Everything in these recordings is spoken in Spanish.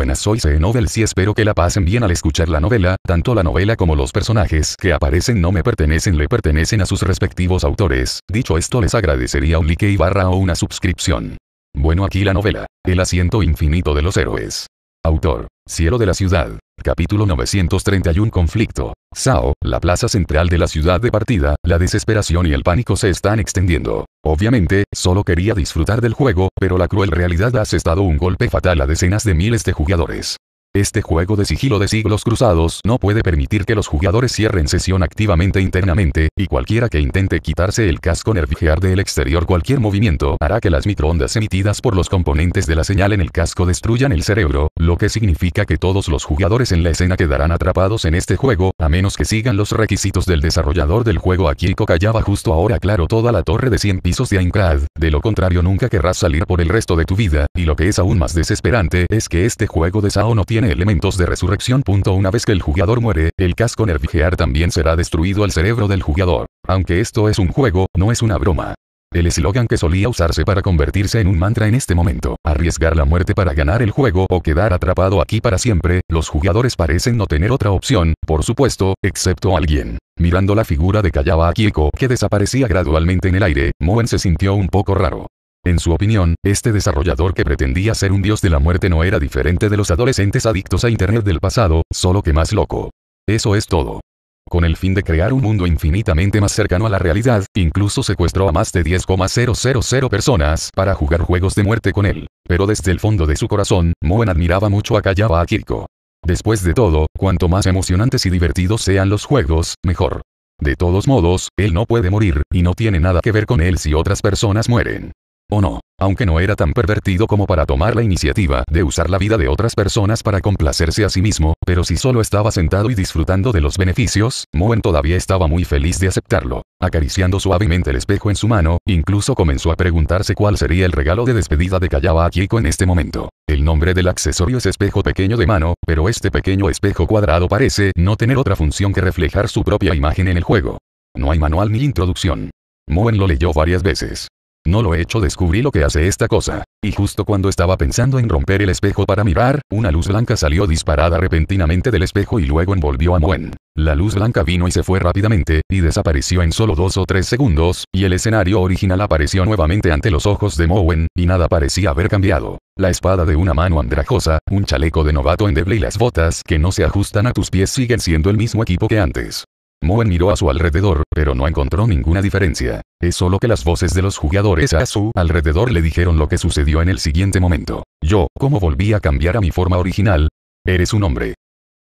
buenas soy C. y espero que la pasen bien al escuchar la novela, tanto la novela como los personajes que aparecen no me pertenecen le pertenecen a sus respectivos autores, dicho esto les agradecería un like y barra o una suscripción. Bueno aquí la novela, El asiento infinito de los héroes. Autor, Cielo de la ciudad. Capítulo 931 Conflicto. Sao, la plaza central de la ciudad de partida, la desesperación y el pánico se están extendiendo. Obviamente, solo quería disfrutar del juego, pero la cruel realidad ha asestado un golpe fatal a decenas de miles de jugadores. Este juego de sigilo de siglos cruzados no puede permitir que los jugadores cierren sesión activamente internamente, y cualquiera que intente quitarse el casco nervigear del exterior cualquier movimiento hará que las microondas emitidas por los componentes de la señal en el casco destruyan el cerebro, lo que significa que todos los jugadores en la escena quedarán atrapados en este juego, a menos que sigan los requisitos del desarrollador del juego aquí Callaba justo ahora claro toda la torre de 100 pisos de Aincrad, de lo contrario nunca querrás salir por el resto de tu vida, y lo que es aún más desesperante es que este juego de Sao no tiene elementos de resurrección. Una vez que el jugador muere, el casco nervigear también será destruido al cerebro del jugador. Aunque esto es un juego, no es una broma. El eslogan que solía usarse para convertirse en un mantra en este momento, arriesgar la muerte para ganar el juego o quedar atrapado aquí para siempre, los jugadores parecen no tener otra opción, por supuesto, excepto alguien. Mirando la figura de Kayaba Akiko que desaparecía gradualmente en el aire, Moen se sintió un poco raro. En su opinión, este desarrollador que pretendía ser un dios de la muerte no era diferente de los adolescentes adictos a Internet del pasado, solo que más loco. Eso es todo. Con el fin de crear un mundo infinitamente más cercano a la realidad, incluso secuestró a más de 10,000 personas para jugar juegos de muerte con él. Pero desde el fondo de su corazón, Moen admiraba mucho a Kayaba Akiko. Después de todo, cuanto más emocionantes y divertidos sean los juegos, mejor. De todos modos, él no puede morir, y no tiene nada que ver con él si otras personas mueren o no. Aunque no era tan pervertido como para tomar la iniciativa de usar la vida de otras personas para complacerse a sí mismo, pero si solo estaba sentado y disfrutando de los beneficios, Moen todavía estaba muy feliz de aceptarlo. Acariciando suavemente el espejo en su mano, incluso comenzó a preguntarse cuál sería el regalo de despedida de Callaba a Kiko en este momento. El nombre del accesorio es espejo pequeño de mano, pero este pequeño espejo cuadrado parece no tener otra función que reflejar su propia imagen en el juego. No hay manual ni introducción. Moen lo leyó varias veces. No lo he hecho descubrí lo que hace esta cosa. Y justo cuando estaba pensando en romper el espejo para mirar, una luz blanca salió disparada repentinamente del espejo y luego envolvió a Moen. La luz blanca vino y se fue rápidamente, y desapareció en solo dos o tres segundos, y el escenario original apareció nuevamente ante los ojos de Mowen y nada parecía haber cambiado. La espada de una mano andrajosa, un chaleco de novato endeble y las botas que no se ajustan a tus pies siguen siendo el mismo equipo que antes. Moen miró a su alrededor, pero no encontró ninguna diferencia. Es solo que las voces de los jugadores a su alrededor le dijeron lo que sucedió en el siguiente momento. Yo, ¿cómo volví a cambiar a mi forma original? Eres un hombre.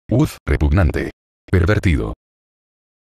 Uf, repugnante. Pervertido.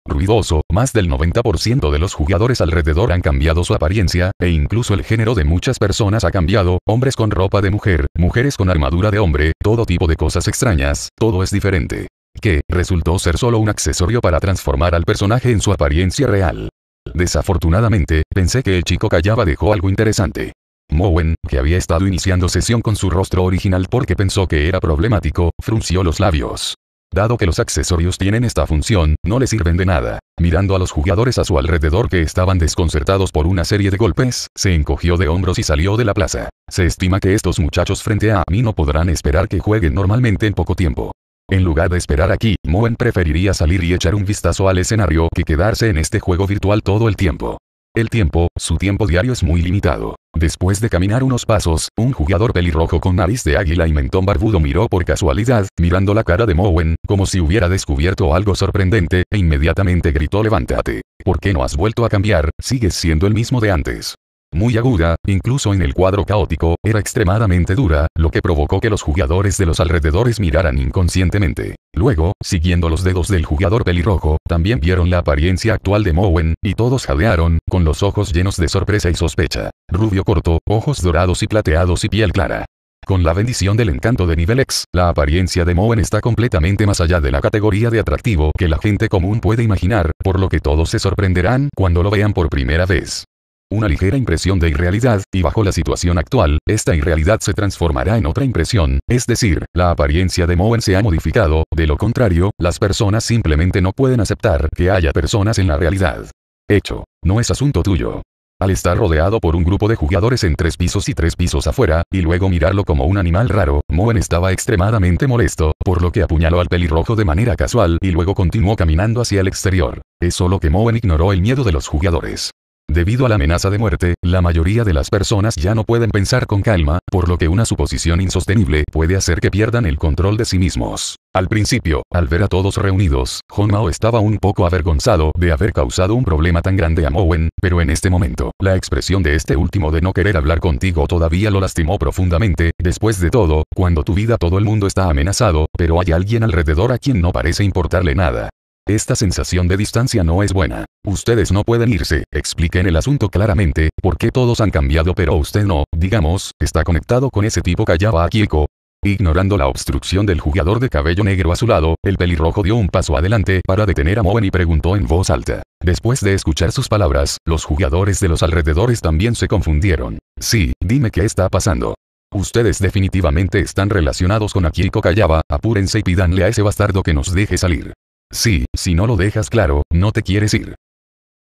Ruidoso, más del 90% de los jugadores alrededor han cambiado su apariencia, e incluso el género de muchas personas ha cambiado, hombres con ropa de mujer, mujeres con armadura de hombre, todo tipo de cosas extrañas, todo es diferente que resultó ser solo un accesorio para transformar al personaje en su apariencia real. Desafortunadamente, pensé que el chico callaba dejó algo interesante. Mowen, que había estado iniciando sesión con su rostro original porque pensó que era problemático, frunció los labios. Dado que los accesorios tienen esta función, no le sirven de nada. Mirando a los jugadores a su alrededor que estaban desconcertados por una serie de golpes, se encogió de hombros y salió de la plaza. Se estima que estos muchachos frente a mí no podrán esperar que jueguen normalmente en poco tiempo. En lugar de esperar aquí, Moen preferiría salir y echar un vistazo al escenario que quedarse en este juego virtual todo el tiempo. El tiempo, su tiempo diario es muy limitado. Después de caminar unos pasos, un jugador pelirrojo con nariz de águila y mentón barbudo miró por casualidad, mirando la cara de Mowen, como si hubiera descubierto algo sorprendente, e inmediatamente gritó levántate. ¿Por qué no has vuelto a cambiar? Sigues siendo el mismo de antes muy aguda, incluso en el cuadro caótico, era extremadamente dura, lo que provocó que los jugadores de los alrededores miraran inconscientemente. Luego, siguiendo los dedos del jugador pelirrojo, también vieron la apariencia actual de Mowen, y todos jadearon, con los ojos llenos de sorpresa y sospecha. Rubio corto, ojos dorados y plateados y piel clara. Con la bendición del encanto de nivel X, la apariencia de Mowen está completamente más allá de la categoría de atractivo que la gente común puede imaginar, por lo que todos se sorprenderán cuando lo vean por primera vez una ligera impresión de irrealidad, y bajo la situación actual, esta irrealidad se transformará en otra impresión, es decir, la apariencia de Moen se ha modificado, de lo contrario, las personas simplemente no pueden aceptar que haya personas en la realidad. Hecho. No es asunto tuyo. Al estar rodeado por un grupo de jugadores en tres pisos y tres pisos afuera, y luego mirarlo como un animal raro, Moen estaba extremadamente molesto, por lo que apuñaló al pelirrojo de manera casual y luego continuó caminando hacia el exterior. Es solo que Moen ignoró el miedo de los jugadores. Debido a la amenaza de muerte, la mayoría de las personas ya no pueden pensar con calma, por lo que una suposición insostenible puede hacer que pierdan el control de sí mismos. Al principio, al ver a todos reunidos, Hon Mao estaba un poco avergonzado de haber causado un problema tan grande a Mowen, pero en este momento, la expresión de este último de no querer hablar contigo todavía lo lastimó profundamente, después de todo, cuando tu vida todo el mundo está amenazado, pero hay alguien alrededor a quien no parece importarle nada. Esta sensación de distancia no es buena. Ustedes no pueden irse, expliquen el asunto claramente, porque todos han cambiado pero usted no, digamos, está conectado con ese tipo callaba Akiko. Ignorando la obstrucción del jugador de cabello negro a su lado, el pelirrojo dio un paso adelante para detener a Moen y preguntó en voz alta. Después de escuchar sus palabras, los jugadores de los alrededores también se confundieron. Sí, dime qué está pasando. Ustedes definitivamente están relacionados con Akiko Kayaba, apúrense y pídanle a ese bastardo que nos deje salir. Sí, si no lo dejas claro, no te quieres ir.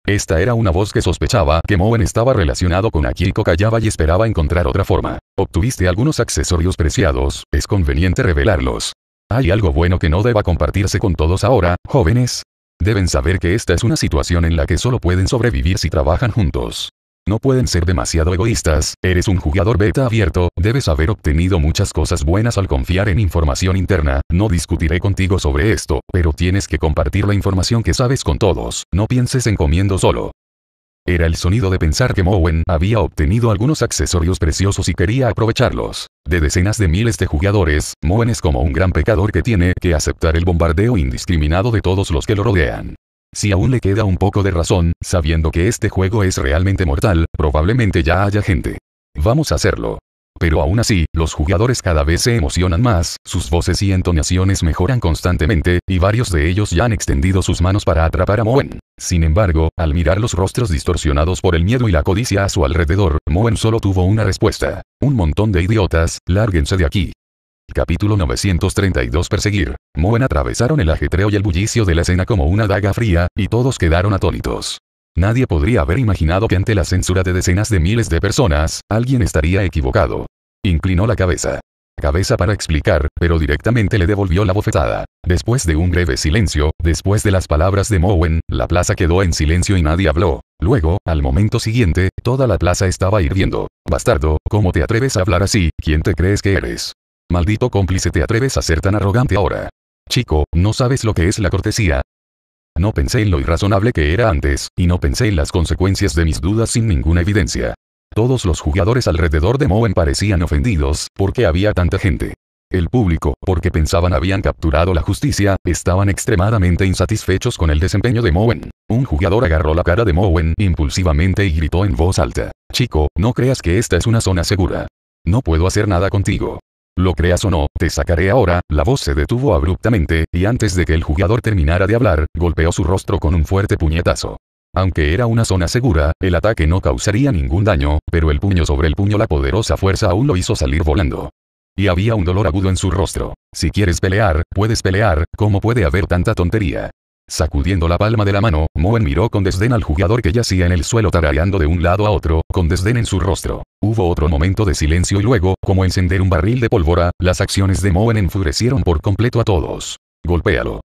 Esta era una voz que sospechaba que Moen estaba relacionado con Akiko Callaba y esperaba encontrar otra forma. Obtuviste algunos accesorios preciados, es conveniente revelarlos. Hay algo bueno que no deba compartirse con todos ahora, jóvenes. Deben saber que esta es una situación en la que solo pueden sobrevivir si trabajan juntos. No pueden ser demasiado egoístas, eres un jugador beta abierto, debes haber obtenido muchas cosas buenas al confiar en información interna, no discutiré contigo sobre esto, pero tienes que compartir la información que sabes con todos, no pienses en comiendo solo. Era el sonido de pensar que Mowen había obtenido algunos accesorios preciosos y quería aprovecharlos. De decenas de miles de jugadores, Mowen es como un gran pecador que tiene que aceptar el bombardeo indiscriminado de todos los que lo rodean. Si aún le queda un poco de razón, sabiendo que este juego es realmente mortal, probablemente ya haya gente. Vamos a hacerlo. Pero aún así, los jugadores cada vez se emocionan más, sus voces y entonaciones mejoran constantemente, y varios de ellos ya han extendido sus manos para atrapar a Moen. Sin embargo, al mirar los rostros distorsionados por el miedo y la codicia a su alrededor, Moen solo tuvo una respuesta. Un montón de idiotas, lárguense de aquí. Capítulo 932 Perseguir. Moen atravesaron el ajetreo y el bullicio de la escena como una daga fría, y todos quedaron atónitos. Nadie podría haber imaginado que ante la censura de decenas de miles de personas, alguien estaría equivocado. Inclinó la cabeza. Cabeza para explicar, pero directamente le devolvió la bofetada. Después de un breve silencio, después de las palabras de Mowen, la plaza quedó en silencio y nadie habló. Luego, al momento siguiente, toda la plaza estaba hirviendo. Bastardo, ¿cómo te atreves a hablar así? ¿Quién te crees que eres? Maldito cómplice, te atreves a ser tan arrogante ahora. Chico, ¿no sabes lo que es la cortesía? No pensé en lo irrazonable que era antes, y no pensé en las consecuencias de mis dudas sin ninguna evidencia. Todos los jugadores alrededor de Mowen parecían ofendidos, porque había tanta gente. El público, porque pensaban habían capturado la justicia, estaban extremadamente insatisfechos con el desempeño de Mowen. Un jugador agarró la cara de Moen impulsivamente y gritó en voz alta. Chico, no creas que esta es una zona segura. No puedo hacer nada contigo. Lo creas o no, te sacaré ahora, la voz se detuvo abruptamente, y antes de que el jugador terminara de hablar, golpeó su rostro con un fuerte puñetazo. Aunque era una zona segura, el ataque no causaría ningún daño, pero el puño sobre el puño la poderosa fuerza aún lo hizo salir volando. Y había un dolor agudo en su rostro. Si quieres pelear, puedes pelear, ¿cómo puede haber tanta tontería? Sacudiendo la palma de la mano, Moen miró con desdén al jugador que yacía en el suelo tarareando de un lado a otro, con desdén en su rostro. Hubo otro momento de silencio y luego, como encender un barril de pólvora, las acciones de Moen enfurecieron por completo a todos. Golpéalo.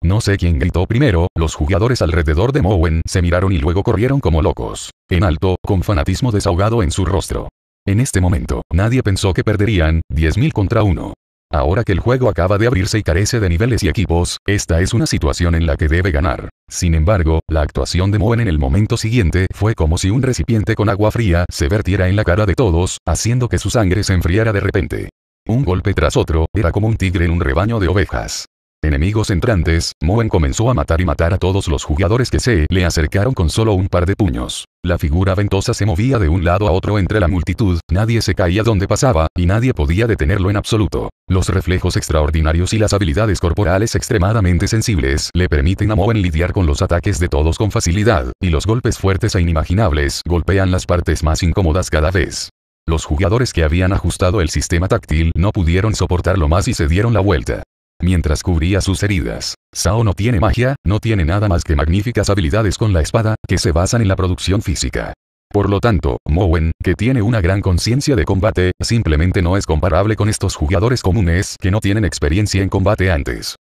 No sé quién gritó primero, los jugadores alrededor de Mowen se miraron y luego corrieron como locos. En alto, con fanatismo desahogado en su rostro. En este momento, nadie pensó que perderían, 10.000 contra 1. Ahora que el juego acaba de abrirse y carece de niveles y equipos, esta es una situación en la que debe ganar. Sin embargo, la actuación de Moen en el momento siguiente fue como si un recipiente con agua fría se vertiera en la cara de todos, haciendo que su sangre se enfriara de repente. Un golpe tras otro, era como un tigre en un rebaño de ovejas enemigos entrantes, Moen comenzó a matar y matar a todos los jugadores que se le acercaron con solo un par de puños. La figura ventosa se movía de un lado a otro entre la multitud, nadie se caía donde pasaba, y nadie podía detenerlo en absoluto. Los reflejos extraordinarios y las habilidades corporales extremadamente sensibles le permiten a Moen lidiar con los ataques de todos con facilidad, y los golpes fuertes e inimaginables golpean las partes más incómodas cada vez. Los jugadores que habían ajustado el sistema táctil no pudieron soportarlo más y se dieron la vuelta. Mientras cubría sus heridas, Sao no tiene magia, no tiene nada más que magníficas habilidades con la espada, que se basan en la producción física. Por lo tanto, Mowen, que tiene una gran conciencia de combate, simplemente no es comparable con estos jugadores comunes que no tienen experiencia en combate antes.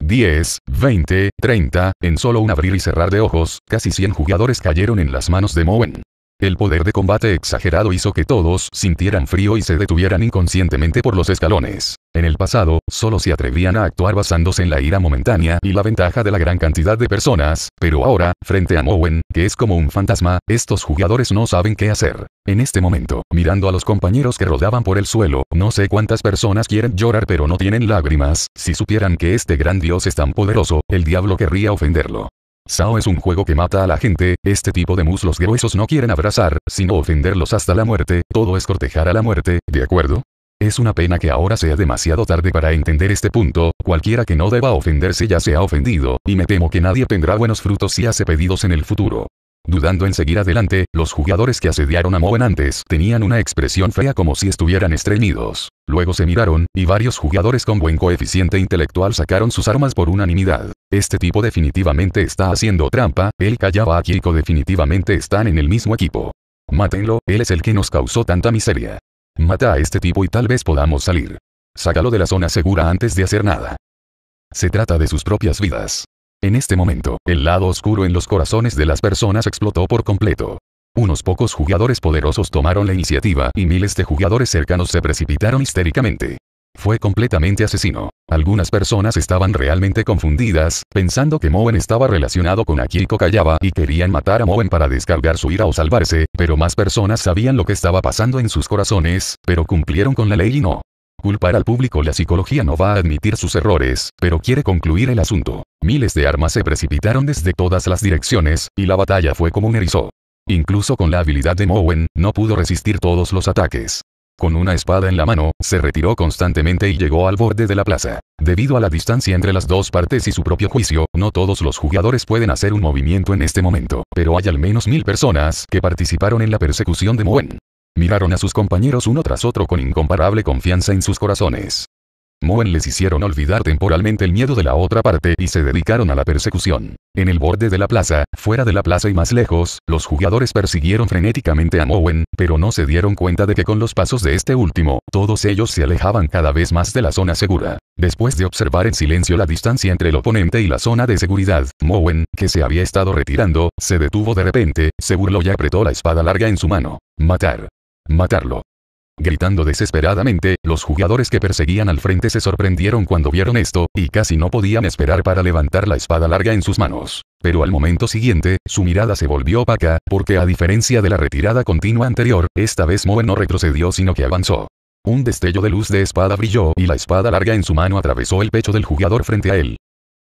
10, 20, 30, en solo un abrir y cerrar de ojos, casi 100 jugadores cayeron en las manos de Mowen. El poder de combate exagerado hizo que todos sintieran frío y se detuvieran inconscientemente por los escalones. En el pasado, solo se atrevían a actuar basándose en la ira momentánea y la ventaja de la gran cantidad de personas, pero ahora, frente a Mowen, que es como un fantasma, estos jugadores no saben qué hacer. En este momento, mirando a los compañeros que rodaban por el suelo, no sé cuántas personas quieren llorar pero no tienen lágrimas, si supieran que este gran dios es tan poderoso, el diablo querría ofenderlo. Sao es un juego que mata a la gente, este tipo de muslos gruesos no quieren abrazar, sino ofenderlos hasta la muerte, todo es cortejar a la muerte, ¿de acuerdo? Es una pena que ahora sea demasiado tarde para entender este punto, cualquiera que no deba ofenderse ya se ha ofendido, y me temo que nadie tendrá buenos frutos si hace pedidos en el futuro. Dudando en seguir adelante, los jugadores que asediaron a Moen antes tenían una expresión fea como si estuvieran estreñidos. Luego se miraron, y varios jugadores con buen coeficiente intelectual sacaron sus armas por unanimidad. Este tipo definitivamente está haciendo trampa, él callaba a Kiko definitivamente están en el mismo equipo. Mátenlo, él es el que nos causó tanta miseria. Mata a este tipo y tal vez podamos salir. Sácalo de la zona segura antes de hacer nada. Se trata de sus propias vidas. En este momento, el lado oscuro en los corazones de las personas explotó por completo. Unos pocos jugadores poderosos tomaron la iniciativa y miles de jugadores cercanos se precipitaron histéricamente. Fue completamente asesino. Algunas personas estaban realmente confundidas, pensando que Moen estaba relacionado con Akiko Kayaba y querían matar a Moen para descargar su ira o salvarse, pero más personas sabían lo que estaba pasando en sus corazones, pero cumplieron con la ley y no. Culpar al público La psicología no va a admitir sus errores, pero quiere concluir el asunto. Miles de armas se precipitaron desde todas las direcciones, y la batalla fue como un erizo. Incluso con la habilidad de Mowen, no pudo resistir todos los ataques. Con una espada en la mano, se retiró constantemente y llegó al borde de la plaza. Debido a la distancia entre las dos partes y su propio juicio, no todos los jugadores pueden hacer un movimiento en este momento, pero hay al menos mil personas que participaron en la persecución de Moen. Miraron a sus compañeros uno tras otro con incomparable confianza en sus corazones. Moen les hicieron olvidar temporalmente el miedo de la otra parte y se dedicaron a la persecución. En el borde de la plaza, fuera de la plaza y más lejos, los jugadores persiguieron frenéticamente a Moen, pero no se dieron cuenta de que con los pasos de este último, todos ellos se alejaban cada vez más de la zona segura. Después de observar en silencio la distancia entre el oponente y la zona de seguridad, Moen, que se había estado retirando, se detuvo de repente, se burló y apretó la espada larga en su mano. Matar. Matarlo. Gritando desesperadamente, los jugadores que perseguían al frente se sorprendieron cuando vieron esto, y casi no podían esperar para levantar la espada larga en sus manos. Pero al momento siguiente, su mirada se volvió opaca, porque a diferencia de la retirada continua anterior, esta vez Moe no retrocedió sino que avanzó. Un destello de luz de espada brilló y la espada larga en su mano atravesó el pecho del jugador frente a él.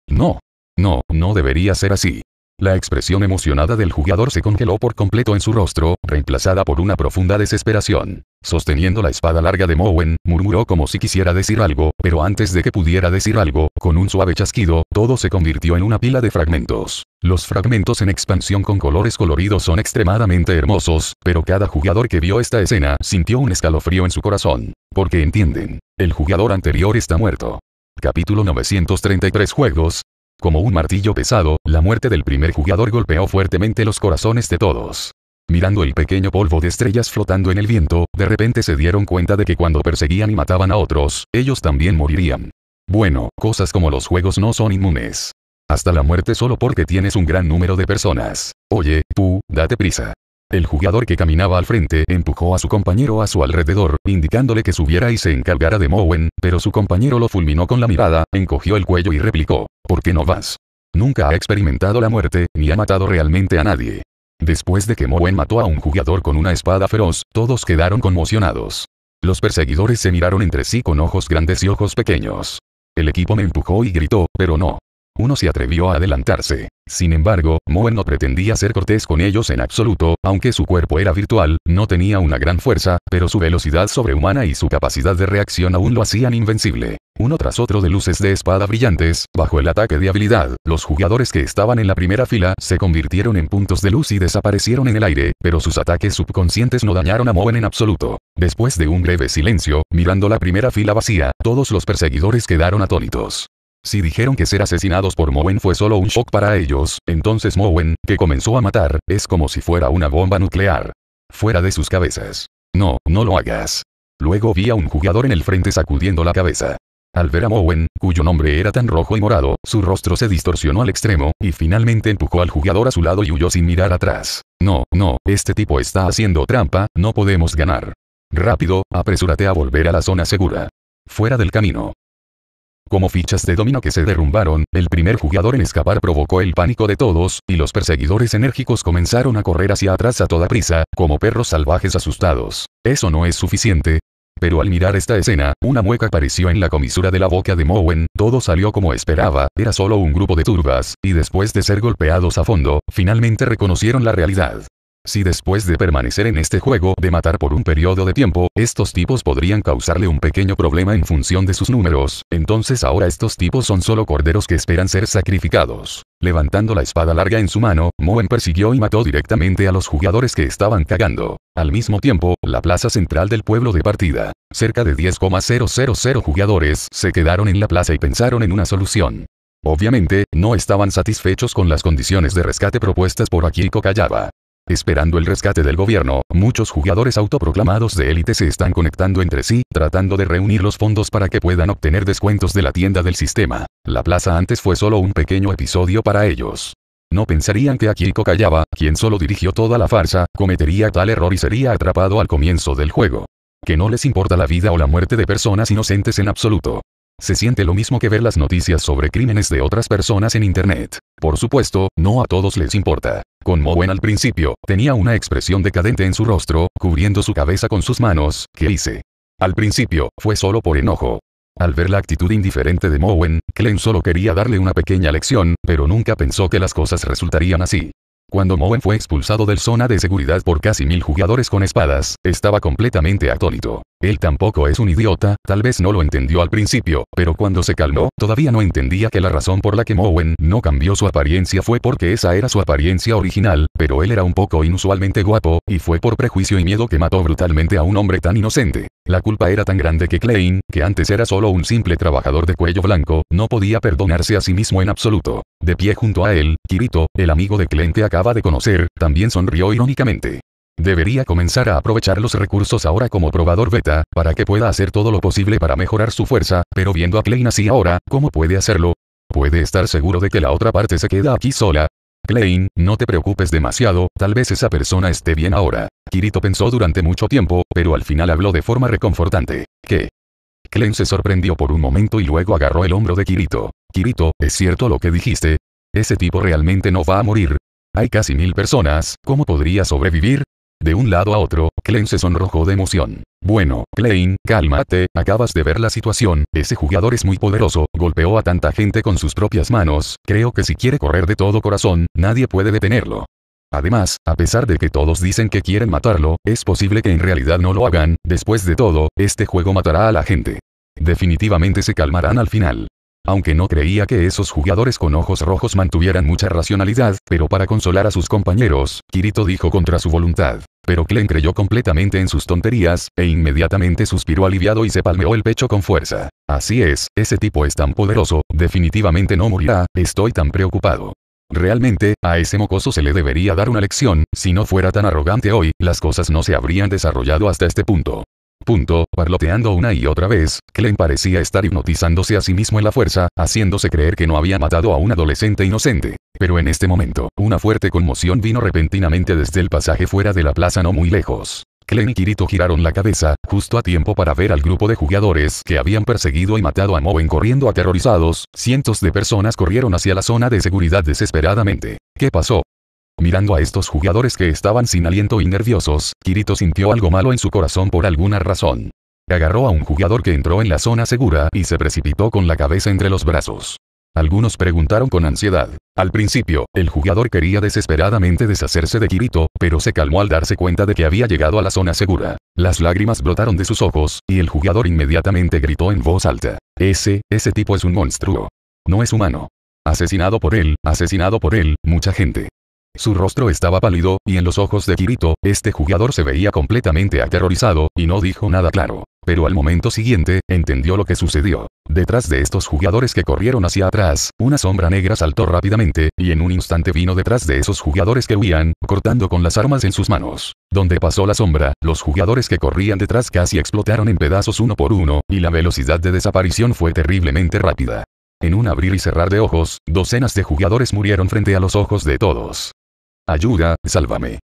No. No, no debería ser así. La expresión emocionada del jugador se congeló por completo en su rostro, reemplazada por una profunda desesperación. Sosteniendo la espada larga de Mowen, murmuró como si quisiera decir algo, pero antes de que pudiera decir algo, con un suave chasquido, todo se convirtió en una pila de fragmentos. Los fragmentos en expansión con colores coloridos son extremadamente hermosos, pero cada jugador que vio esta escena sintió un escalofrío en su corazón. Porque entienden, el jugador anterior está muerto. Capítulo 933 Juegos, como un martillo pesado, la muerte del primer jugador golpeó fuertemente los corazones de todos. Mirando el pequeño polvo de estrellas flotando en el viento, de repente se dieron cuenta de que cuando perseguían y mataban a otros, ellos también morirían. Bueno, cosas como los juegos no son inmunes. Hasta la muerte solo porque tienes un gran número de personas. Oye, tú, date prisa. El jugador que caminaba al frente empujó a su compañero a su alrededor, indicándole que subiera y se encargara de Mowen, pero su compañero lo fulminó con la mirada, encogió el cuello y replicó, ¿por qué no vas? Nunca ha experimentado la muerte, ni ha matado realmente a nadie. Después de que Mowen mató a un jugador con una espada feroz, todos quedaron conmocionados. Los perseguidores se miraron entre sí con ojos grandes y ojos pequeños. El equipo me empujó y gritó, pero no. Uno se atrevió a adelantarse. Sin embargo, Moen no pretendía ser cortés con ellos en absoluto, aunque su cuerpo era virtual, no tenía una gran fuerza, pero su velocidad sobrehumana y su capacidad de reacción aún lo hacían invencible. Uno tras otro de luces de espada brillantes, bajo el ataque de habilidad, los jugadores que estaban en la primera fila se convirtieron en puntos de luz y desaparecieron en el aire, pero sus ataques subconscientes no dañaron a Moen en absoluto. Después de un breve silencio, mirando la primera fila vacía, todos los perseguidores quedaron atónitos. Si dijeron que ser asesinados por Mowen fue solo un shock para ellos, entonces Mowen, que comenzó a matar, es como si fuera una bomba nuclear. Fuera de sus cabezas. No, no lo hagas. Luego vi a un jugador en el frente sacudiendo la cabeza. Al ver a Mowen, cuyo nombre era tan rojo y morado, su rostro se distorsionó al extremo, y finalmente empujó al jugador a su lado y huyó sin mirar atrás. No, no, este tipo está haciendo trampa, no podemos ganar. Rápido, apresúrate a volver a la zona segura. Fuera del camino como fichas de dominó que se derrumbaron, el primer jugador en escapar provocó el pánico de todos, y los perseguidores enérgicos comenzaron a correr hacia atrás a toda prisa, como perros salvajes asustados. Eso no es suficiente, pero al mirar esta escena, una mueca apareció en la comisura de la boca de Mowen, todo salió como esperaba, era solo un grupo de turbas, y después de ser golpeados a fondo, finalmente reconocieron la realidad. Si después de permanecer en este juego de matar por un periodo de tiempo, estos tipos podrían causarle un pequeño problema en función de sus números, entonces ahora estos tipos son solo corderos que esperan ser sacrificados. Levantando la espada larga en su mano, Moen persiguió y mató directamente a los jugadores que estaban cagando. Al mismo tiempo, la plaza central del pueblo de partida. Cerca de 10,000 jugadores se quedaron en la plaza y pensaron en una solución. Obviamente, no estaban satisfechos con las condiciones de rescate propuestas por Akiko Kayaba. Esperando el rescate del gobierno, muchos jugadores autoproclamados de élite se están conectando entre sí, tratando de reunir los fondos para que puedan obtener descuentos de la tienda del sistema. La plaza antes fue solo un pequeño episodio para ellos. No pensarían que Akiko Kayaba, quien solo dirigió toda la farsa, cometería tal error y sería atrapado al comienzo del juego. Que no les importa la vida o la muerte de personas inocentes en absoluto. Se siente lo mismo que ver las noticias sobre crímenes de otras personas en Internet. Por supuesto, no a todos les importa. Con Mowen al principio, tenía una expresión decadente en su rostro, cubriendo su cabeza con sus manos, que hice. Al principio, fue solo por enojo. Al ver la actitud indiferente de Mowen, Clem solo quería darle una pequeña lección, pero nunca pensó que las cosas resultarían así. Cuando Moen fue expulsado del zona de seguridad por casi mil jugadores con espadas, estaba completamente atónito. Él tampoco es un idiota, tal vez no lo entendió al principio, pero cuando se calmó, todavía no entendía que la razón por la que Mowen no cambió su apariencia fue porque esa era su apariencia original, pero él era un poco inusualmente guapo, y fue por prejuicio y miedo que mató brutalmente a un hombre tan inocente. La culpa era tan grande que Klein, que antes era solo un simple trabajador de cuello blanco, no podía perdonarse a sí mismo en absoluto. De pie junto a él, Kirito, el amigo de Klein que acaba de conocer, también sonrió irónicamente. Debería comenzar a aprovechar los recursos ahora como probador beta, para que pueda hacer todo lo posible para mejorar su fuerza, pero viendo a Klein así ahora, ¿cómo puede hacerlo? ¿Puede estar seguro de que la otra parte se queda aquí sola? Klein, no te preocupes demasiado, tal vez esa persona esté bien ahora. Kirito pensó durante mucho tiempo, pero al final habló de forma reconfortante. ¿Qué? Klein se sorprendió por un momento y luego agarró el hombro de Kirito. Kirito, ¿es cierto lo que dijiste? Ese tipo realmente no va a morir, hay casi mil personas, ¿cómo podría sobrevivir? De un lado a otro, Klein se sonrojó de emoción. Bueno, Klein, cálmate, acabas de ver la situación, ese jugador es muy poderoso, golpeó a tanta gente con sus propias manos, creo que si quiere correr de todo corazón, nadie puede detenerlo. Además, a pesar de que todos dicen que quieren matarlo, es posible que en realidad no lo hagan, después de todo, este juego matará a la gente. Definitivamente se calmarán al final. Aunque no creía que esos jugadores con ojos rojos mantuvieran mucha racionalidad, pero para consolar a sus compañeros, Kirito dijo contra su voluntad. Pero Klen creyó completamente en sus tonterías, e inmediatamente suspiró aliviado y se palmeó el pecho con fuerza. Así es, ese tipo es tan poderoso, definitivamente no morirá, estoy tan preocupado. Realmente, a ese mocoso se le debería dar una lección, si no fuera tan arrogante hoy, las cosas no se habrían desarrollado hasta este punto. Punto, parloteando una y otra vez, Klen parecía estar hipnotizándose a sí mismo en la fuerza, haciéndose creer que no había matado a un adolescente inocente. Pero en este momento, una fuerte conmoción vino repentinamente desde el pasaje fuera de la plaza no muy lejos. Klen y Kirito giraron la cabeza, justo a tiempo para ver al grupo de jugadores que habían perseguido y matado a Moen corriendo aterrorizados, cientos de personas corrieron hacia la zona de seguridad desesperadamente. ¿Qué pasó? Mirando a estos jugadores que estaban sin aliento y nerviosos, Kirito sintió algo malo en su corazón por alguna razón. Agarró a un jugador que entró en la zona segura y se precipitó con la cabeza entre los brazos. Algunos preguntaron con ansiedad. Al principio, el jugador quería desesperadamente deshacerse de Kirito, pero se calmó al darse cuenta de que había llegado a la zona segura. Las lágrimas brotaron de sus ojos, y el jugador inmediatamente gritó en voz alta. Ese, ese tipo es un monstruo. No es humano. Asesinado por él, asesinado por él, mucha gente. Su rostro estaba pálido, y en los ojos de Kirito, este jugador se veía completamente aterrorizado, y no dijo nada claro. Pero al momento siguiente, entendió lo que sucedió. Detrás de estos jugadores que corrieron hacia atrás, una sombra negra saltó rápidamente, y en un instante vino detrás de esos jugadores que huían, cortando con las armas en sus manos. Donde pasó la sombra, los jugadores que corrían detrás casi explotaron en pedazos uno por uno, y la velocidad de desaparición fue terriblemente rápida. En un abrir y cerrar de ojos, docenas de jugadores murieron frente a los ojos de todos. Ayuda, sálvame.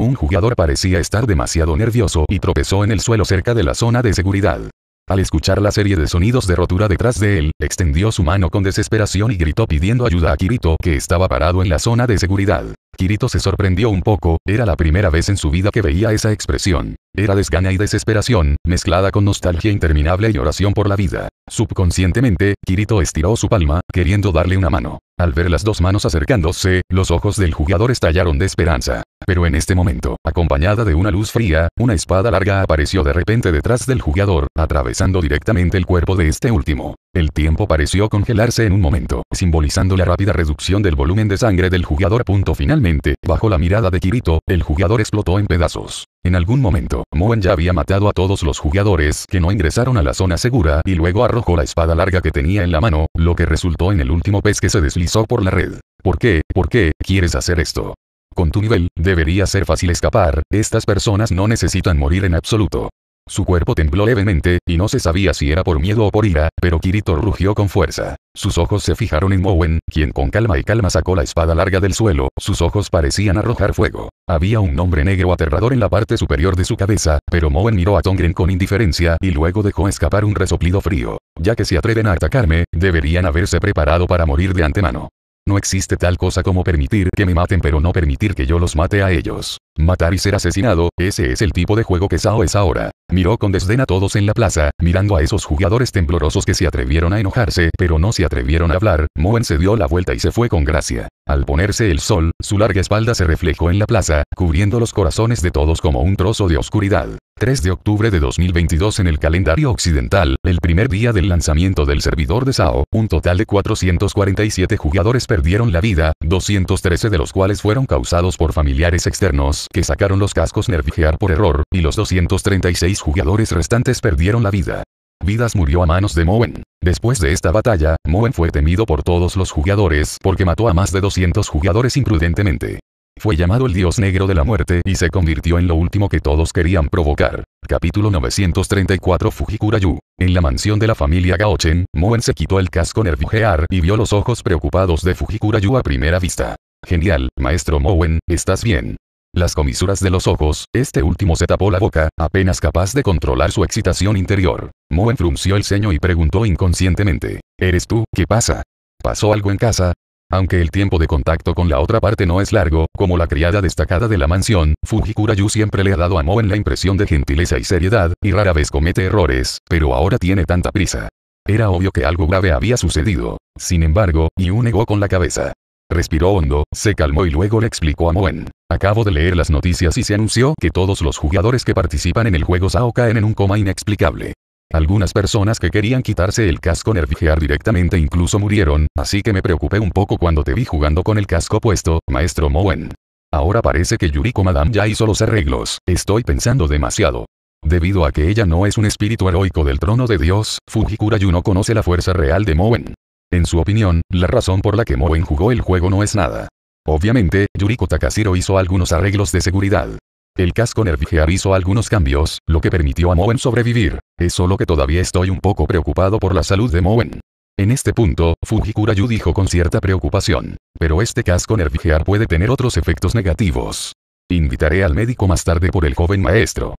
Un jugador parecía estar demasiado nervioso y tropezó en el suelo cerca de la zona de seguridad. Al escuchar la serie de sonidos de rotura detrás de él, extendió su mano con desesperación y gritó pidiendo ayuda a Kirito, que estaba parado en la zona de seguridad. Kirito se sorprendió un poco, era la primera vez en su vida que veía esa expresión. Era desgana y desesperación, mezclada con nostalgia interminable y oración por la vida. Subconscientemente, Kirito estiró su palma, queriendo darle una mano. Al ver las dos manos acercándose, los ojos del jugador estallaron de esperanza. Pero en este momento, acompañada de una luz fría, una espada larga apareció de repente detrás del jugador, atravesando directamente el cuerpo de este último. El tiempo pareció congelarse en un momento, simbolizando la rápida reducción del volumen de sangre del jugador. Punto finalmente, bajo la mirada de Kirito, el jugador explotó en pedazos. En algún momento, Moen ya había matado a todos los jugadores que no ingresaron a la zona segura y luego arrojó la espada larga que tenía en la mano, lo que resultó en el último pez que se deslizó por la red. ¿Por qué? ¿Por qué quieres hacer esto? Con tu nivel, debería ser fácil escapar, estas personas no necesitan morir en absoluto. Su cuerpo tembló levemente, y no se sabía si era por miedo o por ira, pero Kirito rugió con fuerza. Sus ojos se fijaron en Mowen, quien con calma y calma sacó la espada larga del suelo, sus ojos parecían arrojar fuego. Había un hombre negro aterrador en la parte superior de su cabeza, pero Mowen miró a Tongren con indiferencia y luego dejó escapar un resoplido frío. Ya que se atreven a atacarme, deberían haberse preparado para morir de antemano. No existe tal cosa como permitir que me maten pero no permitir que yo los mate a ellos. Matar y ser asesinado, ese es el tipo de juego que Sao es ahora. Miró con desdén a todos en la plaza, mirando a esos jugadores temblorosos que se atrevieron a enojarse, pero no se atrevieron a hablar, Moen se dio la vuelta y se fue con gracia. Al ponerse el sol, su larga espalda se reflejó en la plaza, cubriendo los corazones de todos como un trozo de oscuridad. 3 de octubre de 2022 en el calendario occidental, el primer día del lanzamiento del servidor de SAO, un total de 447 jugadores perdieron la vida, 213 de los cuales fueron causados por familiares externos que sacaron los cascos Nervigear por error, y los 236 jugadores restantes perdieron la vida. Vidas murió a manos de Moen. Después de esta batalla, Moen fue temido por todos los jugadores porque mató a más de 200 jugadores imprudentemente. Fue llamado el dios negro de la muerte y se convirtió en lo último que todos querían provocar. Capítulo 934 Fujikurayu. En la mansión de la familia Gaochen, Moen se quitó el casco nervijear y vio los ojos preocupados de Fujikurayu a primera vista. Genial, maestro Moen, estás bien. Las comisuras de los ojos, este último se tapó la boca, apenas capaz de controlar su excitación interior. Moen frunció el ceño y preguntó inconscientemente. ¿Eres tú? ¿Qué pasa? ¿Pasó algo en casa? Aunque el tiempo de contacto con la otra parte no es largo, como la criada destacada de la mansión, Fujikura Yu siempre le ha dado a Moen la impresión de gentileza y seriedad, y rara vez comete errores, pero ahora tiene tanta prisa. Era obvio que algo grave había sucedido. Sin embargo, Yu negó con la cabeza. Respiró hondo, se calmó y luego le explicó a Moen. Acabo de leer las noticias y se anunció que todos los jugadores que participan en el juego Sao caen en un coma inexplicable. Algunas personas que querían quitarse el casco nervijear directamente incluso murieron, así que me preocupé un poco cuando te vi jugando con el casco puesto, maestro Moen. Ahora parece que Yuriko Madame ya hizo los arreglos, estoy pensando demasiado. Debido a que ella no es un espíritu heroico del trono de Dios, Fujikura Yu no conoce la fuerza real de Moen. En su opinión, la razón por la que Moen jugó el juego no es nada. Obviamente, Yuriko Takashiro hizo algunos arreglos de seguridad. El casco Nervigear hizo algunos cambios, lo que permitió a Moen sobrevivir. Es solo que todavía estoy un poco preocupado por la salud de Moen. En este punto, Fujikura Yu dijo con cierta preocupación. Pero este casco Nervigear puede tener otros efectos negativos. Invitaré al médico más tarde por el joven maestro.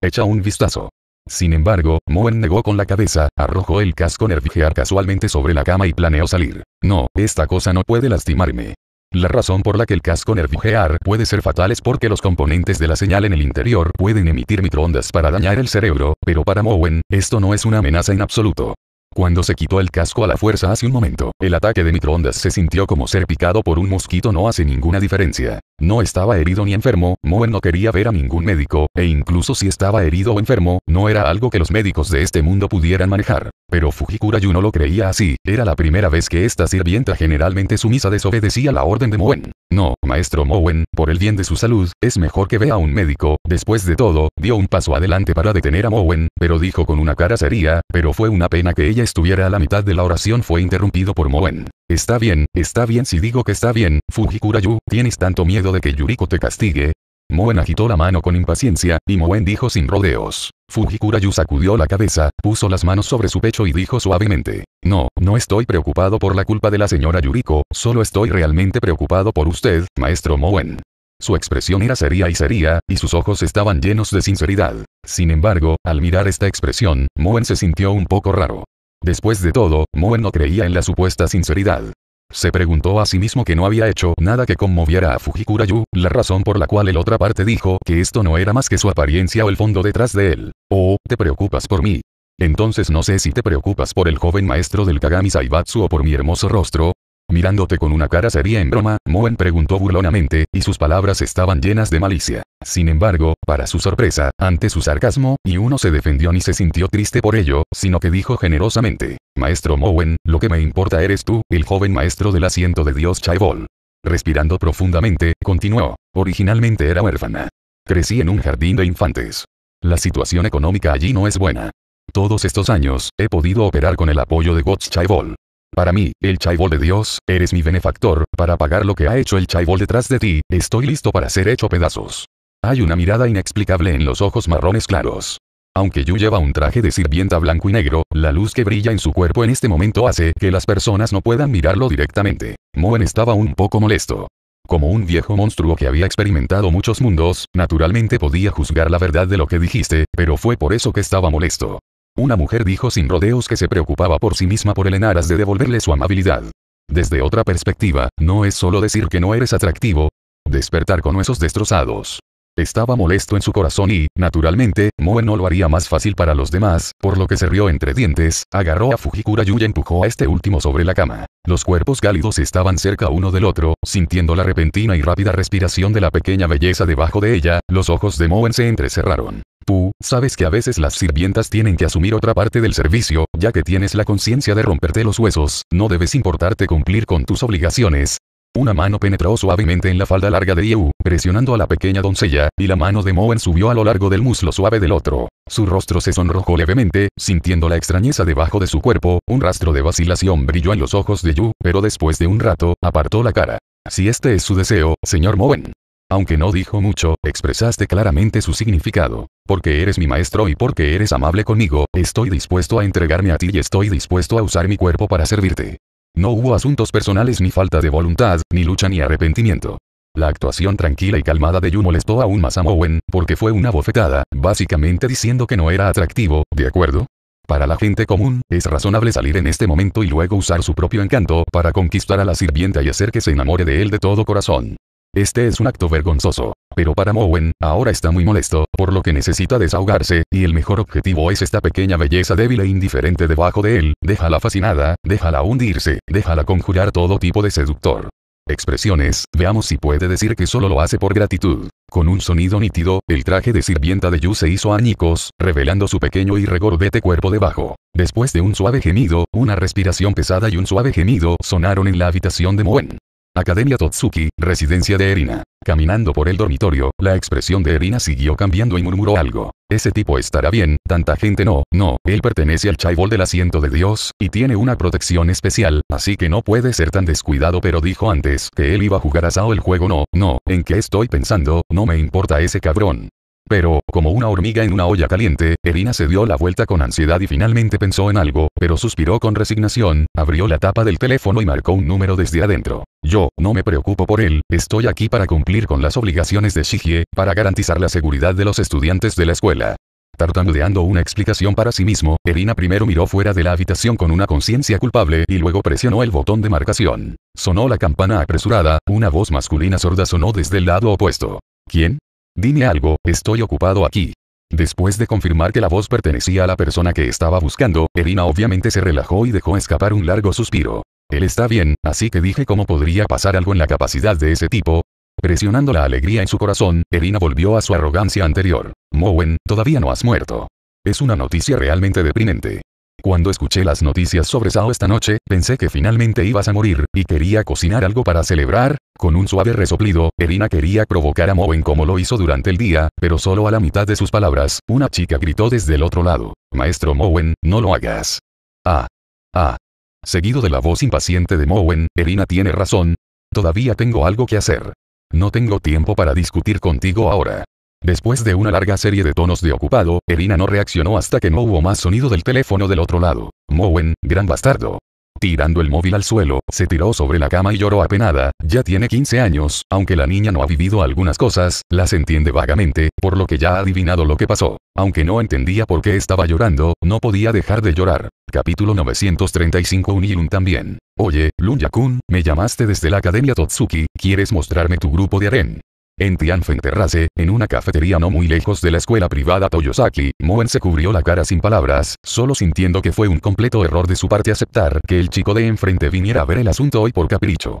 Echa un vistazo. Sin embargo, Moen negó con la cabeza, arrojó el casco nervigear casualmente sobre la cama y planeó salir. No, esta cosa no puede lastimarme. La razón por la que el casco nervijear puede ser fatal es porque los componentes de la señal en el interior pueden emitir microondas para dañar el cerebro, pero para Mowen, esto no es una amenaza en absoluto. Cuando se quitó el casco a la fuerza hace un momento, el ataque de microondas se sintió como ser picado por un mosquito no hace ninguna diferencia. No estaba herido ni enfermo, Moen no quería ver a ningún médico, e incluso si estaba herido o enfermo, no era algo que los médicos de este mundo pudieran manejar. Pero Fujikura Yu no lo creía así, era la primera vez que esta sirvienta generalmente sumisa desobedecía la orden de Moen. No, maestro Moen, por el bien de su salud, es mejor que vea a un médico, después de todo, dio un paso adelante para detener a Moen, pero dijo con una cara seria, pero fue una pena que ella estuviera a la mitad de la oración fue interrumpido por Moen. Está bien, está bien si digo que está bien, Fujikurayu, ¿tienes tanto miedo de que Yuriko te castigue? Moen agitó la mano con impaciencia, y Moen dijo sin rodeos. Fujikurayu sacudió la cabeza, puso las manos sobre su pecho y dijo suavemente. No, no estoy preocupado por la culpa de la señora Yuriko, solo estoy realmente preocupado por usted, maestro Moen. Su expresión era seria y seria, y sus ojos estaban llenos de sinceridad. Sin embargo, al mirar esta expresión, Moen se sintió un poco raro. Después de todo, Moe no creía en la supuesta sinceridad. Se preguntó a sí mismo que no había hecho nada que conmoviera a Fujikurayu, la razón por la cual el otra parte dijo que esto no era más que su apariencia o el fondo detrás de él. Oh, te preocupas por mí. Entonces no sé si te preocupas por el joven maestro del Kagami Saibatsu o por mi hermoso rostro, Mirándote con una cara seria en broma, Moen preguntó burlonamente, y sus palabras estaban llenas de malicia. Sin embargo, para su sorpresa, ante su sarcasmo, y uno se defendió ni se sintió triste por ello, sino que dijo generosamente, Maestro Moen, lo que me importa eres tú, el joven maestro del asiento de Dios Chaibol. Respirando profundamente, continuó, originalmente era huérfana. Crecí en un jardín de infantes. La situación económica allí no es buena. Todos estos años, he podido operar con el apoyo de Gotch Chaibol. Para mí, el chaibol de Dios, eres mi benefactor, para pagar lo que ha hecho el chaibol detrás de ti, estoy listo para ser hecho pedazos. Hay una mirada inexplicable en los ojos marrones claros. Aunque Yu lleva un traje de sirvienta blanco y negro, la luz que brilla en su cuerpo en este momento hace que las personas no puedan mirarlo directamente. Moen estaba un poco molesto. Como un viejo monstruo que había experimentado muchos mundos, naturalmente podía juzgar la verdad de lo que dijiste, pero fue por eso que estaba molesto. Una mujer dijo sin rodeos que se preocupaba por sí misma por el en aras de devolverle su amabilidad. Desde otra perspectiva, no es solo decir que no eres atractivo, despertar con huesos destrozados. Estaba molesto en su corazón y, naturalmente, Moen no lo haría más fácil para los demás, por lo que se rió entre dientes, agarró a Fujikura Yu y empujó a este último sobre la cama. Los cuerpos cálidos estaban cerca uno del otro, sintiendo la repentina y rápida respiración de la pequeña belleza debajo de ella, los ojos de Moen se entrecerraron. Tú, sabes que a veces las sirvientas tienen que asumir otra parte del servicio, ya que tienes la conciencia de romperte los huesos, no debes importarte cumplir con tus obligaciones, una mano penetró suavemente en la falda larga de Yu, presionando a la pequeña doncella, y la mano de Moen subió a lo largo del muslo suave del otro. Su rostro se sonrojó levemente, sintiendo la extrañeza debajo de su cuerpo, un rastro de vacilación brilló en los ojos de Yu, pero después de un rato, apartó la cara. Si este es su deseo, señor Moen. Aunque no dijo mucho, expresaste claramente su significado. Porque eres mi maestro y porque eres amable conmigo, estoy dispuesto a entregarme a ti y estoy dispuesto a usar mi cuerpo para servirte. No hubo asuntos personales ni falta de voluntad, ni lucha ni arrepentimiento. La actuación tranquila y calmada de Yu molestó aún más a Mowen, porque fue una bofetada, básicamente diciendo que no era atractivo, ¿de acuerdo? Para la gente común, es razonable salir en este momento y luego usar su propio encanto para conquistar a la sirvienta y hacer que se enamore de él de todo corazón. Este es un acto vergonzoso. Pero para Mowen, ahora está muy molesto, por lo que necesita desahogarse, y el mejor objetivo es esta pequeña belleza débil e indiferente debajo de él, déjala fascinada, déjala hundirse, déjala conjurar todo tipo de seductor expresiones, veamos si puede decir que solo lo hace por gratitud. Con un sonido nítido, el traje de sirvienta de Yu se hizo añicos, revelando su pequeño y regordete cuerpo debajo. Después de un suave gemido, una respiración pesada y un suave gemido sonaron en la habitación de Mowen. Academia Totsuki, residencia de Erina. Caminando por el dormitorio, la expresión de Erina siguió cambiando y murmuró algo. Ese tipo estará bien, tanta gente no, no, él pertenece al chaibol del asiento de Dios, y tiene una protección especial, así que no puede ser tan descuidado pero dijo antes que él iba a jugar a Sao el juego no, no, ¿en qué estoy pensando? No me importa ese cabrón. Pero, como una hormiga en una olla caliente, Erina se dio la vuelta con ansiedad y finalmente pensó en algo, pero suspiró con resignación, abrió la tapa del teléfono y marcó un número desde adentro. Yo, no me preocupo por él, estoy aquí para cumplir con las obligaciones de Shigie, para garantizar la seguridad de los estudiantes de la escuela. Tartamudeando una explicación para sí mismo, Erina primero miró fuera de la habitación con una conciencia culpable y luego presionó el botón de marcación. Sonó la campana apresurada, una voz masculina sorda sonó desde el lado opuesto. ¿Quién? Dime algo, estoy ocupado aquí. Después de confirmar que la voz pertenecía a la persona que estaba buscando, Erina obviamente se relajó y dejó escapar un largo suspiro. Él está bien, así que dije cómo podría pasar algo en la capacidad de ese tipo. Presionando la alegría en su corazón, Erina volvió a su arrogancia anterior. Mowen, todavía no has muerto. Es una noticia realmente deprimente. Cuando escuché las noticias sobre Sao esta noche, pensé que finalmente ibas a morir, y quería cocinar algo para celebrar. Con un suave resoplido, Erina quería provocar a Mowen como lo hizo durante el día, pero solo a la mitad de sus palabras, una chica gritó desde el otro lado. Maestro Mowen, no lo hagas. Ah. Ah. Seguido de la voz impaciente de Mowen, Erina tiene razón. Todavía tengo algo que hacer. No tengo tiempo para discutir contigo ahora. Después de una larga serie de tonos de ocupado, Erina no reaccionó hasta que no hubo más sonido del teléfono del otro lado. Mowen, gran bastardo. Tirando el móvil al suelo, se tiró sobre la cama y lloró apenada, ya tiene 15 años, aunque la niña no ha vivido algunas cosas, las entiende vagamente, por lo que ya ha adivinado lo que pasó. Aunque no entendía por qué estaba llorando, no podía dejar de llorar. Capítulo 935 Unilun también. Oye, Lunyakun, me llamaste desde la Academia Totsuki, ¿quieres mostrarme tu grupo de aren? En Tianfen Terrace, en una cafetería no muy lejos de la escuela privada Toyosaki, Moen se cubrió la cara sin palabras, solo sintiendo que fue un completo error de su parte aceptar que el chico de enfrente viniera a ver el asunto hoy por capricho.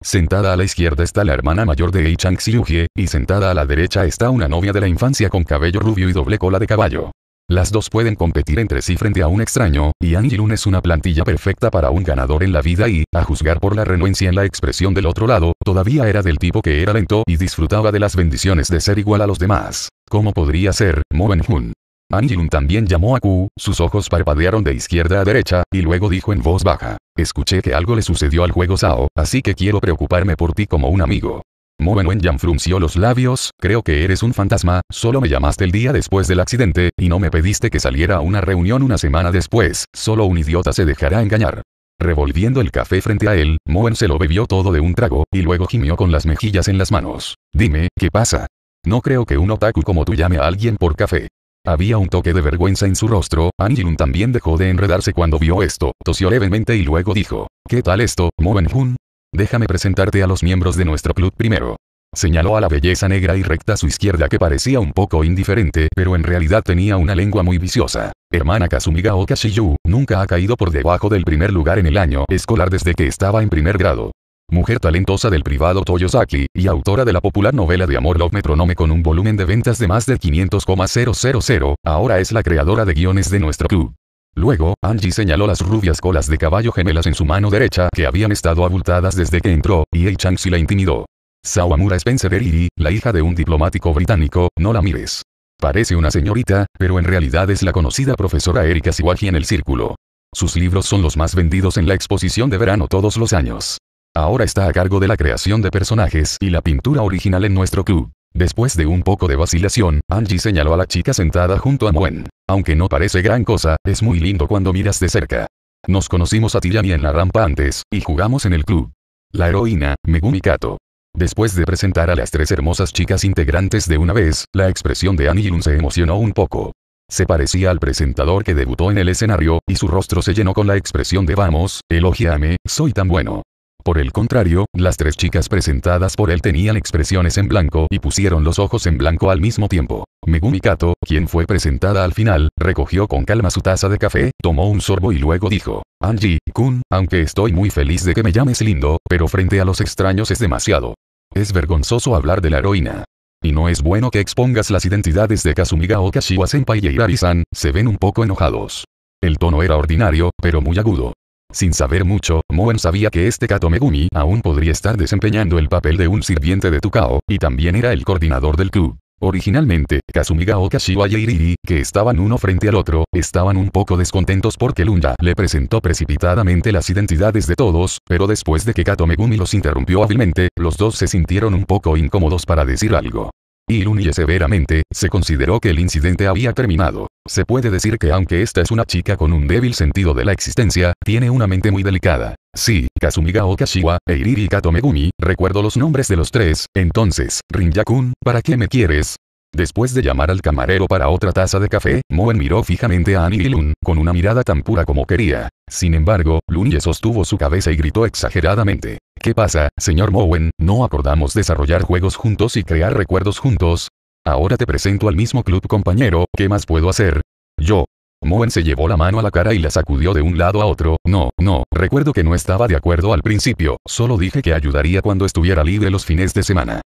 Sentada a la izquierda está la hermana mayor de Eichang Xiuhie, y sentada a la derecha está una novia de la infancia con cabello rubio y doble cola de caballo. Las dos pueden competir entre sí frente a un extraño, y Angilun es una plantilla perfecta para un ganador en la vida y, a juzgar por la renuencia en la expresión del otro lado, todavía era del tipo que era lento y disfrutaba de las bendiciones de ser igual a los demás. ¿Cómo podría ser, Mo Hun? Angilun también llamó a Ku, sus ojos parpadearon de izquierda a derecha, y luego dijo en voz baja, escuché que algo le sucedió al juego Sao, así que quiero preocuparme por ti como un amigo. Wen Yan frunció los labios, creo que eres un fantasma, solo me llamaste el día después del accidente, y no me pediste que saliera a una reunión una semana después, solo un idiota se dejará engañar. Revolviendo el café frente a él, Moen se lo bebió todo de un trago, y luego gimió con las mejillas en las manos. Dime, ¿qué pasa? No creo que un otaku como tú llame a alguien por café. Había un toque de vergüenza en su rostro, Yilun también dejó de enredarse cuando vio esto, tosió levemente y luego dijo, ¿qué tal esto, Moen-hun? Déjame presentarte a los miembros de nuestro club primero. Señaló a la belleza negra y recta a su izquierda que parecía un poco indiferente, pero en realidad tenía una lengua muy viciosa. Hermana Kazumiga Okashiyu, nunca ha caído por debajo del primer lugar en el año escolar desde que estaba en primer grado. Mujer talentosa del privado Toyosaki, y autora de la popular novela de amor Love Metronome con un volumen de ventas de más de 500,000, ahora es la creadora de guiones de nuestro club. Luego, Angie señaló las rubias colas de caballo gemelas en su mano derecha que habían estado abultadas desde que entró, y Ei Changsi la intimidó. Sawamura Spencer Eriri, la hija de un diplomático británico, no la mires. Parece una señorita, pero en realidad es la conocida profesora Erika Siwagi en el círculo. Sus libros son los más vendidos en la exposición de verano todos los años. Ahora está a cargo de la creación de personajes y la pintura original en nuestro club. Después de un poco de vacilación, Angie señaló a la chica sentada junto a Muen. Aunque no parece gran cosa, es muy lindo cuando miras de cerca. Nos conocimos a ti y a mí en la rampa antes, y jugamos en el club. La heroína, Megumi Kato. Después de presentar a las tres hermosas chicas integrantes de una vez, la expresión de Annie se emocionó un poco. Se parecía al presentador que debutó en el escenario, y su rostro se llenó con la expresión de vamos, elogiame, soy tan bueno. Por el contrario, las tres chicas presentadas por él tenían expresiones en blanco y pusieron los ojos en blanco al mismo tiempo. Megumi Kato, quien fue presentada al final, recogió con calma su taza de café, tomó un sorbo y luego dijo, Angie, Kun, aunque estoy muy feliz de que me llames lindo, pero frente a los extraños es demasiado. Es vergonzoso hablar de la heroína. Y no es bueno que expongas las identidades de Kazumiga Okashiwa Senpai y Iravisan, san se ven un poco enojados. El tono era ordinario, pero muy agudo. Sin saber mucho, Moen sabía que este Kato Megumi aún podría estar desempeñando el papel de un sirviente de Tukao, y también era el coordinador del club. Originalmente, Kazumiga Okashiwa y Iriri, que estaban uno frente al otro, estaban un poco descontentos porque Lunda le presentó precipitadamente las identidades de todos, pero después de que Kato Megumi los interrumpió hábilmente, los dos se sintieron un poco incómodos para decir algo. Lunye severamente, se consideró que el incidente había terminado. Se puede decir que aunque esta es una chica con un débil sentido de la existencia, tiene una mente muy delicada. Sí, Kazumiga Okashiwa, Eiriri y Katomegumi, recuerdo los nombres de los tres, entonces, Rinjakun, ¿para qué me quieres? Después de llamar al camarero para otra taza de café, Moen miró fijamente a Annie y Lun, con una mirada tan pura como quería. Sin embargo, Lunye sostuvo su cabeza y gritó exageradamente. ¿Qué pasa, señor Mowen? ¿No acordamos desarrollar juegos juntos y crear recuerdos juntos? Ahora te presento al mismo club compañero, ¿qué más puedo hacer? Yo. Moen se llevó la mano a la cara y la sacudió de un lado a otro. No, no, recuerdo que no estaba de acuerdo al principio, solo dije que ayudaría cuando estuviera libre los fines de semana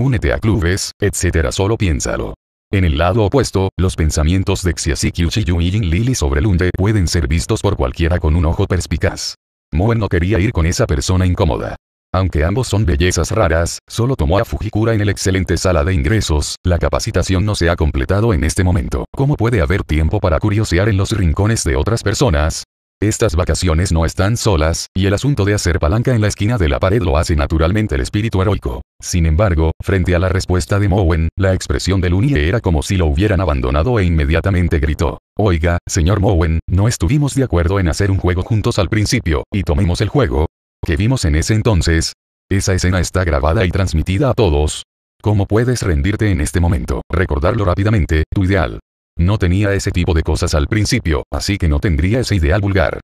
únete a clubes, etc. Solo piénsalo. En el lado opuesto, los pensamientos de Xiasiki y Jin Lili sobre Lunde pueden ser vistos por cualquiera con un ojo perspicaz. Moen no quería ir con esa persona incómoda. Aunque ambos son bellezas raras, solo tomó a Fujikura en el excelente sala de ingresos, la capacitación no se ha completado en este momento. ¿Cómo puede haber tiempo para curiosear en los rincones de otras personas? Estas vacaciones no están solas, y el asunto de hacer palanca en la esquina de la pared lo hace naturalmente el espíritu heroico. Sin embargo, frente a la respuesta de Mowen, la expresión de Lunie era como si lo hubieran abandonado e inmediatamente gritó. Oiga, señor Mowen, no estuvimos de acuerdo en hacer un juego juntos al principio, y tomemos el juego que vimos en ese entonces. Esa escena está grabada y transmitida a todos. ¿Cómo puedes rendirte en este momento? Recordarlo rápidamente, tu ideal. No tenía ese tipo de cosas al principio, así que no tendría ese ideal vulgar.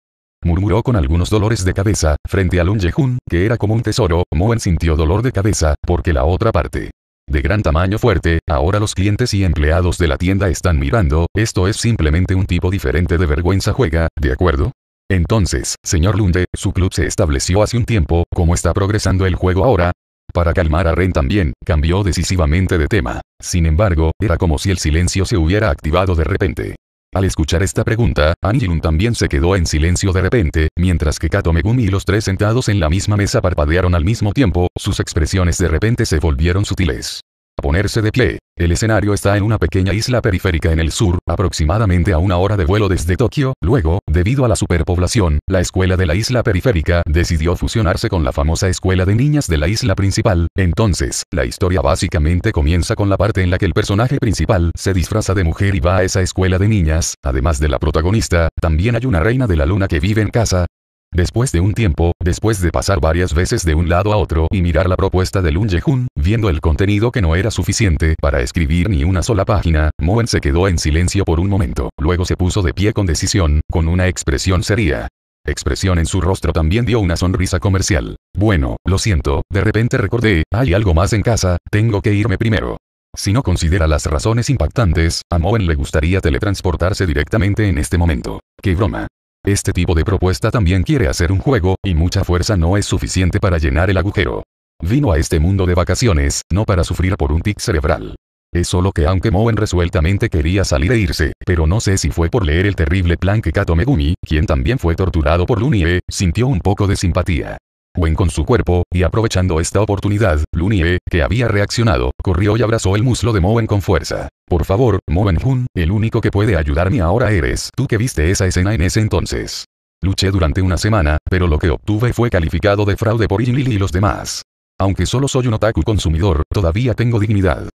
Murmuró con algunos dolores de cabeza, frente a Lun Yehun, que era como un tesoro, Moen sintió dolor de cabeza, porque la otra parte, de gran tamaño fuerte, ahora los clientes y empleados de la tienda están mirando, esto es simplemente un tipo diferente de vergüenza juega, ¿de acuerdo? Entonces, señor Lunde, su club se estableció hace un tiempo, ¿cómo está progresando el juego ahora? Para calmar a Ren también, cambió decisivamente de tema. Sin embargo, era como si el silencio se hubiera activado de repente. Al escuchar esta pregunta, Anjilun también se quedó en silencio de repente, mientras que Kato Megumi y los tres sentados en la misma mesa parpadearon al mismo tiempo, sus expresiones de repente se volvieron sutiles ponerse de pie, el escenario está en una pequeña isla periférica en el sur, aproximadamente a una hora de vuelo desde Tokio. Luego, debido a la superpoblación, la escuela de la isla periférica decidió fusionarse con la famosa escuela de niñas de la isla principal. Entonces, la historia básicamente comienza con la parte en la que el personaje principal se disfraza de mujer y va a esa escuela de niñas. Además de la protagonista, también hay una reina de la luna que vive en casa, Después de un tiempo, después de pasar varias veces de un lado a otro y mirar la propuesta de Lun Jehun, viendo el contenido que no era suficiente para escribir ni una sola página, Moen se quedó en silencio por un momento. Luego se puso de pie con decisión, con una expresión seria. Expresión en su rostro también dio una sonrisa comercial. Bueno, lo siento, de repente recordé, hay algo más en casa, tengo que irme primero. Si no considera las razones impactantes, a Moen le gustaría teletransportarse directamente en este momento. ¡Qué broma! Este tipo de propuesta también quiere hacer un juego, y mucha fuerza no es suficiente para llenar el agujero. Vino a este mundo de vacaciones, no para sufrir por un tic cerebral. Es solo que aunque Moen resueltamente quería salir e irse, pero no sé si fue por leer el terrible plan que Kato Megumi, quien también fue torturado por Lunie, sintió un poco de simpatía. Wen con su cuerpo, y aprovechando esta oportunidad, Lunie, que había reaccionado, corrió y abrazó el muslo de Moen con fuerza. Por favor, Moen Jun, el único que puede ayudarme ahora eres tú que viste esa escena en ese entonces. Luché durante una semana, pero lo que obtuve fue calificado de fraude por Lili y los demás. Aunque solo soy un otaku consumidor, todavía tengo dignidad.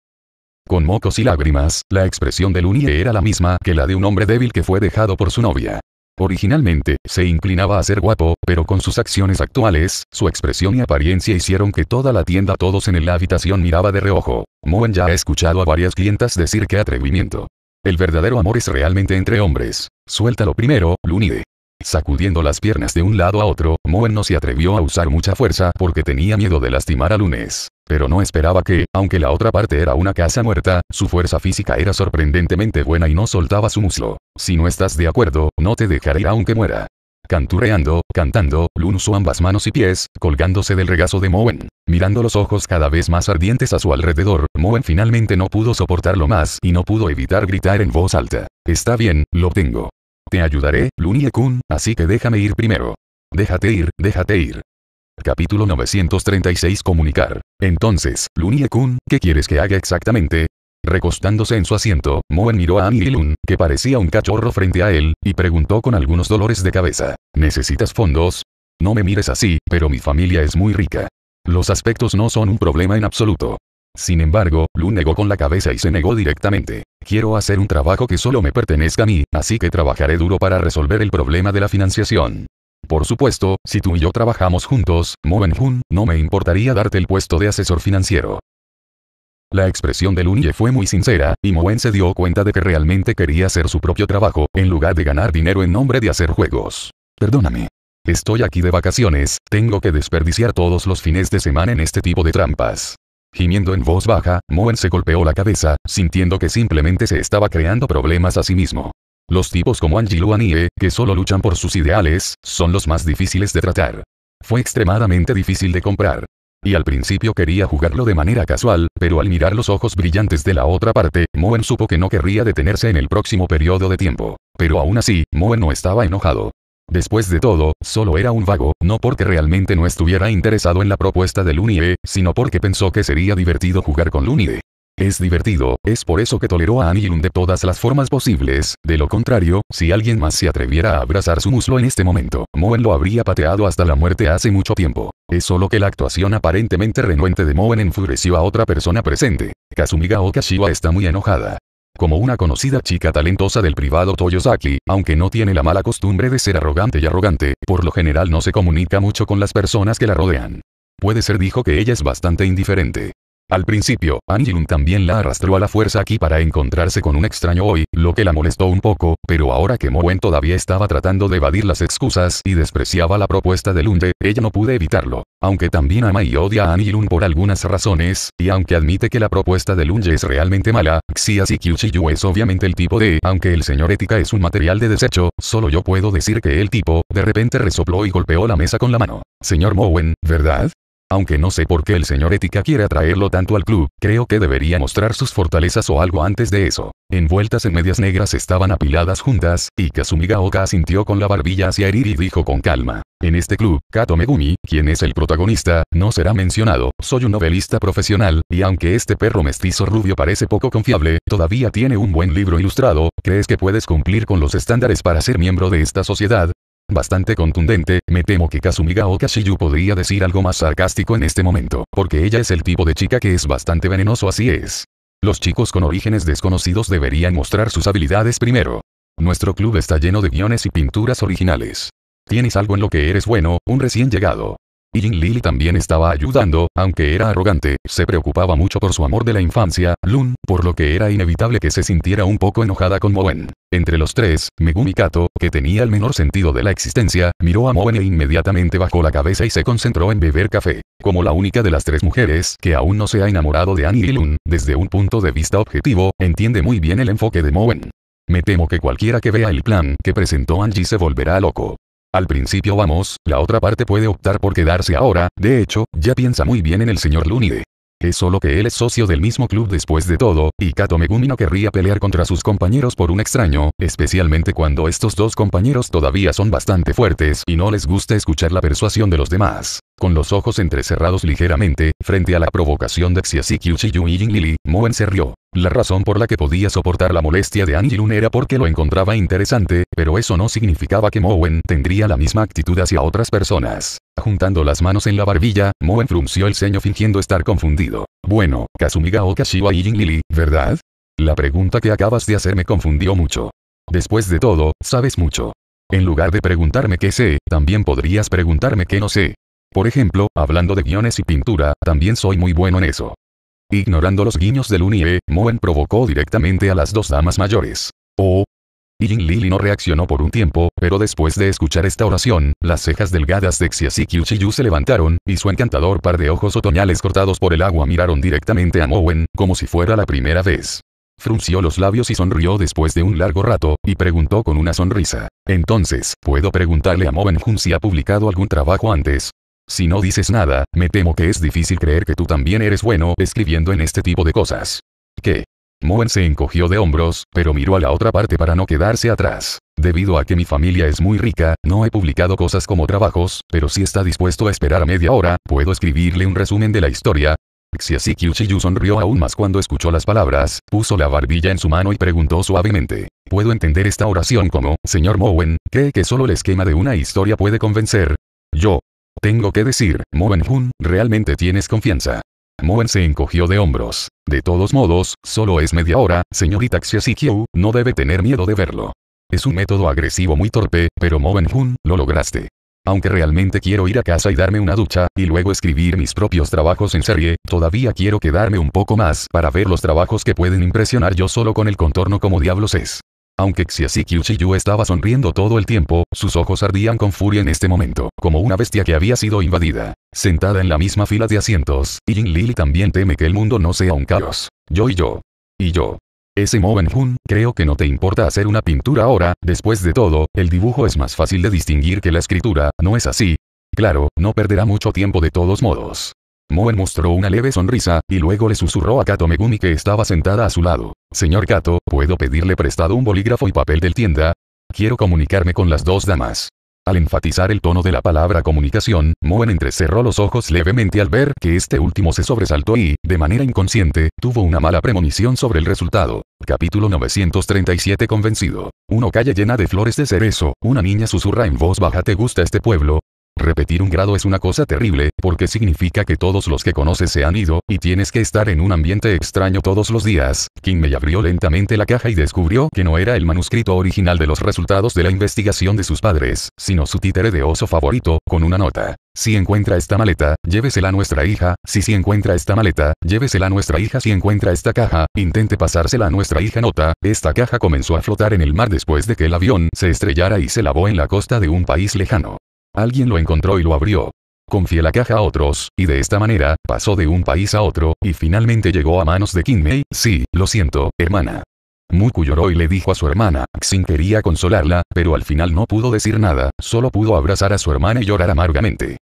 Con mocos y lágrimas, la expresión de Lunie era la misma que la de un hombre débil que fue dejado por su novia. Originalmente, se inclinaba a ser guapo, pero con sus acciones actuales, su expresión y apariencia hicieron que toda la tienda todos en la habitación miraba de reojo. Moen ya ha escuchado a varias clientas decir que atrevimiento. El verdadero amor es realmente entre hombres. Suéltalo primero, Lunide. Sacudiendo las piernas de un lado a otro, Moen no se atrevió a usar mucha fuerza porque tenía miedo de lastimar a Lunes pero no esperaba que, aunque la otra parte era una casa muerta, su fuerza física era sorprendentemente buena y no soltaba su muslo. Si no estás de acuerdo, no te dejaré aunque muera. Canturreando, cantando, Lun usó ambas manos y pies, colgándose del regazo de Moen. Mirando los ojos cada vez más ardientes a su alrededor, Moen finalmente no pudo soportarlo más y no pudo evitar gritar en voz alta. Está bien, lo tengo. Te ayudaré, y kun así que déjame ir primero. Déjate ir, déjate ir. Capítulo 936 Comunicar. Entonces, Lunie-kun, ¿qué quieres que haga exactamente? Recostándose en su asiento, Moen miró a Anilun, que parecía un cachorro frente a él, y preguntó con algunos dolores de cabeza. ¿Necesitas fondos? No me mires así, pero mi familia es muy rica. Los aspectos no son un problema en absoluto. Sin embargo, Lu negó con la cabeza y se negó directamente. Quiero hacer un trabajo que solo me pertenezca a mí, así que trabajaré duro para resolver el problema de la financiación. Por supuesto, si tú y yo trabajamos juntos, Moen-jun, no me importaría darte el puesto de asesor financiero. La expresión de Lunye fue muy sincera, y Moen se dio cuenta de que realmente quería hacer su propio trabajo, en lugar de ganar dinero en nombre de hacer juegos. Perdóname. Estoy aquí de vacaciones, tengo que desperdiciar todos los fines de semana en este tipo de trampas. Gimiendo en voz baja, Moen se golpeó la cabeza, sintiendo que simplemente se estaba creando problemas a sí mismo. Los tipos como Angie Luanie, e, que solo luchan por sus ideales, son los más difíciles de tratar. Fue extremadamente difícil de comprar. Y al principio quería jugarlo de manera casual, pero al mirar los ojos brillantes de la otra parte, Moen supo que no querría detenerse en el próximo periodo de tiempo. Pero aún así, Moen no estaba enojado. Después de todo, solo era un vago, no porque realmente no estuviera interesado en la propuesta de Lunie, e, sino porque pensó que sería divertido jugar con Lunie. E. Es divertido, es por eso que toleró a Anilun de todas las formas posibles, de lo contrario, si alguien más se atreviera a abrazar su muslo en este momento, Moen lo habría pateado hasta la muerte hace mucho tiempo. Es solo que la actuación aparentemente renuente de Moen enfureció a otra persona presente. Kazumiga Okashiwa está muy enojada. Como una conocida chica talentosa del privado Toyosaki, aunque no tiene la mala costumbre de ser arrogante y arrogante, por lo general no se comunica mucho con las personas que la rodean. Puede ser dijo que ella es bastante indiferente. Al principio, Anilun también la arrastró a la fuerza aquí para encontrarse con un extraño hoy, lo que la molestó un poco, pero ahora que Mowen todavía estaba tratando de evadir las excusas y despreciaba la propuesta de Lunde, ella no pudo evitarlo. Aunque también ama y odia a Anilun por algunas razones, y aunque admite que la propuesta de Lunge es realmente mala, Xia yu es obviamente el tipo de, aunque el señor ética es un material de desecho, solo yo puedo decir que el tipo, de repente resopló y golpeó la mesa con la mano. Señor Mowen, ¿verdad? Aunque no sé por qué el señor Etika quiere traerlo tanto al club, creo que debería mostrar sus fortalezas o algo antes de eso. Envueltas en medias negras estaban apiladas juntas, y Kasumigaoka asintió con la barbilla hacia Eriri y dijo con calma. En este club, Kato Megumi, quien es el protagonista, no será mencionado, soy un novelista profesional, y aunque este perro mestizo rubio parece poco confiable, todavía tiene un buen libro ilustrado, ¿crees que puedes cumplir con los estándares para ser miembro de esta sociedad? bastante contundente, me temo que Kazumiga o Kashiyu podría decir algo más sarcástico en este momento, porque ella es el tipo de chica que es bastante venenoso así es. Los chicos con orígenes desconocidos deberían mostrar sus habilidades primero. Nuestro club está lleno de guiones y pinturas originales. Tienes algo en lo que eres bueno, un recién llegado. Jin Lily también estaba ayudando, aunque era arrogante, se preocupaba mucho por su amor de la infancia, Lun, por lo que era inevitable que se sintiera un poco enojada con Moen. Entre los tres, Megumi Kato, que tenía el menor sentido de la existencia, miró a Moen e inmediatamente bajó la cabeza y se concentró en beber café. Como la única de las tres mujeres que aún no se ha enamorado de Annie y Lun, desde un punto de vista objetivo, entiende muy bien el enfoque de Moen. Me temo que cualquiera que vea el plan que presentó Angie se volverá loco. Al principio vamos, la otra parte puede optar por quedarse ahora, de hecho, ya piensa muy bien en el señor Lunide. Es solo que él es socio del mismo club después de todo, y Kato Megumi no querría pelear contra sus compañeros por un extraño, especialmente cuando estos dos compañeros todavía son bastante fuertes y no les gusta escuchar la persuasión de los demás. Con los ojos entrecerrados ligeramente, frente a la provocación de Xiasiki y jing Moen se rió. La razón por la que podía soportar la molestia de Lun era porque lo encontraba interesante, pero eso no significaba que Moen tendría la misma actitud hacia otras personas. Juntando las manos en la barbilla, Moen frunció el ceño fingiendo estar confundido. Bueno, Kazumiga Kashiwa y jing ¿verdad? La pregunta que acabas de hacer me confundió mucho. Después de todo, sabes mucho. En lugar de preguntarme qué sé, también podrías preguntarme qué no sé. Por ejemplo, hablando de guiones y pintura, también soy muy bueno en eso. Ignorando los guiños de Lunie, Moen provocó directamente a las dos damas mayores. Oh. Y Jin Lili no reaccionó por un tiempo, pero después de escuchar esta oración, las cejas delgadas de y Chiyu se levantaron, y su encantador par de ojos otoñales cortados por el agua miraron directamente a Moen, como si fuera la primera vez. Frunció los labios y sonrió después de un largo rato, y preguntó con una sonrisa. Entonces, ¿puedo preguntarle a Moen Jun si ha publicado algún trabajo antes? Si no dices nada, me temo que es difícil creer que tú también eres bueno escribiendo en este tipo de cosas. ¿Qué? Moen se encogió de hombros, pero miró a la otra parte para no quedarse atrás. Debido a que mi familia es muy rica, no he publicado cosas como trabajos, pero si está dispuesto a esperar a media hora, puedo escribirle un resumen de la historia. Xiasiki Chiyu sonrió aún más cuando escuchó las palabras, puso la barbilla en su mano y preguntó suavemente. Puedo entender esta oración como, señor Mowen, ¿cree que solo el esquema de una historia puede convencer? Yo, tengo que decir, moen Hun, realmente tienes confianza. Moen se encogió de hombros. De todos modos, solo es media hora, señorita Xiaoxiqiu, no debe tener miedo de verlo. Es un método agresivo muy torpe, pero moen Hun, lo lograste. Aunque realmente quiero ir a casa y darme una ducha, y luego escribir mis propios trabajos en serie, todavía quiero quedarme un poco más para ver los trabajos que pueden impresionar yo solo con el contorno como diablos es. Aunque Chi Yu estaba sonriendo todo el tiempo, sus ojos ardían con furia en este momento, como una bestia que había sido invadida. Sentada en la misma fila de asientos, y Lili también teme que el mundo no sea un caos. Yo y yo. Y yo. Ese Jun, creo que no te importa hacer una pintura ahora, después de todo, el dibujo es más fácil de distinguir que la escritura, ¿no es así? Claro, no perderá mucho tiempo de todos modos. Moen mostró una leve sonrisa, y luego le susurró a Kato Megumi que estaba sentada a su lado. Señor Kato, ¿puedo pedirle prestado un bolígrafo y papel del tienda? Quiero comunicarme con las dos damas. Al enfatizar el tono de la palabra comunicación, Moen entrecerró los ojos levemente al ver que este último se sobresaltó y, de manera inconsciente, tuvo una mala premonición sobre el resultado. Capítulo 937 Convencido. Una calle llena de flores de cerezo, una niña susurra en voz baja ¿Te gusta este pueblo? Repetir un grado es una cosa terrible, porque significa que todos los que conoces se han ido, y tienes que estar en un ambiente extraño todos los días. me abrió lentamente la caja y descubrió que no era el manuscrito original de los resultados de la investigación de sus padres, sino su títere de oso favorito, con una nota. Si encuentra esta maleta, llévesela a nuestra hija, si si encuentra esta maleta, llévesela a nuestra hija si encuentra esta caja, intente pasársela a nuestra hija nota, esta caja comenzó a flotar en el mar después de que el avión se estrellara y se lavó en la costa de un país lejano. Alguien lo encontró y lo abrió. Confié la caja a otros, y de esta manera, pasó de un país a otro, y finalmente llegó a manos de Kinmei. Sí, lo siento, hermana. Muku lloró y le dijo a su hermana, Xin quería consolarla, pero al final no pudo decir nada, solo pudo abrazar a su hermana y llorar amargamente.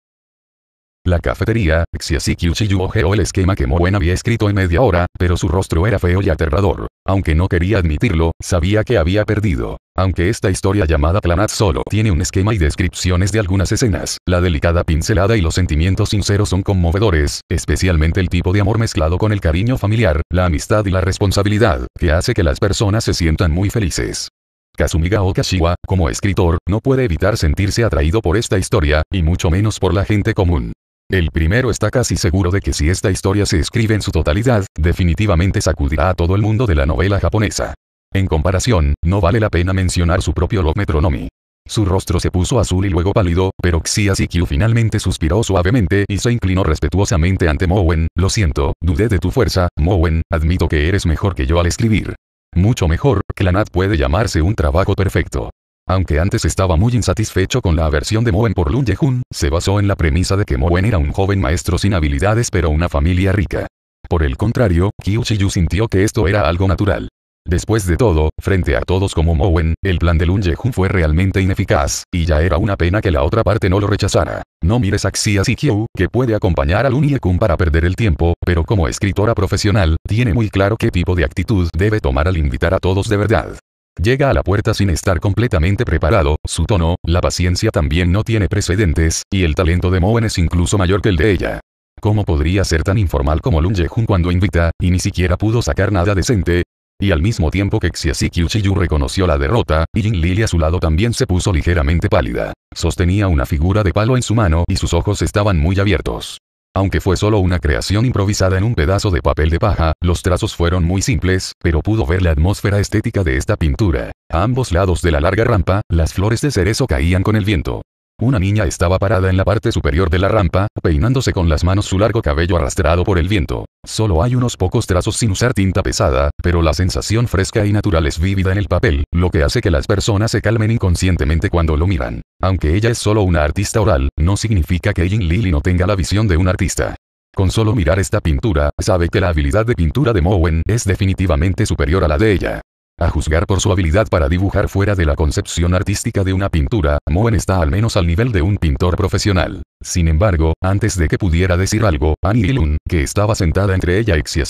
La cafetería, Kyu ojeó el esquema que Moen había escrito en media hora, pero su rostro era feo y aterrador. Aunque no quería admitirlo, sabía que había perdido. Aunque esta historia llamada planat solo tiene un esquema y descripciones de algunas escenas, la delicada pincelada y los sentimientos sinceros son conmovedores, especialmente el tipo de amor mezclado con el cariño familiar, la amistad y la responsabilidad, que hace que las personas se sientan muy felices. Kazumiga Okashiwa, como escritor, no puede evitar sentirse atraído por esta historia, y mucho menos por la gente común. El primero está casi seguro de que si esta historia se escribe en su totalidad, definitivamente sacudirá a todo el mundo de la novela japonesa. En comparación, no vale la pena mencionar su propio log metronomy. Su rostro se puso azul y luego pálido, pero Xias finalmente suspiró suavemente y se inclinó respetuosamente ante Mowen, lo siento, dudé de tu fuerza, Mowen, admito que eres mejor que yo al escribir. Mucho mejor, Clanat puede llamarse un trabajo perfecto. Aunque antes estaba muy insatisfecho con la aversión de Moen por Lun Yehun, se basó en la premisa de que Moen era un joven maestro sin habilidades pero una familia rica. Por el contrario, Chiyu sintió que esto era algo natural. Después de todo, frente a todos como Mowen, el plan de Lun Yehun fue realmente ineficaz, y ya era una pena que la otra parte no lo rechazara. No mires a Xia que puede acompañar a Lun Yehun para perder el tiempo, pero como escritora profesional, tiene muy claro qué tipo de actitud debe tomar al invitar a todos de verdad. Llega a la puerta sin estar completamente preparado, su tono, la paciencia también no tiene precedentes, y el talento de Mowen es incluso mayor que el de ella. ¿Cómo podría ser tan informal como Lun Yehun cuando invita, y ni siquiera pudo sacar nada decente? Y al mismo tiempo que Xiaci Yu reconoció la derrota, y Lili a su lado también se puso ligeramente pálida. Sostenía una figura de palo en su mano y sus ojos estaban muy abiertos. Aunque fue solo una creación improvisada en un pedazo de papel de paja, los trazos fueron muy simples, pero pudo ver la atmósfera estética de esta pintura. A ambos lados de la larga rampa, las flores de cerezo caían con el viento. Una niña estaba parada en la parte superior de la rampa, peinándose con las manos su largo cabello arrastrado por el viento. Solo hay unos pocos trazos sin usar tinta pesada, pero la sensación fresca y natural es vívida en el papel, lo que hace que las personas se calmen inconscientemente cuando lo miran. Aunque ella es solo una artista oral, no significa que Jin Lili no tenga la visión de un artista. Con solo mirar esta pintura, sabe que la habilidad de pintura de Mowen es definitivamente superior a la de ella. A juzgar por su habilidad para dibujar fuera de la concepción artística de una pintura, Moen está al menos al nivel de un pintor profesional. Sin embargo, antes de que pudiera decir algo, Annie que estaba sentada entre ella y Chi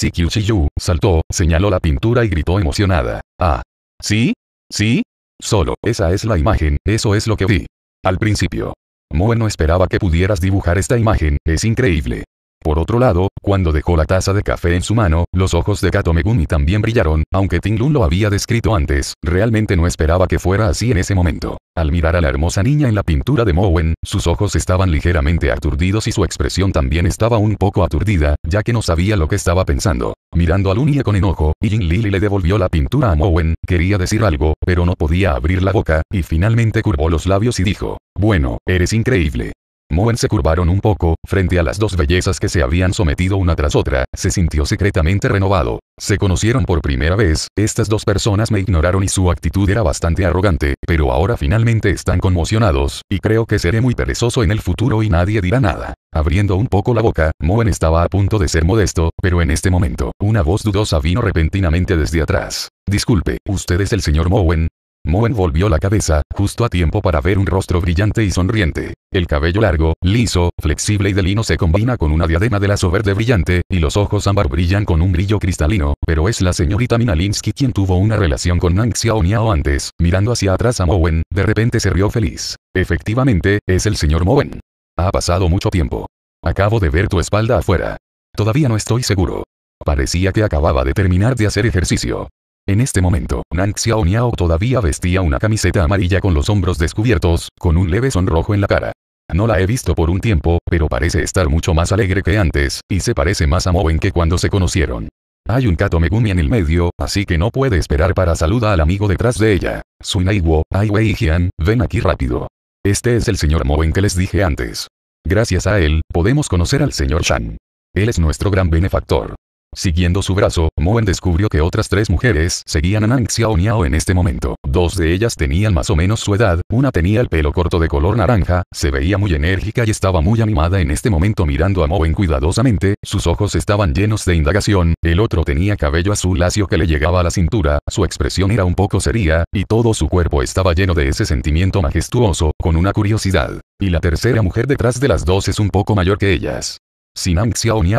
saltó, señaló la pintura y gritó emocionada. Ah. ¿Sí? ¿Sí? Solo, esa es la imagen, eso es lo que vi. Al principio. Moen no esperaba que pudieras dibujar esta imagen, es increíble. Por otro lado, cuando dejó la taza de café en su mano, los ojos de Kato Megumi también brillaron, aunque Tinglun lo había descrito antes, realmente no esperaba que fuera así en ese momento. Al mirar a la hermosa niña en la pintura de Mowen, sus ojos estaban ligeramente aturdidos y su expresión también estaba un poco aturdida, ya que no sabía lo que estaba pensando. Mirando a Lunia con enojo, Yin Lili le devolvió la pintura a Mowen, quería decir algo, pero no podía abrir la boca, y finalmente curvó los labios y dijo, bueno, eres increíble. Moen se curvaron un poco, frente a las dos bellezas que se habían sometido una tras otra, se sintió secretamente renovado. Se conocieron por primera vez, estas dos personas me ignoraron y su actitud era bastante arrogante, pero ahora finalmente están conmocionados, y creo que seré muy perezoso en el futuro y nadie dirá nada. Abriendo un poco la boca, Moen estaba a punto de ser modesto, pero en este momento, una voz dudosa vino repentinamente desde atrás. Disculpe, ¿usted es el señor Moen? Moen volvió la cabeza, justo a tiempo para ver un rostro brillante y sonriente. El cabello largo, liso, flexible y de lino se combina con una diadema de lazo verde brillante, y los ojos ámbar brillan con un brillo cristalino, pero es la señorita Minalinsky quien tuvo una relación con Nang Xiaoniao antes. Mirando hacia atrás a Moen, de repente se rió feliz. Efectivamente, es el señor Moen. Ha pasado mucho tiempo. Acabo de ver tu espalda afuera. Todavía no estoy seguro. Parecía que acababa de terminar de hacer ejercicio. En este momento, Nang Xiao Niao todavía vestía una camiseta amarilla con los hombros descubiertos, con un leve sonrojo en la cara. No la he visto por un tiempo, pero parece estar mucho más alegre que antes, y se parece más a Moen que cuando se conocieron. Hay un Kato Megumi en el medio, así que no puede esperar para saludar al amigo detrás de ella. Sunaiwo, Ai Wei Jian, ven aquí rápido. Este es el señor Moen que les dije antes. Gracias a él, podemos conocer al señor Shan. Él es nuestro gran benefactor. Siguiendo su brazo, Moen descubrió que otras tres mujeres seguían a Nang Xiaoniao en este momento. Dos de ellas tenían más o menos su edad, una tenía el pelo corto de color naranja, se veía muy enérgica y estaba muy animada en este momento mirando a Moen cuidadosamente, sus ojos estaban llenos de indagación, el otro tenía cabello azul lacio que le llegaba a la cintura, su expresión era un poco seria, y todo su cuerpo estaba lleno de ese sentimiento majestuoso, con una curiosidad. Y la tercera mujer detrás de las dos es un poco mayor que ellas. Sinang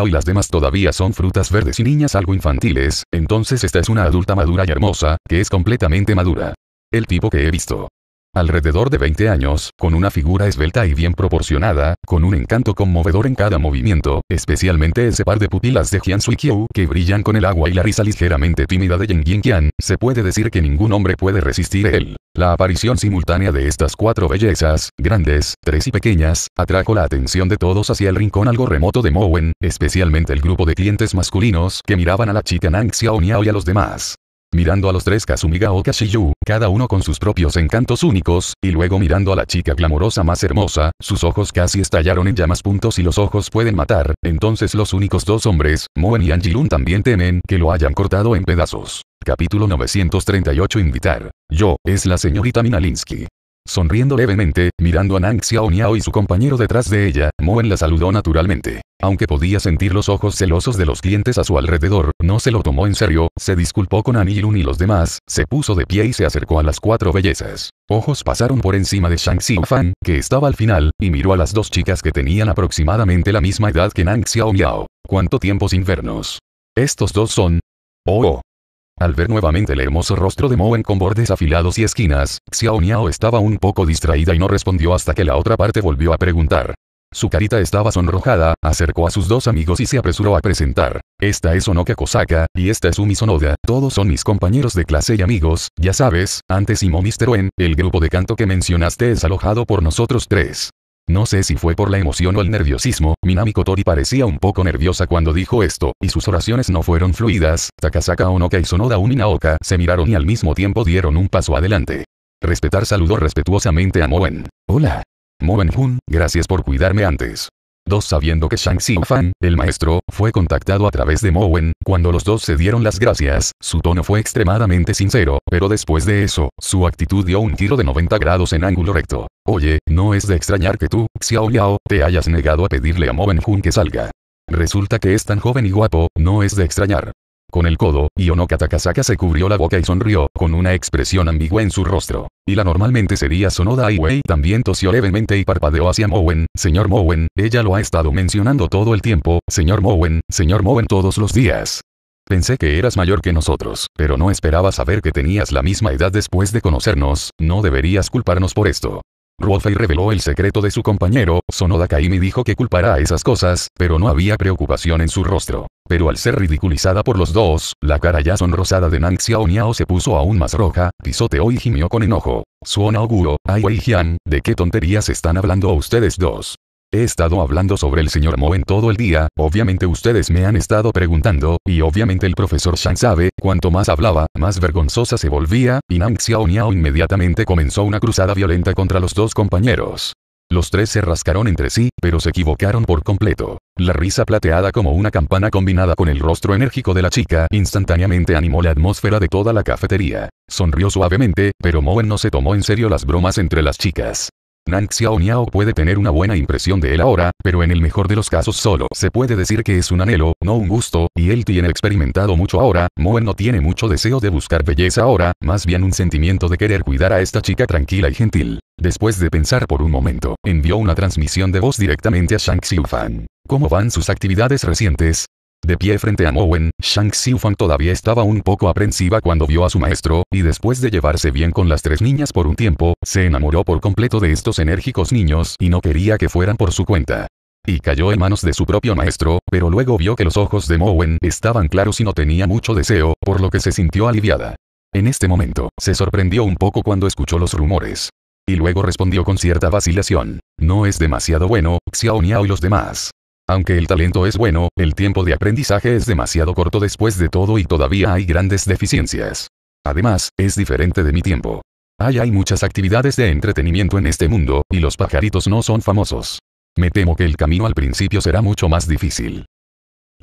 y las demás todavía son frutas verdes y niñas algo infantiles, entonces esta es una adulta madura y hermosa, que es completamente madura. El tipo que he visto alrededor de 20 años, con una figura esbelta y bien proporcionada, con un encanto conmovedor en cada movimiento, especialmente ese par de pupilas de Jian Kyu que brillan con el agua y la risa ligeramente tímida de Yen Yin se puede decir que ningún hombre puede resistir él. La aparición simultánea de estas cuatro bellezas, grandes, tres y pequeñas, atrajo la atención de todos hacia el rincón algo remoto de Mowen, especialmente el grupo de clientes masculinos que miraban a la chica Nang Niao y a los demás. Mirando a los tres Kazumiga o Kashiyu, cada uno con sus propios encantos únicos, y luego mirando a la chica glamorosa más hermosa, sus ojos casi estallaron en llamas. Puntos y los ojos pueden matar, entonces los únicos dos hombres, Moen y Angilun también temen que lo hayan cortado en pedazos. Capítulo 938 Invitar. Yo, es la señorita Minalinsky. Sonriendo levemente, mirando a Nang Miao y su compañero detrás de ella, Moen la saludó naturalmente. Aunque podía sentir los ojos celosos de los clientes a su alrededor, no se lo tomó en serio, se disculpó con Anilun y los demás, se puso de pie y se acercó a las cuatro bellezas. Ojos pasaron por encima de Shang Fan, que estaba al final, y miró a las dos chicas que tenían aproximadamente la misma edad que Nang Miao. ¿Cuánto tiempo sin vernos? Estos dos son... Oh, oh. Al ver nuevamente el hermoso rostro de Moen con bordes afilados y esquinas, Xiao Niao estaba un poco distraída y no respondió hasta que la otra parte volvió a preguntar. Su carita estaba sonrojada, acercó a sus dos amigos y se apresuró a presentar. Esta es Onoka Kosaka, y esta es Umi Sonoda, todos son mis compañeros de clase y amigos, ya sabes, antes y mr Oen, el grupo de canto que mencionaste es alojado por nosotros tres. No sé si fue por la emoción o el nerviosismo, Minami Kotori parecía un poco nerviosa cuando dijo esto, y sus oraciones no fueron fluidas, Takasaka Onoka y Sonoda Uninaoka se miraron y al mismo tiempo dieron un paso adelante. Respetar saludó respetuosamente a Moen. Hola. Moen Jun, gracias por cuidarme antes dos sabiendo que Shang Xiu Fan, el maestro, fue contactado a través de Mowen, cuando los dos se dieron las gracias, su tono fue extremadamente sincero, pero después de eso, su actitud dio un tiro de 90 grados en ángulo recto. Oye, no es de extrañar que tú, Xiao Yao, te hayas negado a pedirle a Mowen Jun que salga. Resulta que es tan joven y guapo, no es de extrañar con el codo, y Takasaka se cubrió la boca y sonrió, con una expresión ambigua en su rostro. Y la normalmente sería Sonoda Ai-Wei también tosió levemente y parpadeó hacia Mowen, señor Mowen, ella lo ha estado mencionando todo el tiempo, señor Mowen, señor Mowen todos los días. Pensé que eras mayor que nosotros, pero no esperaba saber que tenías la misma edad después de conocernos, no deberías culparnos por esto. Ruofei reveló el secreto de su compañero, Sonoda Kaimi dijo que culpará a esas cosas, pero no había preocupación en su rostro. Pero al ser ridiculizada por los dos, la cara ya sonrosada de Xiao Xiaoniao se puso aún más roja, pisoteó y gimió con enojo. Suon Auguro, Ai Jian, ¿de qué tonterías están hablando ustedes dos? He estado hablando sobre el señor en todo el día, obviamente ustedes me han estado preguntando, y obviamente el profesor Shang sabe, cuanto más hablaba, más vergonzosa se volvía, y Nang Xiaoniao inmediatamente comenzó una cruzada violenta contra los dos compañeros. Los tres se rascaron entre sí, pero se equivocaron por completo. La risa plateada como una campana combinada con el rostro enérgico de la chica instantáneamente animó la atmósfera de toda la cafetería. Sonrió suavemente, pero Moen no se tomó en serio las bromas entre las chicas. Nan Xiaoniao puede tener una buena impresión de él ahora, pero en el mejor de los casos solo se puede decir que es un anhelo, no un gusto, y él tiene experimentado mucho ahora, Moen no tiene mucho deseo de buscar belleza ahora, más bien un sentimiento de querer cuidar a esta chica tranquila y gentil. Después de pensar por un momento, envió una transmisión de voz directamente a Shang Fan. ¿Cómo van sus actividades recientes? De pie frente a Mowen, Shang Xiufang todavía estaba un poco aprensiva cuando vio a su maestro, y después de llevarse bien con las tres niñas por un tiempo, se enamoró por completo de estos enérgicos niños y no quería que fueran por su cuenta. Y cayó en manos de su propio maestro, pero luego vio que los ojos de Mowen estaban claros y no tenía mucho deseo, por lo que se sintió aliviada. En este momento, se sorprendió un poco cuando escuchó los rumores. Y luego respondió con cierta vacilación. No es demasiado bueno, Xiao Niao y los demás. Aunque el talento es bueno, el tiempo de aprendizaje es demasiado corto después de todo y todavía hay grandes deficiencias. Además, es diferente de mi tiempo. Hay, hay muchas actividades de entretenimiento en este mundo, y los pajaritos no son famosos. Me temo que el camino al principio será mucho más difícil.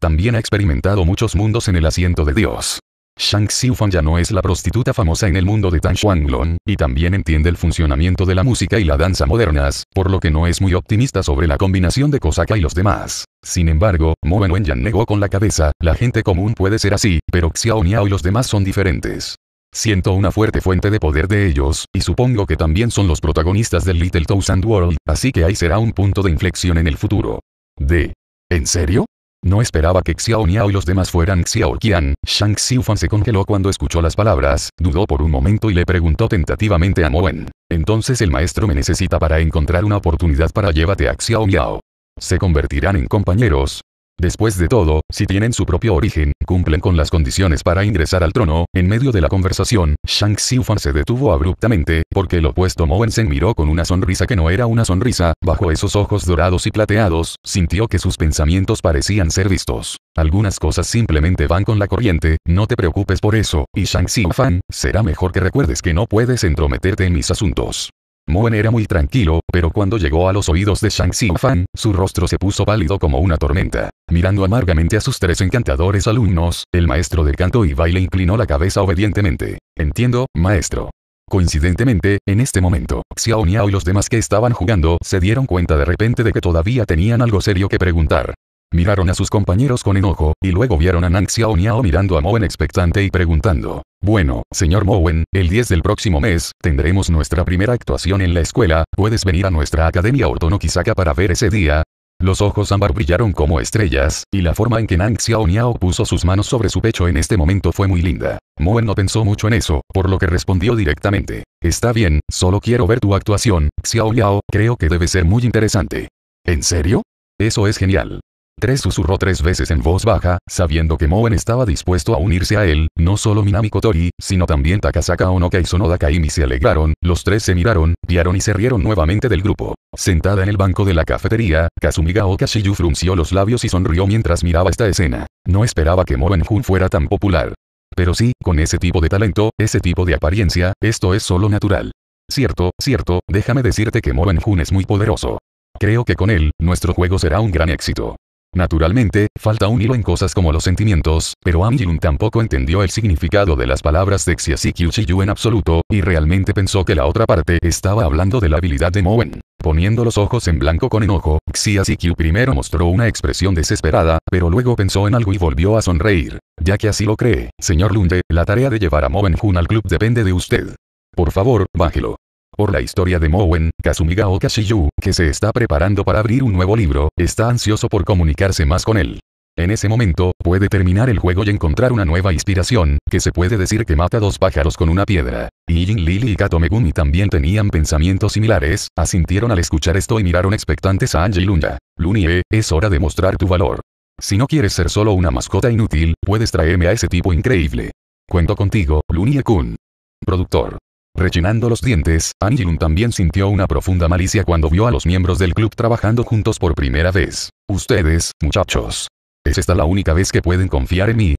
También ha experimentado muchos mundos en el asiento de Dios. Shang Tsiu-Fan ya no es la prostituta famosa en el mundo de Tan Shuanglong, y también entiende el funcionamiento de la música y la danza modernas, por lo que no es muy optimista sobre la combinación de Kosaka y los demás. Sin embargo, Mo Wenyan negó con la cabeza, la gente común puede ser así, pero Xiao Niao y los demás son diferentes. Siento una fuerte fuente de poder de ellos, y supongo que también son los protagonistas del Little Thousand World, así que ahí será un punto de inflexión en el futuro. D. ¿En serio? No esperaba que Xiao Niao y los demás fueran Xiao Qian. Shang Fan se congeló cuando escuchó las palabras, dudó por un momento y le preguntó tentativamente a Moen. Entonces el maestro me necesita para encontrar una oportunidad para llévate a Xiao Miao. Se convertirán en compañeros, Después de todo, si tienen su propio origen, cumplen con las condiciones para ingresar al trono. En medio de la conversación, Shang Fan se detuvo abruptamente, porque el opuesto Sen miró con una sonrisa que no era una sonrisa, bajo esos ojos dorados y plateados, sintió que sus pensamientos parecían ser vistos. Algunas cosas simplemente van con la corriente, no te preocupes por eso, y Shang Fan, será mejor que recuerdes que no puedes entrometerte en mis asuntos. Moen era muy tranquilo, pero cuando llegó a los oídos de Shang Fan, su rostro se puso pálido como una tormenta. Mirando amargamente a sus tres encantadores alumnos, el maestro del canto y baile inclinó la cabeza obedientemente. Entiendo, maestro. Coincidentemente, en este momento, Xiao Niao y los demás que estaban jugando se dieron cuenta de repente de que todavía tenían algo serio que preguntar. Miraron a sus compañeros con enojo, y luego vieron a Nan Xiao Niao mirando a Moen expectante y preguntando. Bueno, señor Mowen, el 10 del próximo mes, tendremos nuestra primera actuación en la escuela, ¿puedes venir a nuestra academia Ortonokisaka para ver ese día? Los ojos ámbar brillaron como estrellas, y la forma en que Nang Niao puso sus manos sobre su pecho en este momento fue muy linda. Moen no pensó mucho en eso, por lo que respondió directamente. Está bien, solo quiero ver tu actuación, Xiaoniao, creo que debe ser muy interesante. ¿En serio? Eso es genial. Tres susurró tres veces en voz baja, sabiendo que Moen estaba dispuesto a unirse a él, no solo Minami Kotori, sino también Takasaka Onoka y Sonoda Kaimi se alegraron, los tres se miraron, piaron y se rieron nuevamente del grupo. Sentada en el banco de la cafetería, Kazumiga Okashiyu frunció los labios y sonrió mientras miraba esta escena. No esperaba que Moen Jun fuera tan popular. Pero sí, con ese tipo de talento, ese tipo de apariencia, esto es solo natural. Cierto, cierto, déjame decirte que Moen Jun es muy poderoso. Creo que con él, nuestro juego será un gran éxito. Naturalmente, falta un hilo en cosas como los sentimientos, pero Am tampoco entendió el significado de las palabras de y yu en absoluto, y realmente pensó que la otra parte estaba hablando de la habilidad de Moen. Poniendo los ojos en blanco con enojo, Xiasikyu primero mostró una expresión desesperada, pero luego pensó en algo y volvió a sonreír. Ya que así lo cree, señor Lunde, la tarea de llevar a Moen Jun al club depende de usted. Por favor, bájelo por la historia de Mowen, Kazumiga Okashiyu, que se está preparando para abrir un nuevo libro, está ansioso por comunicarse más con él. En ese momento, puede terminar el juego y encontrar una nueva inspiración, que se puede decir que mata dos pájaros con una piedra. Y Jin Lili y Kato Megumi también tenían pensamientos similares, asintieron al escuchar esto y miraron expectantes a Anji y Luna. Lunie, eh, es hora de mostrar tu valor. Si no quieres ser solo una mascota inútil, puedes traerme a ese tipo increíble. Cuento contigo, Lunie-kun. Productor. Rechinando los dientes, Angelun también sintió una profunda malicia cuando vio a los miembros del club trabajando juntos por primera vez. Ustedes, muchachos. ¿Es esta la única vez que pueden confiar en mí?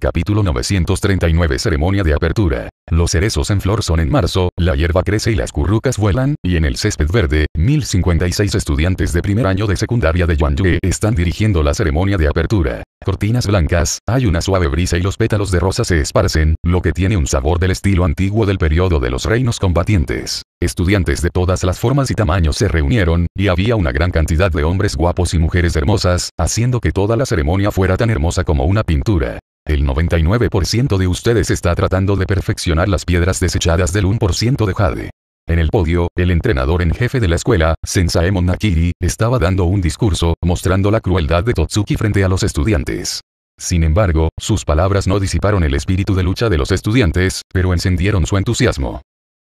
Capítulo 939 Ceremonia de apertura. Los cerezos en flor son en marzo, la hierba crece y las currucas vuelan, y en el césped verde, 1056 estudiantes de primer año de secundaria de Yue están dirigiendo la ceremonia de apertura. Cortinas blancas, hay una suave brisa y los pétalos de rosa se esparcen, lo que tiene un sabor del estilo antiguo del periodo de los reinos combatientes. Estudiantes de todas las formas y tamaños se reunieron, y había una gran cantidad de hombres guapos y mujeres hermosas, haciendo que toda la ceremonia fuera tan hermosa como una pintura. El 99% de ustedes está tratando de perfeccionar las piedras desechadas del 1% de jade. En el podio, el entrenador en jefe de la escuela, Senzaemon Nakiri, estaba dando un discurso, mostrando la crueldad de Totsuki frente a los estudiantes. Sin embargo, sus palabras no disiparon el espíritu de lucha de los estudiantes, pero encendieron su entusiasmo.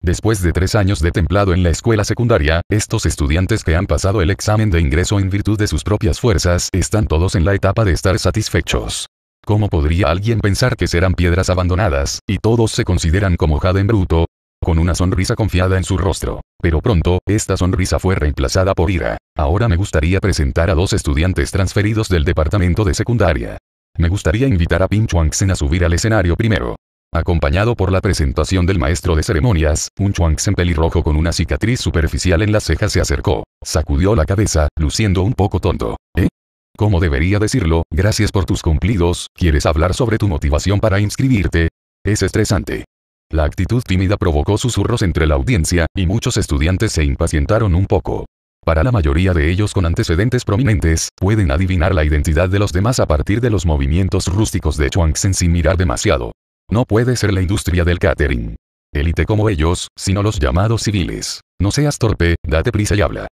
Después de tres años de templado en la escuela secundaria, estos estudiantes que han pasado el examen de ingreso en virtud de sus propias fuerzas están todos en la etapa de estar satisfechos. ¿Cómo podría alguien pensar que serán piedras abandonadas, y todos se consideran como jade bruto? Con una sonrisa confiada en su rostro. Pero pronto, esta sonrisa fue reemplazada por ira. Ahora me gustaría presentar a dos estudiantes transferidos del departamento de secundaria. Me gustaría invitar a Pim a subir al escenario primero. Acompañado por la presentación del maestro de ceremonias, un Chuangsen pelirrojo con una cicatriz superficial en la ceja se acercó. Sacudió la cabeza, luciendo un poco tonto. ¿Eh? como debería decirlo, gracias por tus cumplidos, ¿quieres hablar sobre tu motivación para inscribirte? Es estresante. La actitud tímida provocó susurros entre la audiencia, y muchos estudiantes se impacientaron un poco. Para la mayoría de ellos con antecedentes prominentes, pueden adivinar la identidad de los demás a partir de los movimientos rústicos de Chuangsen sin mirar demasiado. No puede ser la industria del catering. Élite como ellos, sino los llamados civiles. No seas torpe, date prisa y habla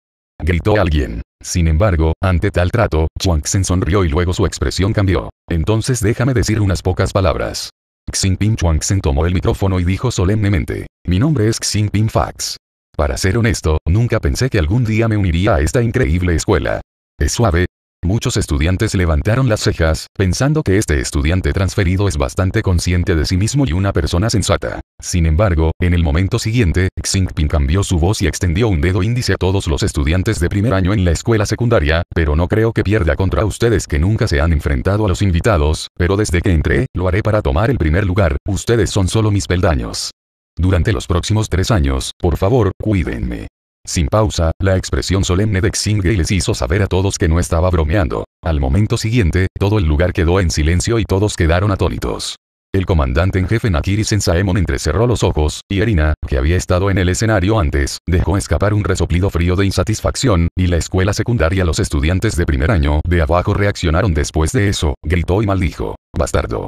gritó alguien. Sin embargo, ante tal trato, Chuang-sen sonrió y luego su expresión cambió. Entonces déjame decir unas pocas palabras. Chuang-sen tomó el micrófono y dijo solemnemente, mi nombre es Ping Fax. Para ser honesto, nunca pensé que algún día me uniría a esta increíble escuela. Es suave, Muchos estudiantes levantaron las cejas, pensando que este estudiante transferido es bastante consciente de sí mismo y una persona sensata. Sin embargo, en el momento siguiente, Xingping cambió su voz y extendió un dedo índice a todos los estudiantes de primer año en la escuela secundaria, pero no creo que pierda contra ustedes que nunca se han enfrentado a los invitados, pero desde que entré, lo haré para tomar el primer lugar, ustedes son solo mis peldaños. Durante los próximos tres años, por favor, cuídenme. Sin pausa, la expresión solemne de Xingri les hizo saber a todos que no estaba bromeando. Al momento siguiente, todo el lugar quedó en silencio y todos quedaron atónitos. El comandante en jefe Nakiri Sensaemon entrecerró los ojos, y Erina, que había estado en el escenario antes, dejó escapar un resoplido frío de insatisfacción, y la escuela secundaria los estudiantes de primer año de abajo reaccionaron después de eso, gritó y maldijo. Bastardo.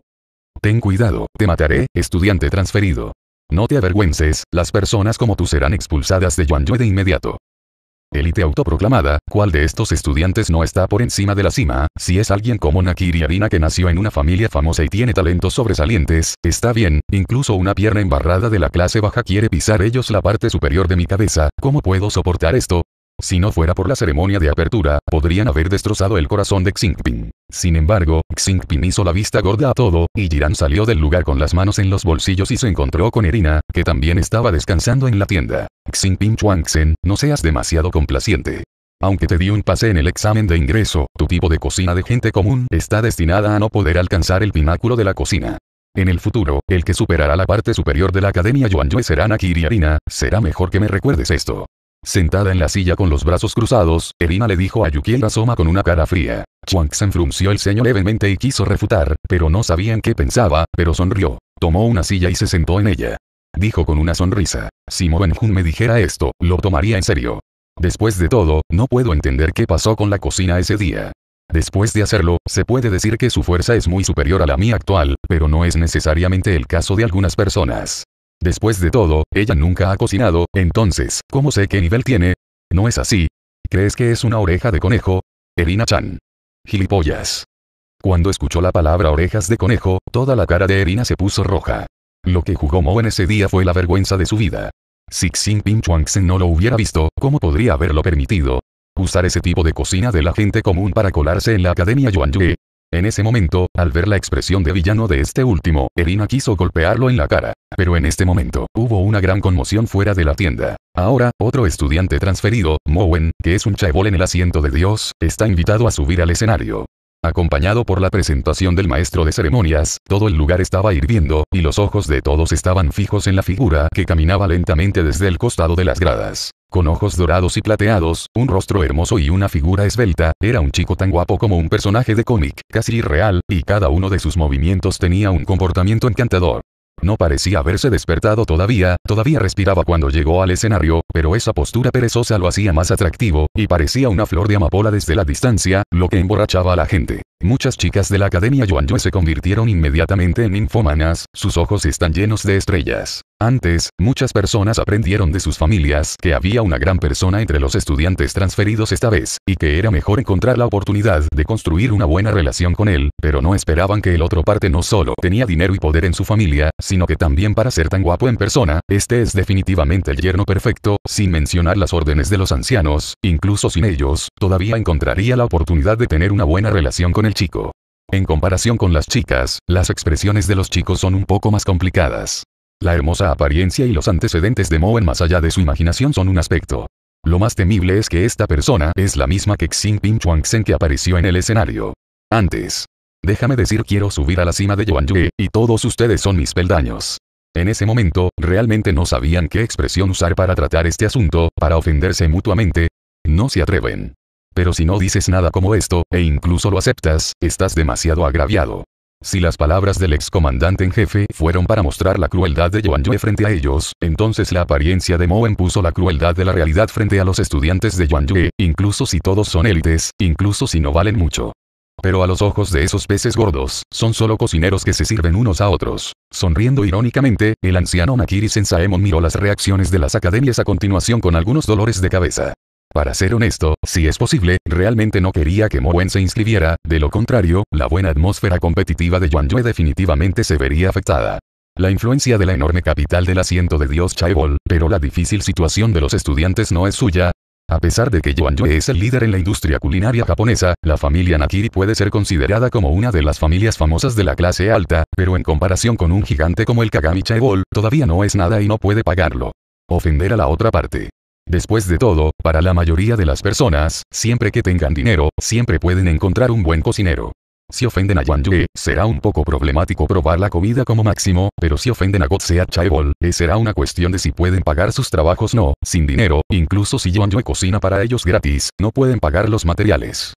Ten cuidado, te mataré, estudiante transferido. No te avergüences, las personas como tú serán expulsadas de Yue de inmediato. Elite autoproclamada, ¿cuál de estos estudiantes no está por encima de la cima? Si es alguien como Nakiri Arina que nació en una familia famosa y tiene talentos sobresalientes, está bien, incluso una pierna embarrada de la clase baja quiere pisar ellos la parte superior de mi cabeza, ¿cómo puedo soportar esto? Si no fuera por la ceremonia de apertura, podrían haber destrozado el corazón de Xingping. Sin embargo, Xingping hizo la vista gorda a todo, y Jiran salió del lugar con las manos en los bolsillos y se encontró con Erina, que también estaba descansando en la tienda. Xingping Chuangxen, no seas demasiado complaciente. Aunque te di un pase en el examen de ingreso, tu tipo de cocina de gente común está destinada a no poder alcanzar el pináculo de la cocina. En el futuro, el que superará la parte superior de la Academia Yue será Nakiri Erina, será mejor que me recuerdes esto. Sentada en la silla con los brazos cruzados, Erina le dijo a la Asoma con una cara fría. chuang frunció el ceño levemente y quiso refutar, pero no sabían qué pensaba, pero sonrió. Tomó una silla y se sentó en ella. Dijo con una sonrisa. Si Mo Hun me dijera esto, lo tomaría en serio. Después de todo, no puedo entender qué pasó con la cocina ese día. Después de hacerlo, se puede decir que su fuerza es muy superior a la mía actual, pero no es necesariamente el caso de algunas personas. Después de todo, ella nunca ha cocinado, entonces, ¿cómo sé qué nivel tiene? No es así. ¿Crees que es una oreja de conejo? Erina-chan. Gilipollas. Cuando escuchó la palabra orejas de conejo, toda la cara de Erina se puso roja. Lo que jugó Mo en ese día fue la vergüenza de su vida. Si Xing Chuangsen no lo hubiera visto, ¿cómo podría haberlo permitido? Usar ese tipo de cocina de la gente común para colarse en la Academia Yuanyue. En ese momento, al ver la expresión de villano de este último, Erina quiso golpearlo en la cara. Pero en este momento, hubo una gran conmoción fuera de la tienda. Ahora, otro estudiante transferido, Mowen, que es un chaebol en el asiento de Dios, está invitado a subir al escenario. Acompañado por la presentación del maestro de ceremonias, todo el lugar estaba hirviendo, y los ojos de todos estaban fijos en la figura que caminaba lentamente desde el costado de las gradas. Con ojos dorados y plateados, un rostro hermoso y una figura esbelta, era un chico tan guapo como un personaje de cómic, casi irreal, y cada uno de sus movimientos tenía un comportamiento encantador. No parecía haberse despertado todavía, todavía respiraba cuando llegó al escenario, pero esa postura perezosa lo hacía más atractivo, y parecía una flor de amapola desde la distancia, lo que emborrachaba a la gente. Muchas chicas de la academia Yuan Yue se convirtieron inmediatamente en infomanas, sus ojos están llenos de estrellas. Antes, muchas personas aprendieron de sus familias que había una gran persona entre los estudiantes transferidos esta vez, y que era mejor encontrar la oportunidad de construir una buena relación con él, pero no esperaban que el otro parte no solo tenía dinero y poder en su familia, sino que también para ser tan guapo en persona, este es definitivamente el yerno perfecto, sin mencionar las órdenes de los ancianos, incluso sin ellos, todavía encontraría la oportunidad de tener una buena relación con él chico. En comparación con las chicas, las expresiones de los chicos son un poco más complicadas. La hermosa apariencia y los antecedentes de Moen más allá de su imaginación son un aspecto. Lo más temible es que esta persona es la misma que Chuang Sen que apareció en el escenario. Antes. Déjame decir quiero subir a la cima de Yuan Yue, y todos ustedes son mis peldaños. En ese momento, realmente no sabían qué expresión usar para tratar este asunto, para ofenderse mutuamente. No se atreven. Pero si no dices nada como esto, e incluso lo aceptas, estás demasiado agraviado. Si las palabras del ex comandante en jefe fueron para mostrar la crueldad de Yuan Yue frente a ellos, entonces la apariencia de Moen puso la crueldad de la realidad frente a los estudiantes de Yuan Yue, incluso si todos son élites, incluso si no valen mucho. Pero a los ojos de esos peces gordos, son solo cocineros que se sirven unos a otros. Sonriendo irónicamente, el anciano Nakiri Sensaemon miró las reacciones de las academias a continuación con algunos dolores de cabeza. Para ser honesto, si es posible, realmente no quería que Mowen se inscribiera, de lo contrario, la buena atmósfera competitiva de Yue definitivamente se vería afectada. La influencia de la enorme capital del asiento de Dios Chaebol, pero la difícil situación de los estudiantes no es suya. A pesar de que Yue es el líder en la industria culinaria japonesa, la familia Nakiri puede ser considerada como una de las familias famosas de la clase alta, pero en comparación con un gigante como el Kagami Chaebol, todavía no es nada y no puede pagarlo. Ofender a la otra parte. Después de todo, para la mayoría de las personas, siempre que tengan dinero, siempre pueden encontrar un buen cocinero. Si ofenden a Yuan Yue, será un poco problemático probar la comida como máximo, pero si ofenden a Gotsea Chaebol, eh, será una cuestión de si pueden pagar sus trabajos no, sin dinero, incluso si Yuan Yue cocina para ellos gratis, no pueden pagar los materiales.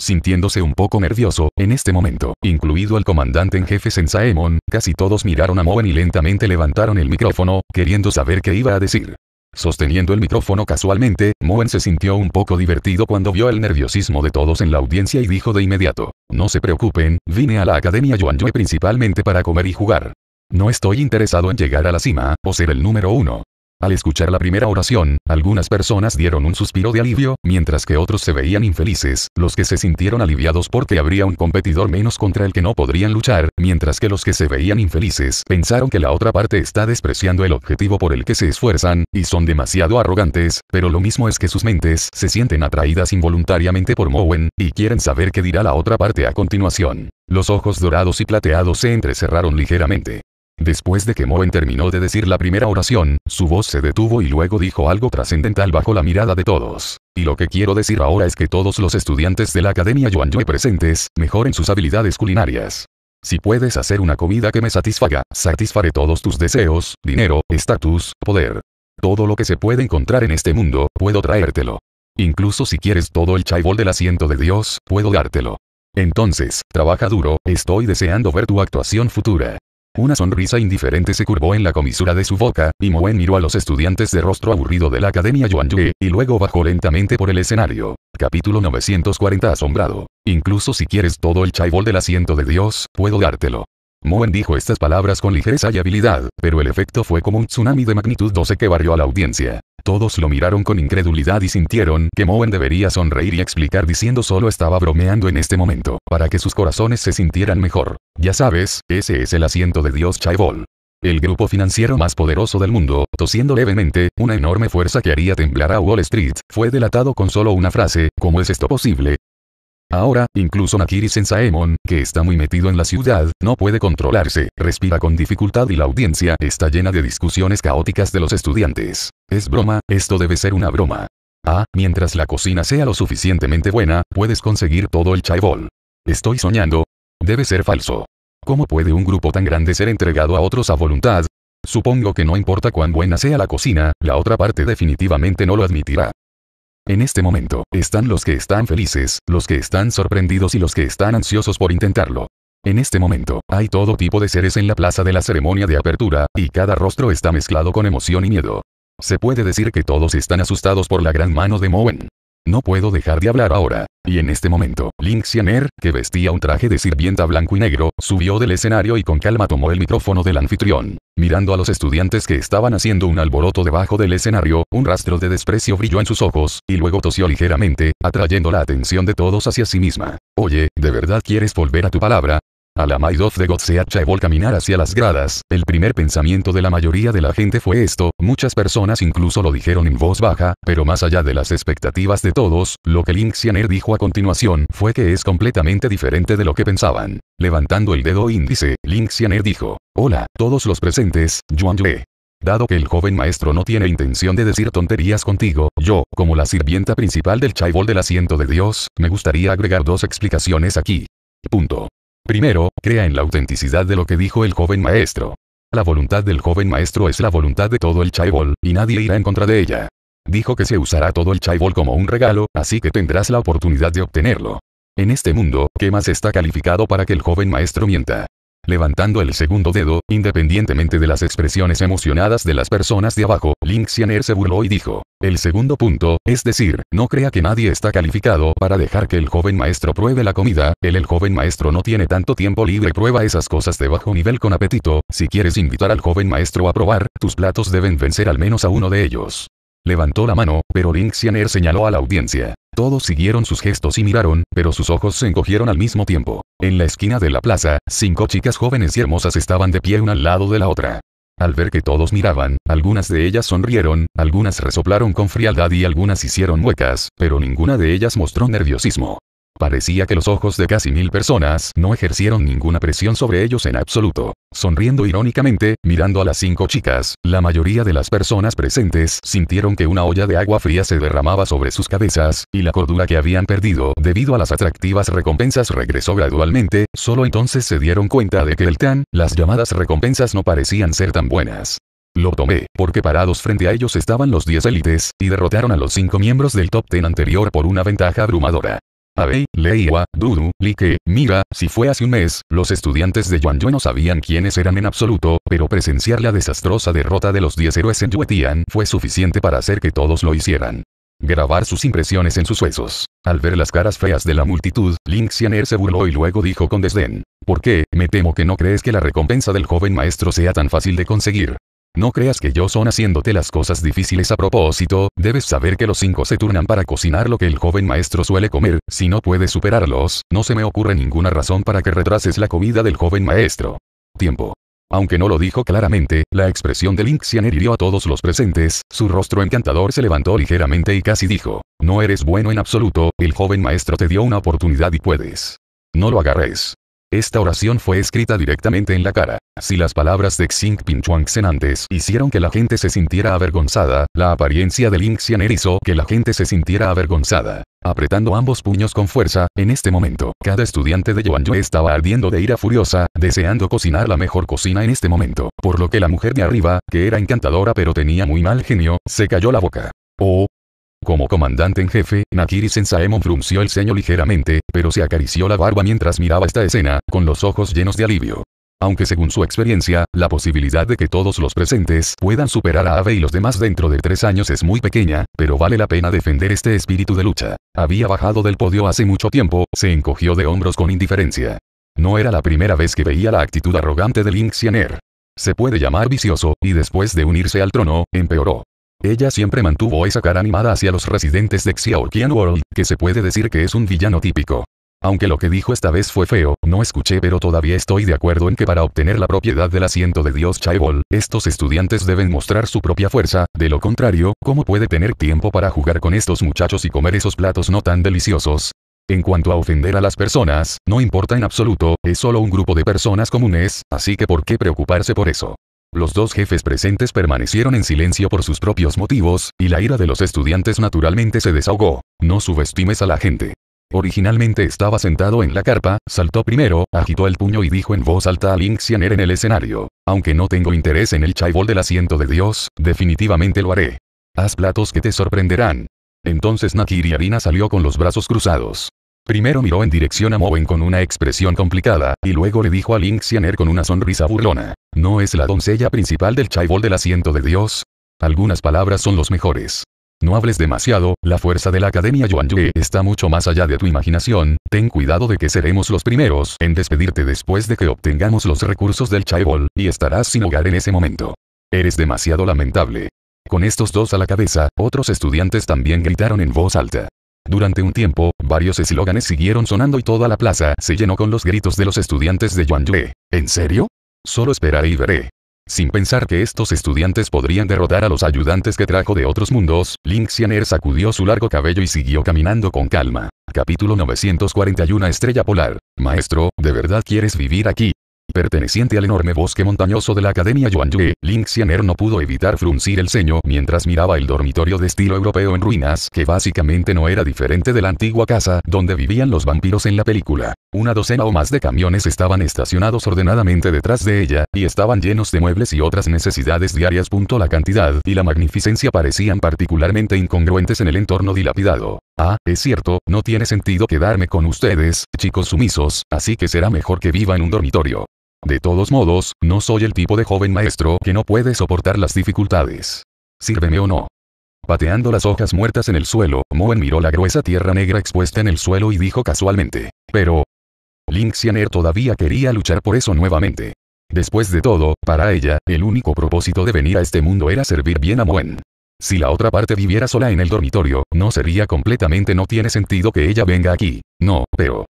Sintiéndose un poco nervioso, en este momento, incluido el comandante en jefe Sensaemon, casi todos miraron a Moen y lentamente levantaron el micrófono, queriendo saber qué iba a decir. Sosteniendo el micrófono casualmente, Moen se sintió un poco divertido cuando vio el nerviosismo de todos en la audiencia y dijo de inmediato, no se preocupen, vine a la Academia Yuan Yue principalmente para comer y jugar. No estoy interesado en llegar a la cima, o ser el número uno. Al escuchar la primera oración, algunas personas dieron un suspiro de alivio, mientras que otros se veían infelices, los que se sintieron aliviados porque habría un competidor menos contra el que no podrían luchar, mientras que los que se veían infelices pensaron que la otra parte está despreciando el objetivo por el que se esfuerzan, y son demasiado arrogantes, pero lo mismo es que sus mentes se sienten atraídas involuntariamente por Mowen, y quieren saber qué dirá la otra parte a continuación. Los ojos dorados y plateados se entrecerraron ligeramente. Después de que Moen terminó de decir la primera oración, su voz se detuvo y luego dijo algo trascendental bajo la mirada de todos. Y lo que quiero decir ahora es que todos los estudiantes de la Academia Yuan Yue presentes, mejoren sus habilidades culinarias. Si puedes hacer una comida que me satisfaga, satisfaré todos tus deseos, dinero, estatus, poder. Todo lo que se puede encontrar en este mundo, puedo traértelo. Incluso si quieres todo el chaibol del asiento de Dios, puedo dártelo. Entonces, trabaja duro, estoy deseando ver tu actuación futura. Una sonrisa indiferente se curvó en la comisura de su boca, y Moen miró a los estudiantes de rostro aburrido de la Academia Yuan Yue, y luego bajó lentamente por el escenario. Capítulo 940 Asombrado. Incluso si quieres todo el chaibol del asiento de Dios, puedo dártelo. Moen dijo estas palabras con ligereza y habilidad, pero el efecto fue como un tsunami de magnitud 12 que barrió a la audiencia. Todos lo miraron con incredulidad y sintieron que Moen debería sonreír y explicar diciendo solo estaba bromeando en este momento, para que sus corazones se sintieran mejor. Ya sabes, ese es el asiento de Dios Chaebol. El grupo financiero más poderoso del mundo, tosiendo levemente, una enorme fuerza que haría temblar a Wall Street, fue delatado con solo una frase, ¿cómo es esto posible? Ahora, incluso Nakiri Sensaemon, que está muy metido en la ciudad, no puede controlarse, respira con dificultad y la audiencia está llena de discusiones caóticas de los estudiantes. Es broma, esto debe ser una broma. Ah, mientras la cocina sea lo suficientemente buena, puedes conseguir todo el chaibol. Estoy soñando. Debe ser falso. ¿Cómo puede un grupo tan grande ser entregado a otros a voluntad? Supongo que no importa cuán buena sea la cocina, la otra parte definitivamente no lo admitirá. En este momento, están los que están felices, los que están sorprendidos y los que están ansiosos por intentarlo. En este momento, hay todo tipo de seres en la plaza de la ceremonia de apertura, y cada rostro está mezclado con emoción y miedo. Se puede decir que todos están asustados por la gran mano de Moen. No puedo dejar de hablar ahora. Y en este momento, Link Xianer, que vestía un traje de sirvienta blanco y negro, subió del escenario y con calma tomó el micrófono del anfitrión. Mirando a los estudiantes que estaban haciendo un alboroto debajo del escenario, un rastro de desprecio brilló en sus ojos, y luego tosió ligeramente, atrayendo la atención de todos hacia sí misma. Oye, ¿de verdad quieres volver a tu palabra? A la the de sea caminar hacia las gradas, el primer pensamiento de la mayoría de la gente fue esto, muchas personas incluso lo dijeron en voz baja, pero más allá de las expectativas de todos, lo que Link Xianer dijo a continuación fue que es completamente diferente de lo que pensaban. Levantando el dedo índice, Link Xianer dijo, Hola, todos los presentes, Yuan Yue. Dado que el joven maestro no tiene intención de decir tonterías contigo, yo, como la sirvienta principal del chaibol del asiento de Dios, me gustaría agregar dos explicaciones aquí. Punto. Primero, crea en la autenticidad de lo que dijo el joven maestro. La voluntad del joven maestro es la voluntad de todo el chaibol, y nadie irá en contra de ella. Dijo que se usará todo el chaibol como un regalo, así que tendrás la oportunidad de obtenerlo. En este mundo, ¿qué más está calificado para que el joven maestro mienta? levantando el segundo dedo, independientemente de las expresiones emocionadas de las personas de abajo, Link se burló y dijo, el segundo punto, es decir, no crea que nadie está calificado para dejar que el joven maestro pruebe la comida, él el joven maestro no tiene tanto tiempo libre prueba esas cosas de bajo nivel con apetito, si quieres invitar al joven maestro a probar, tus platos deben vencer al menos a uno de ellos. Levantó la mano, pero Link señaló a la audiencia. Todos siguieron sus gestos y miraron, pero sus ojos se encogieron al mismo tiempo. En la esquina de la plaza, cinco chicas jóvenes y hermosas estaban de pie una al lado de la otra. Al ver que todos miraban, algunas de ellas sonrieron, algunas resoplaron con frialdad y algunas hicieron muecas, pero ninguna de ellas mostró nerviosismo. Parecía que los ojos de casi mil personas no ejercieron ninguna presión sobre ellos en absoluto. Sonriendo irónicamente, mirando a las cinco chicas, la mayoría de las personas presentes sintieron que una olla de agua fría se derramaba sobre sus cabezas, y la cordura que habían perdido debido a las atractivas recompensas regresó gradualmente, solo entonces se dieron cuenta de que el tan, las llamadas recompensas no parecían ser tan buenas. Lo tomé, porque parados frente a ellos estaban los 10 élites, y derrotaron a los cinco miembros del top 10 anterior por una ventaja abrumadora. Abei, Leiwa, Dudu, Lique, mira, si fue hace un mes, los estudiantes de Yuan Yu no sabían quiénes eran en absoluto, pero presenciar la desastrosa derrota de los 10 héroes en Yuetian fue suficiente para hacer que todos lo hicieran. Grabar sus impresiones en sus huesos. Al ver las caras feas de la multitud, Ling Xianer se burló y luego dijo con desdén. ¿Por qué? Me temo que no crees que la recompensa del joven maestro sea tan fácil de conseguir. No creas que yo son haciéndote las cosas difíciles a propósito, debes saber que los cinco se turnan para cocinar lo que el joven maestro suele comer, si no puedes superarlos, no se me ocurre ninguna razón para que retrases la comida del joven maestro. Tiempo. Aunque no lo dijo claramente, la expresión de Xian hirió a todos los presentes, su rostro encantador se levantó ligeramente y casi dijo, no eres bueno en absoluto, el joven maestro te dio una oportunidad y puedes. No lo agarres. Esta oración fue escrita directamente en la cara. Si las palabras de Xing Xen antes hicieron que la gente se sintiera avergonzada, la apariencia de Lin Xianer hizo que la gente se sintiera avergonzada. Apretando ambos puños con fuerza, en este momento, cada estudiante de Yuan Yue estaba ardiendo de ira furiosa, deseando cocinar la mejor cocina en este momento, por lo que la mujer de arriba, que era encantadora pero tenía muy mal genio, se cayó la boca. Oh, como comandante en jefe, Nakiri Sensaemon frunció el ceño ligeramente, pero se acarició la barba mientras miraba esta escena, con los ojos llenos de alivio. Aunque según su experiencia, la posibilidad de que todos los presentes puedan superar a Ave y los demás dentro de tres años es muy pequeña, pero vale la pena defender este espíritu de lucha. Había bajado del podio hace mucho tiempo, se encogió de hombros con indiferencia. No era la primera vez que veía la actitud arrogante de Link Se puede llamar vicioso, y después de unirse al trono, empeoró. Ella siempre mantuvo esa cara animada hacia los residentes de Xiaoqian World, que se puede decir que es un villano típico. Aunque lo que dijo esta vez fue feo, no escuché pero todavía estoy de acuerdo en que para obtener la propiedad del asiento de Dios Chaebol, estos estudiantes deben mostrar su propia fuerza, de lo contrario, ¿cómo puede tener tiempo para jugar con estos muchachos y comer esos platos no tan deliciosos? En cuanto a ofender a las personas, no importa en absoluto, es solo un grupo de personas comunes, así que ¿por qué preocuparse por eso? Los dos jefes presentes permanecieron en silencio por sus propios motivos, y la ira de los estudiantes naturalmente se desahogó. No subestimes a la gente. Originalmente estaba sentado en la carpa, saltó primero, agitó el puño y dijo en voz alta a Link Xianer en el escenario. Aunque no tengo interés en el chaibol del asiento de Dios, definitivamente lo haré. Haz platos que te sorprenderán. Entonces Nakiri Arina salió con los brazos cruzados. Primero miró en dirección a Moen con una expresión complicada, y luego le dijo a Link Xianer con una sonrisa burlona. ¿No es la doncella principal del Chaibol del asiento de Dios? Algunas palabras son los mejores. No hables demasiado, la fuerza de la Academia Yuan Yue está mucho más allá de tu imaginación, ten cuidado de que seremos los primeros en despedirte después de que obtengamos los recursos del chaibol, y estarás sin hogar en ese momento. Eres demasiado lamentable. Con estos dos a la cabeza, otros estudiantes también gritaron en voz alta. Durante un tiempo, varios eslóganes siguieron sonando y toda la plaza se llenó con los gritos de los estudiantes de Yuan Yue. ¿En serio? Solo esperaré y veré. Sin pensar que estos estudiantes podrían derrotar a los ayudantes que trajo de otros mundos, Ling Xianer sacudió su largo cabello y siguió caminando con calma. Capítulo 941 Estrella Polar. Maestro, ¿de verdad quieres vivir aquí? perteneciente al enorme bosque montañoso de la Academia Yue, Lin Xianer no pudo evitar fruncir el ceño mientras miraba el dormitorio de estilo europeo en ruinas, que básicamente no era diferente de la antigua casa donde vivían los vampiros en la película. Una docena o más de camiones estaban estacionados ordenadamente detrás de ella, y estaban llenos de muebles y otras necesidades diarias. La cantidad y la magnificencia parecían particularmente incongruentes en el entorno dilapidado. Ah, es cierto, no tiene sentido quedarme con ustedes, chicos sumisos, así que será mejor que viva en un dormitorio. De todos modos, no soy el tipo de joven maestro que no puede soportar las dificultades. Sírveme o no. Pateando las hojas muertas en el suelo, Moen miró la gruesa tierra negra expuesta en el suelo y dijo casualmente. Pero... Link Xianer todavía quería luchar por eso nuevamente. Después de todo, para ella, el único propósito de venir a este mundo era servir bien a Moen. Si la otra parte viviera sola en el dormitorio, no sería completamente no tiene sentido que ella venga aquí. No, pero...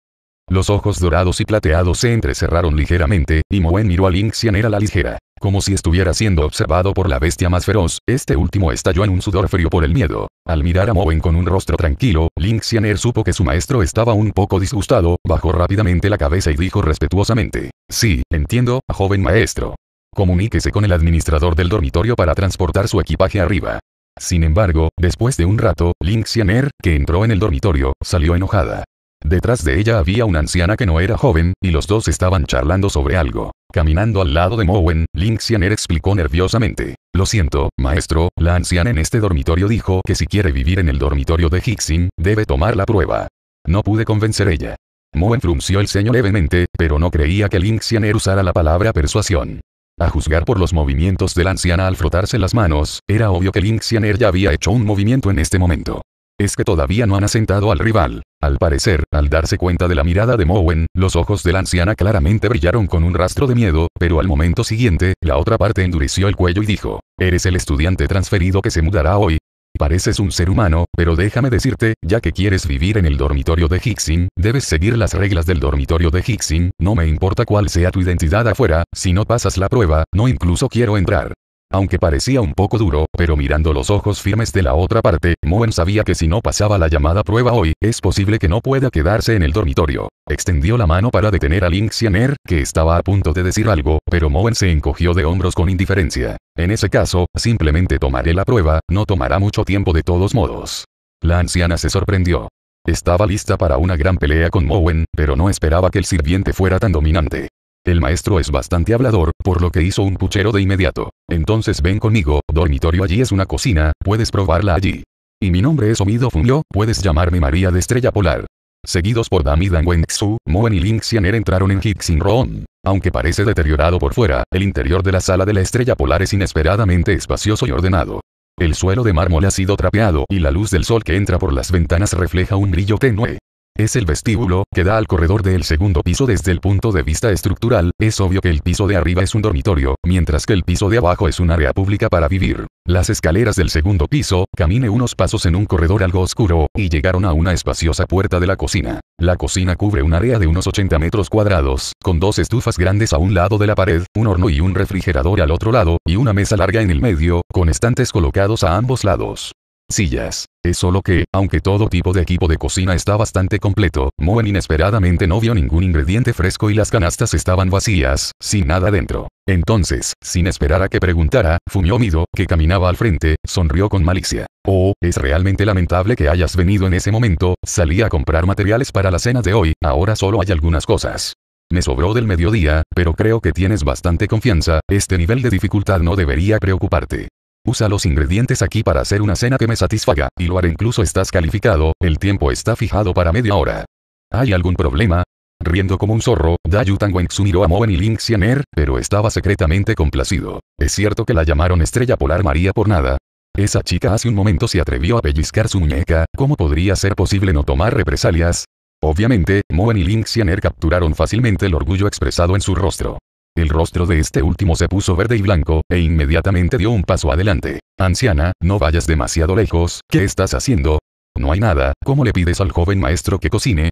Los ojos dorados y plateados se entrecerraron ligeramente, y Moen miró a Link a la ligera. Como si estuviera siendo observado por la bestia más feroz, este último estalló en un sudor frío por el miedo. Al mirar a Moen con un rostro tranquilo, Link Xianer supo que su maestro estaba un poco disgustado, bajó rápidamente la cabeza y dijo respetuosamente. Sí, entiendo, joven maestro. Comuníquese con el administrador del dormitorio para transportar su equipaje arriba. Sin embargo, después de un rato, Ling Xianer, que entró en el dormitorio, salió enojada. Detrás de ella había una anciana que no era joven, y los dos estaban charlando sobre algo. Caminando al lado de Mowen, Link Xianer explicó nerviosamente. Lo siento, maestro, la anciana en este dormitorio dijo que si quiere vivir en el dormitorio de Hixin, debe tomar la prueba. No pude convencer ella. Moen frunció el ceño levemente, pero no creía que Link Xianer usara la palabra persuasión. A juzgar por los movimientos de la anciana al frotarse las manos, era obvio que Link Xianer ya había hecho un movimiento en este momento es que todavía no han asentado al rival. Al parecer, al darse cuenta de la mirada de Mowen, los ojos de la anciana claramente brillaron con un rastro de miedo, pero al momento siguiente, la otra parte endureció el cuello y dijo, ¿Eres el estudiante transferido que se mudará hoy? Pareces un ser humano, pero déjame decirte, ya que quieres vivir en el dormitorio de Hicksing, debes seguir las reglas del dormitorio de Hicksing, no me importa cuál sea tu identidad afuera, si no pasas la prueba, no incluso quiero entrar. Aunque parecía un poco duro, pero mirando los ojos firmes de la otra parte, Moen sabía que si no pasaba la llamada prueba hoy, es posible que no pueda quedarse en el dormitorio. Extendió la mano para detener a Link Xianer, que estaba a punto de decir algo, pero Moen se encogió de hombros con indiferencia. En ese caso, simplemente tomaré la prueba, no tomará mucho tiempo de todos modos. La anciana se sorprendió. Estaba lista para una gran pelea con Mowen, pero no esperaba que el sirviente fuera tan dominante. El maestro es bastante hablador, por lo que hizo un puchero de inmediato. Entonces ven conmigo, dormitorio allí es una cocina, puedes probarla allí. Y mi nombre es Omido Fumio, puedes llamarme María de Estrella Polar. Seguidos por Damidan Wenxu, Moen y Link Xianer entraron en Roon. Aunque parece deteriorado por fuera, el interior de la sala de la estrella polar es inesperadamente espacioso y ordenado. El suelo de mármol ha sido trapeado y la luz del sol que entra por las ventanas refleja un brillo tenue. Es el vestíbulo, que da al corredor del segundo piso desde el punto de vista estructural, es obvio que el piso de arriba es un dormitorio, mientras que el piso de abajo es un área pública para vivir. Las escaleras del segundo piso, camine unos pasos en un corredor algo oscuro, y llegaron a una espaciosa puerta de la cocina. La cocina cubre un área de unos 80 metros cuadrados, con dos estufas grandes a un lado de la pared, un horno y un refrigerador al otro lado, y una mesa larga en el medio, con estantes colocados a ambos lados sillas, es solo que, aunque todo tipo de equipo de cocina está bastante completo, Moen inesperadamente no vio ningún ingrediente fresco y las canastas estaban vacías, sin nada dentro. Entonces, sin esperar a que preguntara, Mido, que caminaba al frente, sonrió con malicia. Oh, es realmente lamentable que hayas venido en ese momento, salí a comprar materiales para la cena de hoy, ahora solo hay algunas cosas. Me sobró del mediodía, pero creo que tienes bastante confianza, este nivel de dificultad no debería preocuparte. Usa los ingredientes aquí para hacer una cena que me satisfaga, y lo haré incluso estás calificado, el tiempo está fijado para media hora. ¿Hay algún problema? Riendo como un zorro, Dayu Tangwenxu miró a Moen y Link Xianer, pero estaba secretamente complacido. ¿Es cierto que la llamaron Estrella Polar María por nada? Esa chica hace un momento se atrevió a pellizcar su muñeca, ¿cómo podría ser posible no tomar represalias? Obviamente, Moen y Link capturaron fácilmente el orgullo expresado en su rostro. El rostro de este último se puso verde y blanco, e inmediatamente dio un paso adelante. Anciana, no vayas demasiado lejos, ¿qué estás haciendo? No hay nada, ¿cómo le pides al joven maestro que cocine?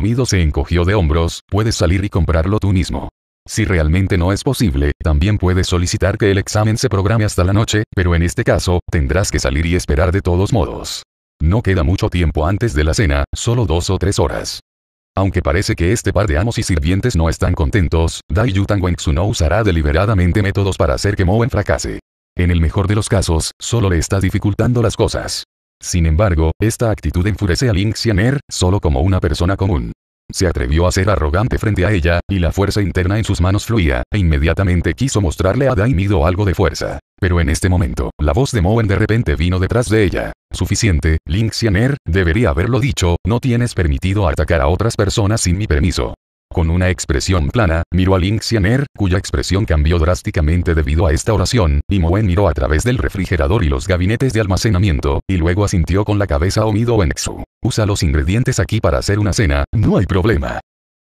Mido se encogió de hombros, puedes salir y comprarlo tú mismo. Si realmente no es posible, también puedes solicitar que el examen se programe hasta la noche, pero en este caso, tendrás que salir y esperar de todos modos. No queda mucho tiempo antes de la cena, solo dos o tres horas. Aunque parece que este par de amos y sirvientes no están contentos, Dai Yutan no usará deliberadamente métodos para hacer que Moen fracase. En el mejor de los casos, solo le está dificultando las cosas. Sin embargo, esta actitud enfurece a Ling Xianer, solo como una persona común. Se atrevió a ser arrogante frente a ella, y la fuerza interna en sus manos fluía, e inmediatamente quiso mostrarle a Daimido algo de fuerza. Pero en este momento, la voz de Moen de repente vino detrás de ella. Suficiente, Link Xianer, debería haberlo dicho, no tienes permitido atacar a otras personas sin mi permiso. Con una expresión plana, miró a Ling Xianer, cuya expresión cambió drásticamente debido a esta oración, y Moen miró a través del refrigerador y los gabinetes de almacenamiento, y luego asintió con la cabeza a Omido Wenxu. Usa los ingredientes aquí para hacer una cena, no hay problema.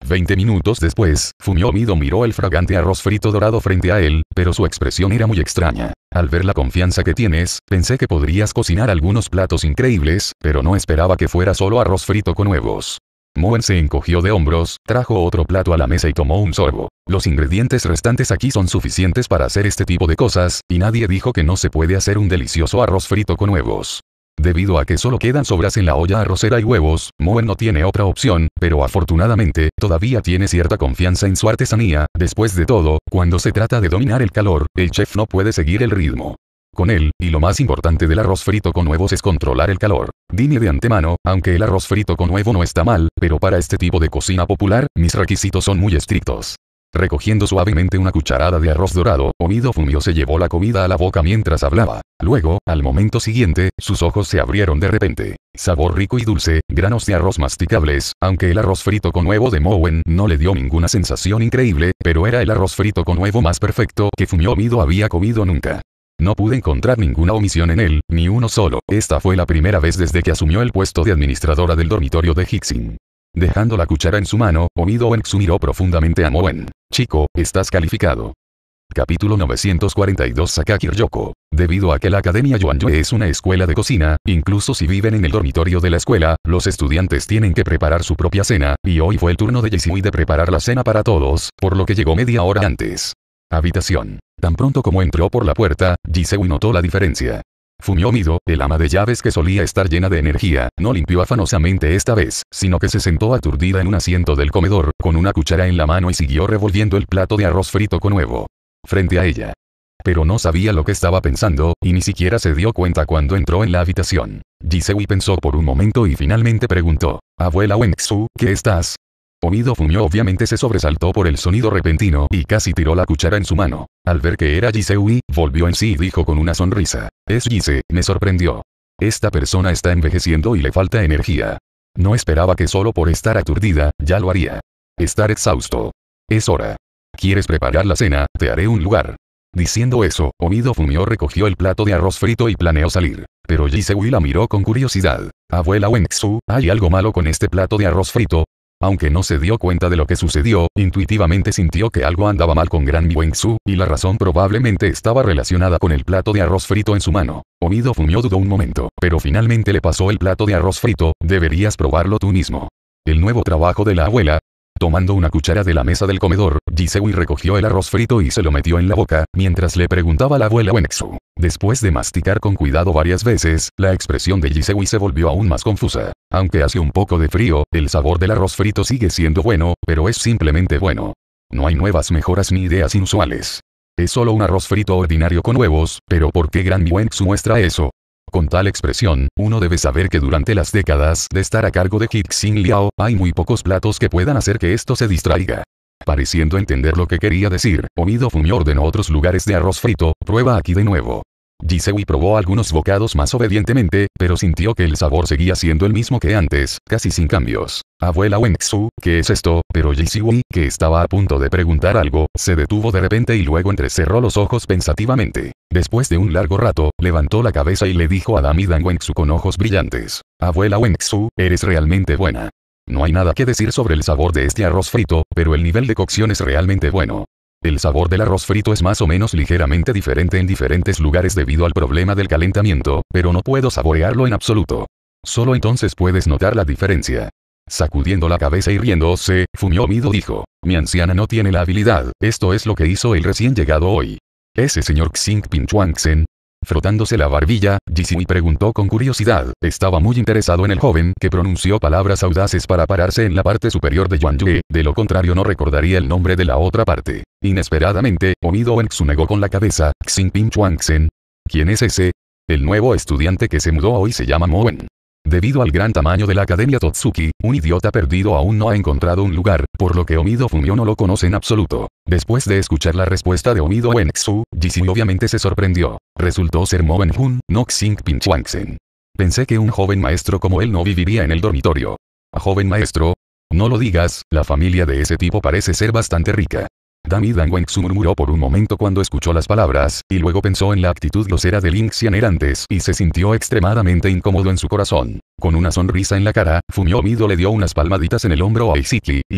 Veinte minutos después, Fumio Omido miró el fragante arroz frito dorado frente a él, pero su expresión era muy extraña. Al ver la confianza que tienes, pensé que podrías cocinar algunos platos increíbles, pero no esperaba que fuera solo arroz frito con huevos. Moen se encogió de hombros, trajo otro plato a la mesa y tomó un sorbo. Los ingredientes restantes aquí son suficientes para hacer este tipo de cosas, y nadie dijo que no se puede hacer un delicioso arroz frito con huevos. Debido a que solo quedan sobras en la olla arrocera y huevos, Moen no tiene otra opción, pero afortunadamente, todavía tiene cierta confianza en su artesanía, después de todo, cuando se trata de dominar el calor, el chef no puede seguir el ritmo con él, y lo más importante del arroz frito con huevos es controlar el calor. Dime de antemano, aunque el arroz frito con huevo no está mal, pero para este tipo de cocina popular, mis requisitos son muy estrictos. Recogiendo suavemente una cucharada de arroz dorado, Omido Fumio se llevó la comida a la boca mientras hablaba. Luego, al momento siguiente, sus ojos se abrieron de repente. Sabor rico y dulce, granos de arroz masticables, aunque el arroz frito con huevo de Mowen no le dio ninguna sensación increíble, pero era el arroz frito con huevo más perfecto que Fumio Omido había comido nunca. No pude encontrar ninguna omisión en él, ni uno solo. Esta fue la primera vez desde que asumió el puesto de administradora del dormitorio de Hixin. Dejando la cuchara en su mano, Omido Enxu miró profundamente a Moen. Chico, estás calificado. Capítulo 942 Sakakir Yoko. Debido a que la Academia Yue es una escuela de cocina, incluso si viven en el dormitorio de la escuela, los estudiantes tienen que preparar su propia cena, y hoy fue el turno de y de preparar la cena para todos, por lo que llegó media hora antes habitación. Tan pronto como entró por la puerta, Giseu notó la diferencia. Mido, el ama de llaves que solía estar llena de energía, no limpió afanosamente esta vez, sino que se sentó aturdida en un asiento del comedor, con una cuchara en la mano y siguió revolviendo el plato de arroz frito con huevo. Frente a ella. Pero no sabía lo que estaba pensando, y ni siquiera se dio cuenta cuando entró en la habitación. Gisei pensó por un momento y finalmente preguntó, Abuela Wenxu, ¿qué estás? Omido Fumio obviamente se sobresaltó por el sonido repentino y casi tiró la cuchara en su mano. Al ver que era Jiseui, volvió en sí y dijo con una sonrisa. Es Jise, me sorprendió. Esta persona está envejeciendo y le falta energía. No esperaba que solo por estar aturdida, ya lo haría. Estar exhausto. Es hora. ¿Quieres preparar la cena? Te haré un lugar. Diciendo eso, Omido Fumio recogió el plato de arroz frito y planeó salir. Pero Jiseui la miró con curiosidad. Abuela Wenxu, ¿hay algo malo con este plato de arroz frito? Aunque no se dio cuenta de lo que sucedió, intuitivamente sintió que algo andaba mal con Gran Wenxu, y la razón probablemente estaba relacionada con el plato de arroz frito en su mano. Omido fumió dudó un momento, pero finalmente le pasó el plato de arroz frito, deberías probarlo tú mismo. El nuevo trabajo de la abuela. Tomando una cuchara de la mesa del comedor, Jisewi recogió el arroz frito y se lo metió en la boca, mientras le preguntaba a la abuela Wenxu, Después de masticar con cuidado varias veces, la expresión de Yisewi se volvió aún más confusa. Aunque hace un poco de frío, el sabor del arroz frito sigue siendo bueno, pero es simplemente bueno. No hay nuevas mejoras ni ideas inusuales. Es solo un arroz frito ordinario con huevos, pero ¿por qué Gran Wenx muestra eso? Con tal expresión, uno debe saber que durante las décadas de estar a cargo de Hixin Liao, hay muy pocos platos que puedan hacer que esto se distraiga. Pareciendo entender lo que quería decir, Omido Fumi ordenó otros lugares de arroz frito, prueba aquí de nuevo. Jisewi probó algunos bocados más obedientemente, pero sintió que el sabor seguía siendo el mismo que antes, casi sin cambios. Abuela Wenxu, ¿qué es esto? Pero Jisewi, que estaba a punto de preguntar algo, se detuvo de repente y luego entrecerró los ojos pensativamente. Después de un largo rato, levantó la cabeza y le dijo a Damidan Wenxu con ojos brillantes. Abuela Wenxu, eres realmente buena. No hay nada que decir sobre el sabor de este arroz frito, pero el nivel de cocción es realmente bueno. El sabor del arroz frito es más o menos ligeramente diferente en diferentes lugares debido al problema del calentamiento, pero no puedo saborearlo en absoluto. Solo entonces puedes notar la diferencia. Sacudiendo la cabeza y riéndose, Mido dijo, mi anciana no tiene la habilidad, esto es lo que hizo el recién llegado hoy. Ese señor Xing Xen, Frotándose la barbilla, Xiui preguntó con curiosidad. Estaba muy interesado en el joven que pronunció palabras audaces para pararse en la parte superior de Yuan Yue, de lo contrario no recordaría el nombre de la otra parte. Inesperadamente, Omido Xu negó con la cabeza, Chuang Xen. ¿Quién es ese? El nuevo estudiante que se mudó hoy se llama Moen. Debido al gran tamaño de la Academia Totsuki, un idiota perdido aún no ha encontrado un lugar, por lo que Omido Fumio no lo conoce en absoluto. Después de escuchar la respuesta de Omido Wenxu, Jisui obviamente se sorprendió. Resultó ser no Noxing Pinchuangsen. Pensé que un joven maestro como él no viviría en el dormitorio. ¿Joven maestro? No lo digas, la familia de ese tipo parece ser bastante rica. Dami Dangwenxu murmuró por un momento cuando escuchó las palabras, y luego pensó en la actitud grosera de Lin Xian antes y se sintió extremadamente incómodo en su corazón. Con una sonrisa en la cara, Fumio Mido le dio unas palmaditas en el hombro a y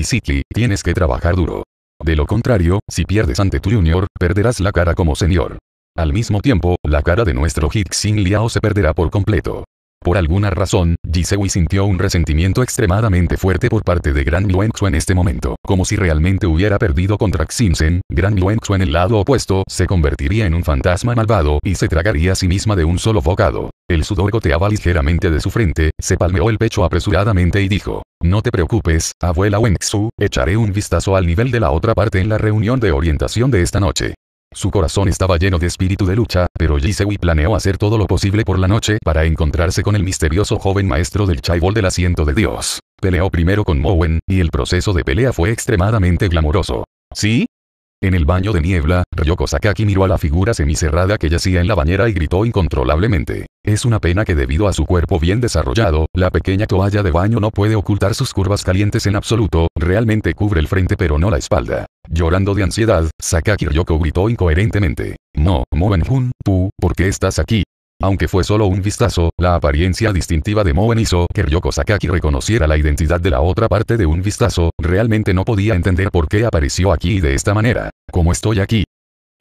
Isitli, tienes que trabajar duro. De lo contrario, si pierdes ante tu junior, perderás la cara como señor. Al mismo tiempo, la cara de nuestro Hixin Liao se perderá por completo. Por alguna razón, Jisewi sintió un resentimiento extremadamente fuerte por parte de Gran Luenxu en este momento. Como si realmente hubiera perdido contra Xinsen, Gran Luenxu en el lado opuesto se convertiría en un fantasma malvado y se tragaría a sí misma de un solo bocado. El sudor goteaba ligeramente de su frente, se palmeó el pecho apresuradamente y dijo. No te preocupes, abuela Wenxu, echaré un vistazo al nivel de la otra parte en la reunión de orientación de esta noche. Su corazón estaba lleno de espíritu de lucha, pero Jisewi planeó hacer todo lo posible por la noche para encontrarse con el misterioso joven maestro del Chaibol del asiento de Dios. Peleó primero con Mowen, y el proceso de pelea fue extremadamente glamoroso. Sí, en el baño de niebla, Ryoko Sakaki miró a la figura semicerrada que yacía en la bañera y gritó incontrolablemente. Es una pena que debido a su cuerpo bien desarrollado, la pequeña toalla de baño no puede ocultar sus curvas calientes en absoluto, realmente cubre el frente pero no la espalda. Llorando de ansiedad, Sakaki Ryoko gritó incoherentemente. No, Moenjun, tú, ¿por qué estás aquí? Aunque fue solo un vistazo, la apariencia distintiva de Moen hizo que Ryoko Sakaki reconociera la identidad de la otra parte de un vistazo, realmente no podía entender por qué apareció aquí de esta manera. Como estoy aquí?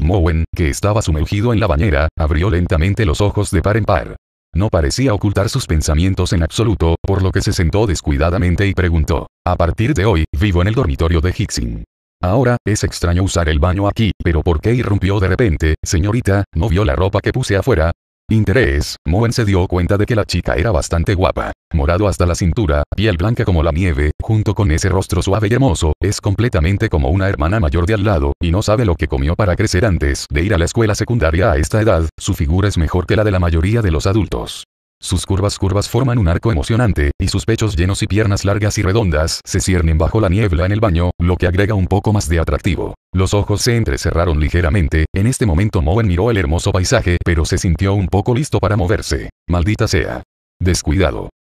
Moen, que estaba sumergido en la bañera, abrió lentamente los ojos de par en par. No parecía ocultar sus pensamientos en absoluto, por lo que se sentó descuidadamente y preguntó. A partir de hoy, vivo en el dormitorio de Hixin. Ahora, es extraño usar el baño aquí, pero ¿por qué irrumpió de repente, señorita, no vio la ropa que puse afuera? interés, Moen se dio cuenta de que la chica era bastante guapa. Morado hasta la cintura, piel blanca como la nieve, junto con ese rostro suave y hermoso, es completamente como una hermana mayor de al lado, y no sabe lo que comió para crecer antes de ir a la escuela secundaria a esta edad, su figura es mejor que la de la mayoría de los adultos. Sus curvas curvas forman un arco emocionante, y sus pechos llenos y piernas largas y redondas se ciernen bajo la niebla en el baño, lo que agrega un poco más de atractivo. Los ojos se entrecerraron ligeramente, en este momento Moen miró el hermoso paisaje pero se sintió un poco listo para moverse. Maldita sea. Descuidado.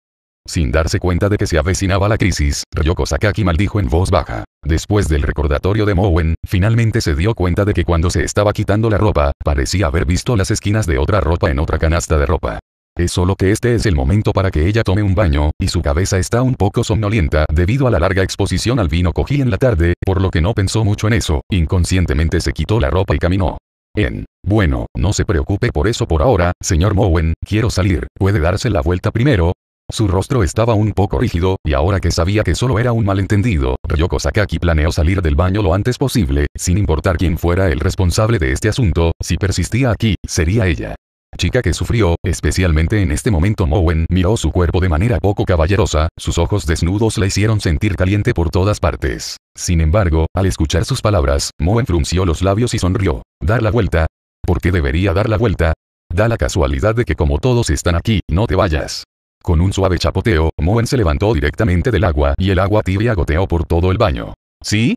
Sin darse cuenta de que se avecinaba la crisis, Ryoko Sakaki maldijo en voz baja. Después del recordatorio de Mowen, finalmente se dio cuenta de que cuando se estaba quitando la ropa, parecía haber visto las esquinas de otra ropa en otra canasta de ropa solo que este es el momento para que ella tome un baño, y su cabeza está un poco somnolienta debido a la larga exposición al vino cogí en la tarde, por lo que no pensó mucho en eso, inconscientemente se quitó la ropa y caminó. En. Bueno, no se preocupe por eso por ahora, señor Mowen, quiero salir, ¿puede darse la vuelta primero? Su rostro estaba un poco rígido, y ahora que sabía que solo era un malentendido, Ryoko Sakaki planeó salir del baño lo antes posible, sin importar quién fuera el responsable de este asunto, si persistía aquí, sería ella chica que sufrió, especialmente en este momento Moen miró su cuerpo de manera poco caballerosa, sus ojos desnudos la hicieron sentir caliente por todas partes. Sin embargo, al escuchar sus palabras, Mowen frunció los labios y sonrió. ¿Dar la vuelta? ¿Por qué debería dar la vuelta? Da la casualidad de que como todos están aquí, no te vayas. Con un suave chapoteo, Moen se levantó directamente del agua y el agua tibia goteó por todo el baño. ¿Sí?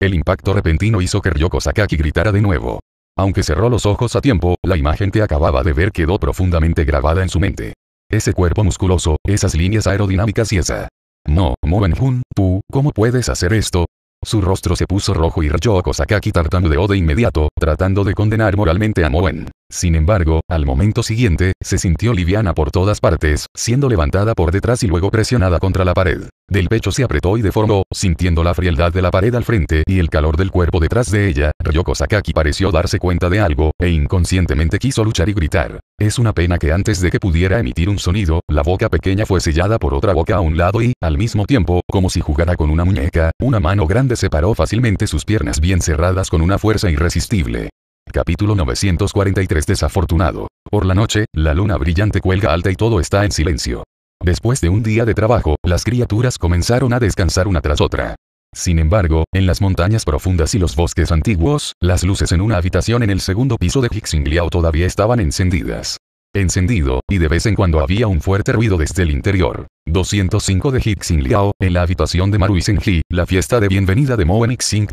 El impacto repentino hizo que Ryoko Sakaki gritara de nuevo. Aunque cerró los ojos a tiempo, la imagen que acababa de ver quedó profundamente grabada en su mente. Ese cuerpo musculoso, esas líneas aerodinámicas y esa. No, Jun, tú, ¿cómo puedes hacer esto? Su rostro se puso rojo y a Kosakaki tartamudeó de inmediato, tratando de condenar moralmente a Moen. Sin embargo, al momento siguiente, se sintió liviana por todas partes, siendo levantada por detrás y luego presionada contra la pared. Del pecho se apretó y deformó, sintiendo la frialdad de la pared al frente y el calor del cuerpo detrás de ella, Ryoko Sakaki pareció darse cuenta de algo, e inconscientemente quiso luchar y gritar. Es una pena que antes de que pudiera emitir un sonido, la boca pequeña fue sellada por otra boca a un lado y, al mismo tiempo, como si jugara con una muñeca, una mano grande separó fácilmente sus piernas bien cerradas con una fuerza irresistible. Capítulo 943 Desafortunado. Por la noche, la luna brillante cuelga alta y todo está en silencio. Después de un día de trabajo, las criaturas comenzaron a descansar una tras otra. Sin embargo, en las montañas profundas y los bosques antiguos, las luces en una habitación en el segundo piso de Liao todavía estaban encendidas. Encendido, y de vez en cuando había un fuerte ruido desde el interior. 205 de Hixing Liao, en la habitación de Marui Senji, la fiesta de bienvenida de Moen Xing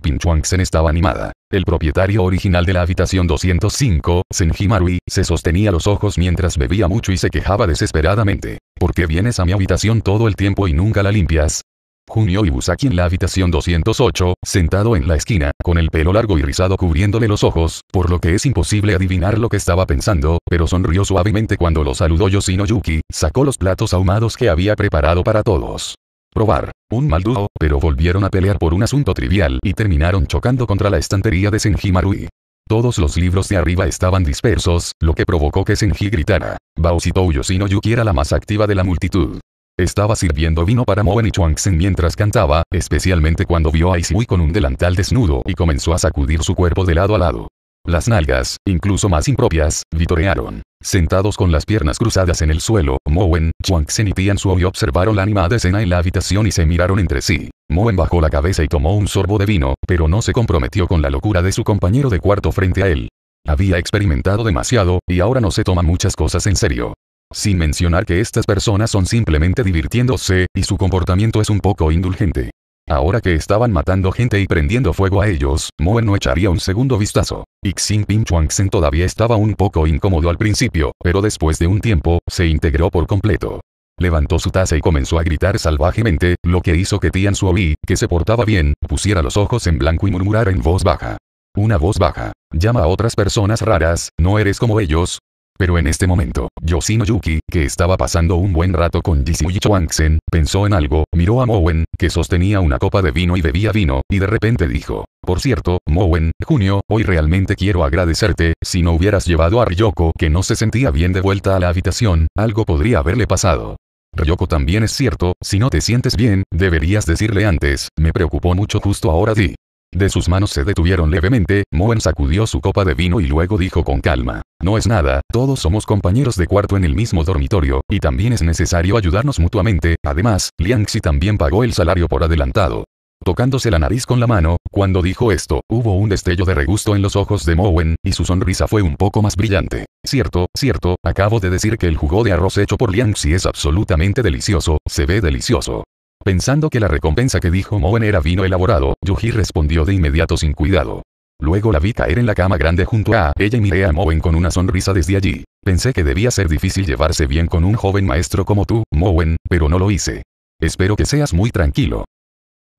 Sen estaba animada. El propietario original de la habitación 205, Senji Marui, se sostenía los ojos mientras bebía mucho y se quejaba desesperadamente. ¿Por qué vienes a mi habitación todo el tiempo y nunca la limpias? Junio Ibusaki en la habitación 208, sentado en la esquina, con el pelo largo y rizado cubriéndole los ojos, por lo que es imposible adivinar lo que estaba pensando, pero sonrió suavemente cuando lo saludó yoshinoyuki Yuki, sacó los platos ahumados que había preparado para todos. Probar. Un mal dúo, pero volvieron a pelear por un asunto trivial y terminaron chocando contra la estantería de Senji Marui. Todos los libros de arriba estaban dispersos, lo que provocó que Senji gritara. Bausitou Yoshino Yuki era la más activa de la multitud. Estaba sirviendo vino para Moen y Chuangsen mientras cantaba, especialmente cuando vio a Isui con un delantal desnudo y comenzó a sacudir su cuerpo de lado a lado. Las nalgas, incluso más impropias, vitorearon. Sentados con las piernas cruzadas en el suelo, Moen, Chuangsen y Tian y observaron la animada escena en la habitación y se miraron entre sí. Moen bajó la cabeza y tomó un sorbo de vino, pero no se comprometió con la locura de su compañero de cuarto frente a él. Había experimentado demasiado, y ahora no se toma muchas cosas en serio. Sin mencionar que estas personas son simplemente divirtiéndose, y su comportamiento es un poco indulgente. Ahora que estaban matando gente y prendiendo fuego a ellos, Moen no echaría un segundo vistazo. Xing chuang Chuangsen todavía estaba un poco incómodo al principio, pero después de un tiempo, se integró por completo. Levantó su taza y comenzó a gritar salvajemente, lo que hizo que Tian Bi, que se portaba bien, pusiera los ojos en blanco y murmurara en voz baja. Una voz baja. Llama a otras personas raras, no eres como ellos, pero en este momento, Yoshino Yuki, que estaba pasando un buen rato con Jisuyi sen pensó en algo, miró a Mowen, que sostenía una copa de vino y bebía vino, y de repente dijo, por cierto, Mowen, Junio, hoy realmente quiero agradecerte, si no hubieras llevado a Ryoko que no se sentía bien de vuelta a la habitación, algo podría haberle pasado. Ryoko también es cierto, si no te sientes bien, deberías decirle antes, me preocupó mucho justo ahora di. De sus manos se detuvieron levemente, Moen sacudió su copa de vino y luego dijo con calma. No es nada, todos somos compañeros de cuarto en el mismo dormitorio, y también es necesario ayudarnos mutuamente, además, Liangxi también pagó el salario por adelantado. Tocándose la nariz con la mano, cuando dijo esto, hubo un destello de regusto en los ojos de Moen, y su sonrisa fue un poco más brillante. Cierto, cierto, acabo de decir que el jugo de arroz hecho por Liangxi es absolutamente delicioso, se ve delicioso. Pensando que la recompensa que dijo Moen era vino elaborado, Yuji respondió de inmediato sin cuidado. Luego la vi caer en la cama grande junto a ella y miré a Moen con una sonrisa desde allí. Pensé que debía ser difícil llevarse bien con un joven maestro como tú, Moen, pero no lo hice. Espero que seas muy tranquilo.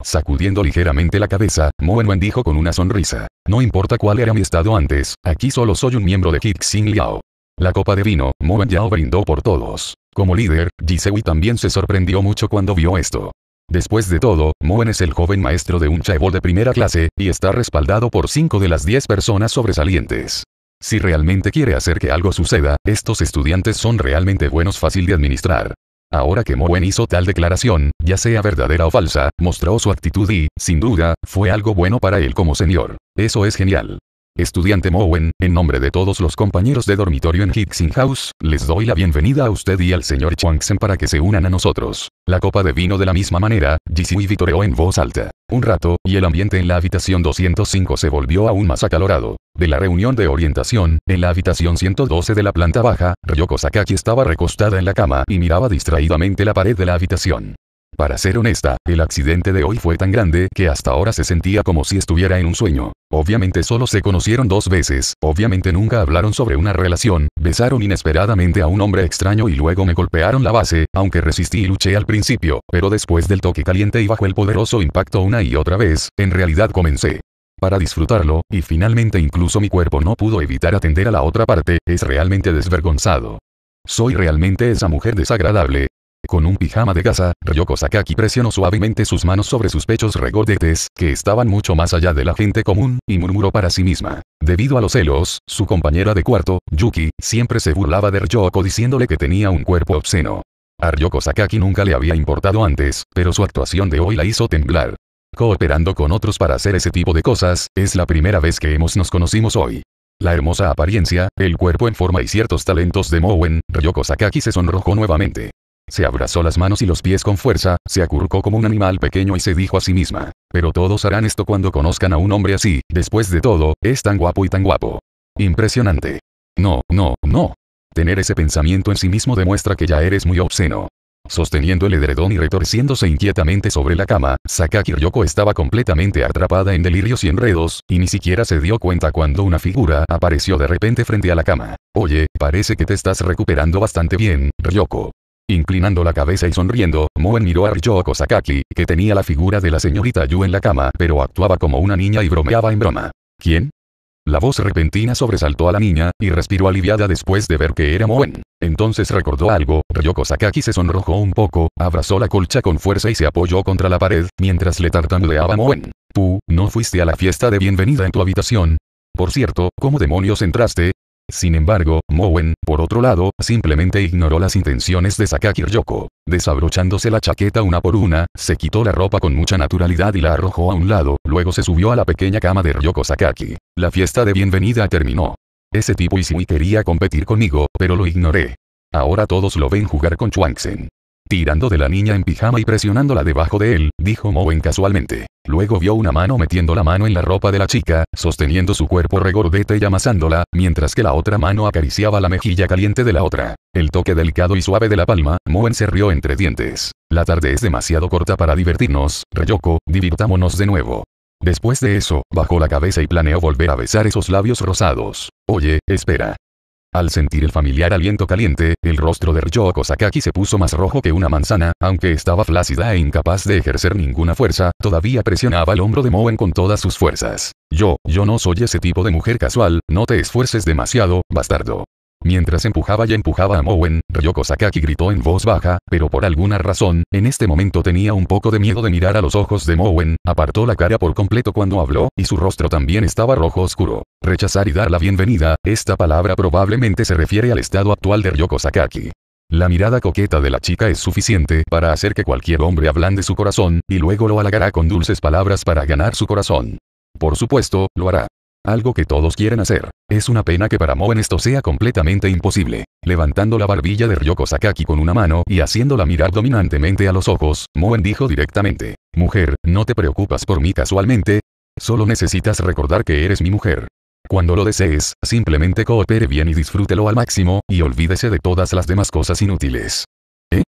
Sacudiendo ligeramente la cabeza, Moen dijo con una sonrisa. No importa cuál era mi estado antes, aquí solo soy un miembro de Hit Liao. La copa de vino, Moen Yao brindó por todos. Como líder, Jisewi también se sorprendió mucho cuando vio esto. Después de todo, Moen es el joven maestro de un chaebol de primera clase, y está respaldado por 5 de las 10 personas sobresalientes. Si realmente quiere hacer que algo suceda, estos estudiantes son realmente buenos fácil de administrar. Ahora que Moen hizo tal declaración, ya sea verdadera o falsa, mostró su actitud y, sin duda, fue algo bueno para él como señor. Eso es genial. Estudiante Mowen, en nombre de todos los compañeros de dormitorio en Hixing House, les doy la bienvenida a usted y al señor Chuangsen para que se unan a nosotros. La copa de vino de la misma manera, Jisui vitoreó en voz alta. Un rato, y el ambiente en la habitación 205 se volvió aún más acalorado. De la reunión de orientación, en la habitación 112 de la planta baja, Ryoko Sakaki estaba recostada en la cama y miraba distraídamente la pared de la habitación. Para ser honesta, el accidente de hoy fue tan grande que hasta ahora se sentía como si estuviera en un sueño. Obviamente solo se conocieron dos veces, obviamente nunca hablaron sobre una relación, besaron inesperadamente a un hombre extraño y luego me golpearon la base, aunque resistí y luché al principio, pero después del toque caliente y bajo el poderoso impacto una y otra vez, en realidad comencé para disfrutarlo, y finalmente incluso mi cuerpo no pudo evitar atender a la otra parte, es realmente desvergonzado. Soy realmente esa mujer desagradable, con un pijama de gasa, Ryoko Sakaki presionó suavemente sus manos sobre sus pechos regordetes, que estaban mucho más allá de la gente común, y murmuró para sí misma. Debido a los celos, su compañera de cuarto, Yuki, siempre se burlaba de Ryoko diciéndole que tenía un cuerpo obsceno. A Ryoko Sakaki nunca le había importado antes, pero su actuación de hoy la hizo temblar. Cooperando con otros para hacer ese tipo de cosas, es la primera vez que hemos nos conocimos hoy. La hermosa apariencia, el cuerpo en forma y ciertos talentos de Mowen, Ryoko Sakaki se sonrojó nuevamente. Se abrazó las manos y los pies con fuerza, se acurrucó como un animal pequeño y se dijo a sí misma. Pero todos harán esto cuando conozcan a un hombre así, después de todo, es tan guapo y tan guapo. Impresionante. No, no, no. Tener ese pensamiento en sí mismo demuestra que ya eres muy obsceno. Sosteniendo el edredón y retorciéndose inquietamente sobre la cama, Sakaki Ryoko estaba completamente atrapada en delirios y enredos, y ni siquiera se dio cuenta cuando una figura apareció de repente frente a la cama. Oye, parece que te estás recuperando bastante bien, Ryoko. Inclinando la cabeza y sonriendo, Moen miró a Ryoko Sakaki, que tenía la figura de la señorita Yu en la cama pero actuaba como una niña y bromeaba en broma. ¿Quién? La voz repentina sobresaltó a la niña, y respiró aliviada después de ver que era Moen. Entonces recordó algo, Ryoko Sakaki se sonrojó un poco, abrazó la colcha con fuerza y se apoyó contra la pared, mientras le tartamudeaba a Moen. Tú, ¿no fuiste a la fiesta de bienvenida en tu habitación? Por cierto, ¿cómo demonios entraste? Sin embargo, Mowen, por otro lado, simplemente ignoró las intenciones de Sakaki Ryoko. Desabrochándose la chaqueta una por una, se quitó la ropa con mucha naturalidad y la arrojó a un lado, luego se subió a la pequeña cama de Ryoko Sakaki. La fiesta de bienvenida terminó. Ese tipo Isui quería competir conmigo, pero lo ignoré. Ahora todos lo ven jugar con Sen. Tirando de la niña en pijama y presionándola debajo de él, dijo Moen casualmente. Luego vio una mano metiendo la mano en la ropa de la chica, sosteniendo su cuerpo regordete y amasándola, mientras que la otra mano acariciaba la mejilla caliente de la otra. El toque delicado y suave de la palma, Moen se rió entre dientes. La tarde es demasiado corta para divertirnos, Reyoko, divirtámonos de nuevo. Después de eso, bajó la cabeza y planeó volver a besar esos labios rosados. Oye, espera. Al sentir el familiar aliento caliente, el rostro de Ryoko Sakaki se puso más rojo que una manzana, aunque estaba flácida e incapaz de ejercer ninguna fuerza, todavía presionaba el hombro de Moen con todas sus fuerzas. Yo, yo no soy ese tipo de mujer casual, no te esfuerces demasiado, bastardo. Mientras empujaba y empujaba a Mowen, Ryoko Sakaki gritó en voz baja, pero por alguna razón, en este momento tenía un poco de miedo de mirar a los ojos de Mowen, apartó la cara por completo cuando habló, y su rostro también estaba rojo oscuro. Rechazar y dar la bienvenida, esta palabra probablemente se refiere al estado actual de Ryoko Sakaki. La mirada coqueta de la chica es suficiente para hacer que cualquier hombre ablande su corazón, y luego lo halagará con dulces palabras para ganar su corazón. Por supuesto, lo hará algo que todos quieren hacer. Es una pena que para Moen esto sea completamente imposible. Levantando la barbilla de Ryoko Sakaki con una mano y haciéndola mirar dominantemente a los ojos, Moen dijo directamente, Mujer, ¿no te preocupas por mí casualmente? Solo necesitas recordar que eres mi mujer. Cuando lo desees, simplemente coopere bien y disfrútelo al máximo, y olvídese de todas las demás cosas inútiles. ¿Eh?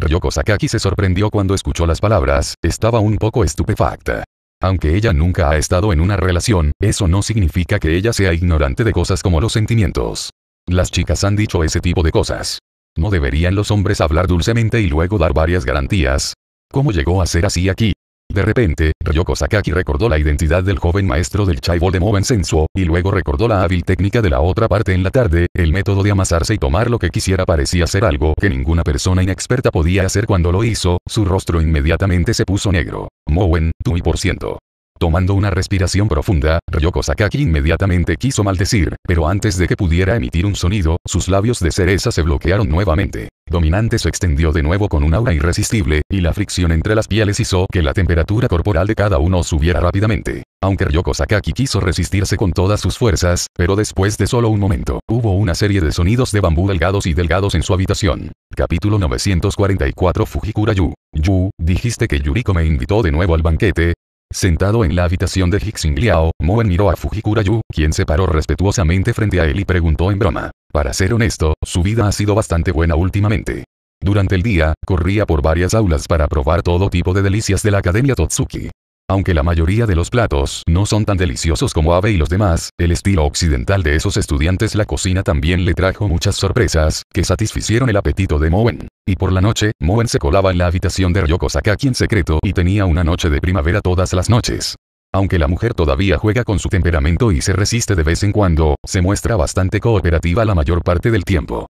Ryoko Sakaki se sorprendió cuando escuchó las palabras, estaba un poco estupefacta. Aunque ella nunca ha estado en una relación, eso no significa que ella sea ignorante de cosas como los sentimientos. Las chicas han dicho ese tipo de cosas. ¿No deberían los hombres hablar dulcemente y luego dar varias garantías? ¿Cómo llegó a ser así aquí? De repente, Ryoko Sakaki recordó la identidad del joven maestro del Chai de Moen Sensuo, y luego recordó la hábil técnica de la otra parte en la tarde, el método de amasarse y tomar lo que quisiera parecía ser algo que ninguna persona inexperta podía hacer cuando lo hizo, su rostro inmediatamente se puso negro. Mowen, tú y por ciento. Tomando una respiración profunda, Ryoko Sakaki inmediatamente quiso maldecir, pero antes de que pudiera emitir un sonido, sus labios de cereza se bloquearon nuevamente. Dominante se extendió de nuevo con un aura irresistible, y la fricción entre las pieles hizo que la temperatura corporal de cada uno subiera rápidamente. Aunque Ryoko Sakaki quiso resistirse con todas sus fuerzas, pero después de solo un momento, hubo una serie de sonidos de bambú delgados y delgados en su habitación. Capítulo 944 Fujikura Yu. Yu, dijiste que Yuriko me invitó de nuevo al banquete, Sentado en la habitación de Hixing Liao, Moen miró a Fujikura Yu, quien se paró respetuosamente frente a él y preguntó en broma. Para ser honesto, su vida ha sido bastante buena últimamente. Durante el día, corría por varias aulas para probar todo tipo de delicias de la Academia Totsuki. Aunque la mayoría de los platos no son tan deliciosos como Abe y los demás, el estilo occidental de esos estudiantes la cocina también le trajo muchas sorpresas, que satisficieron el apetito de Moen. Y por la noche, Moen se colaba en la habitación de Ryoko Sakaki en secreto y tenía una noche de primavera todas las noches. Aunque la mujer todavía juega con su temperamento y se resiste de vez en cuando, se muestra bastante cooperativa la mayor parte del tiempo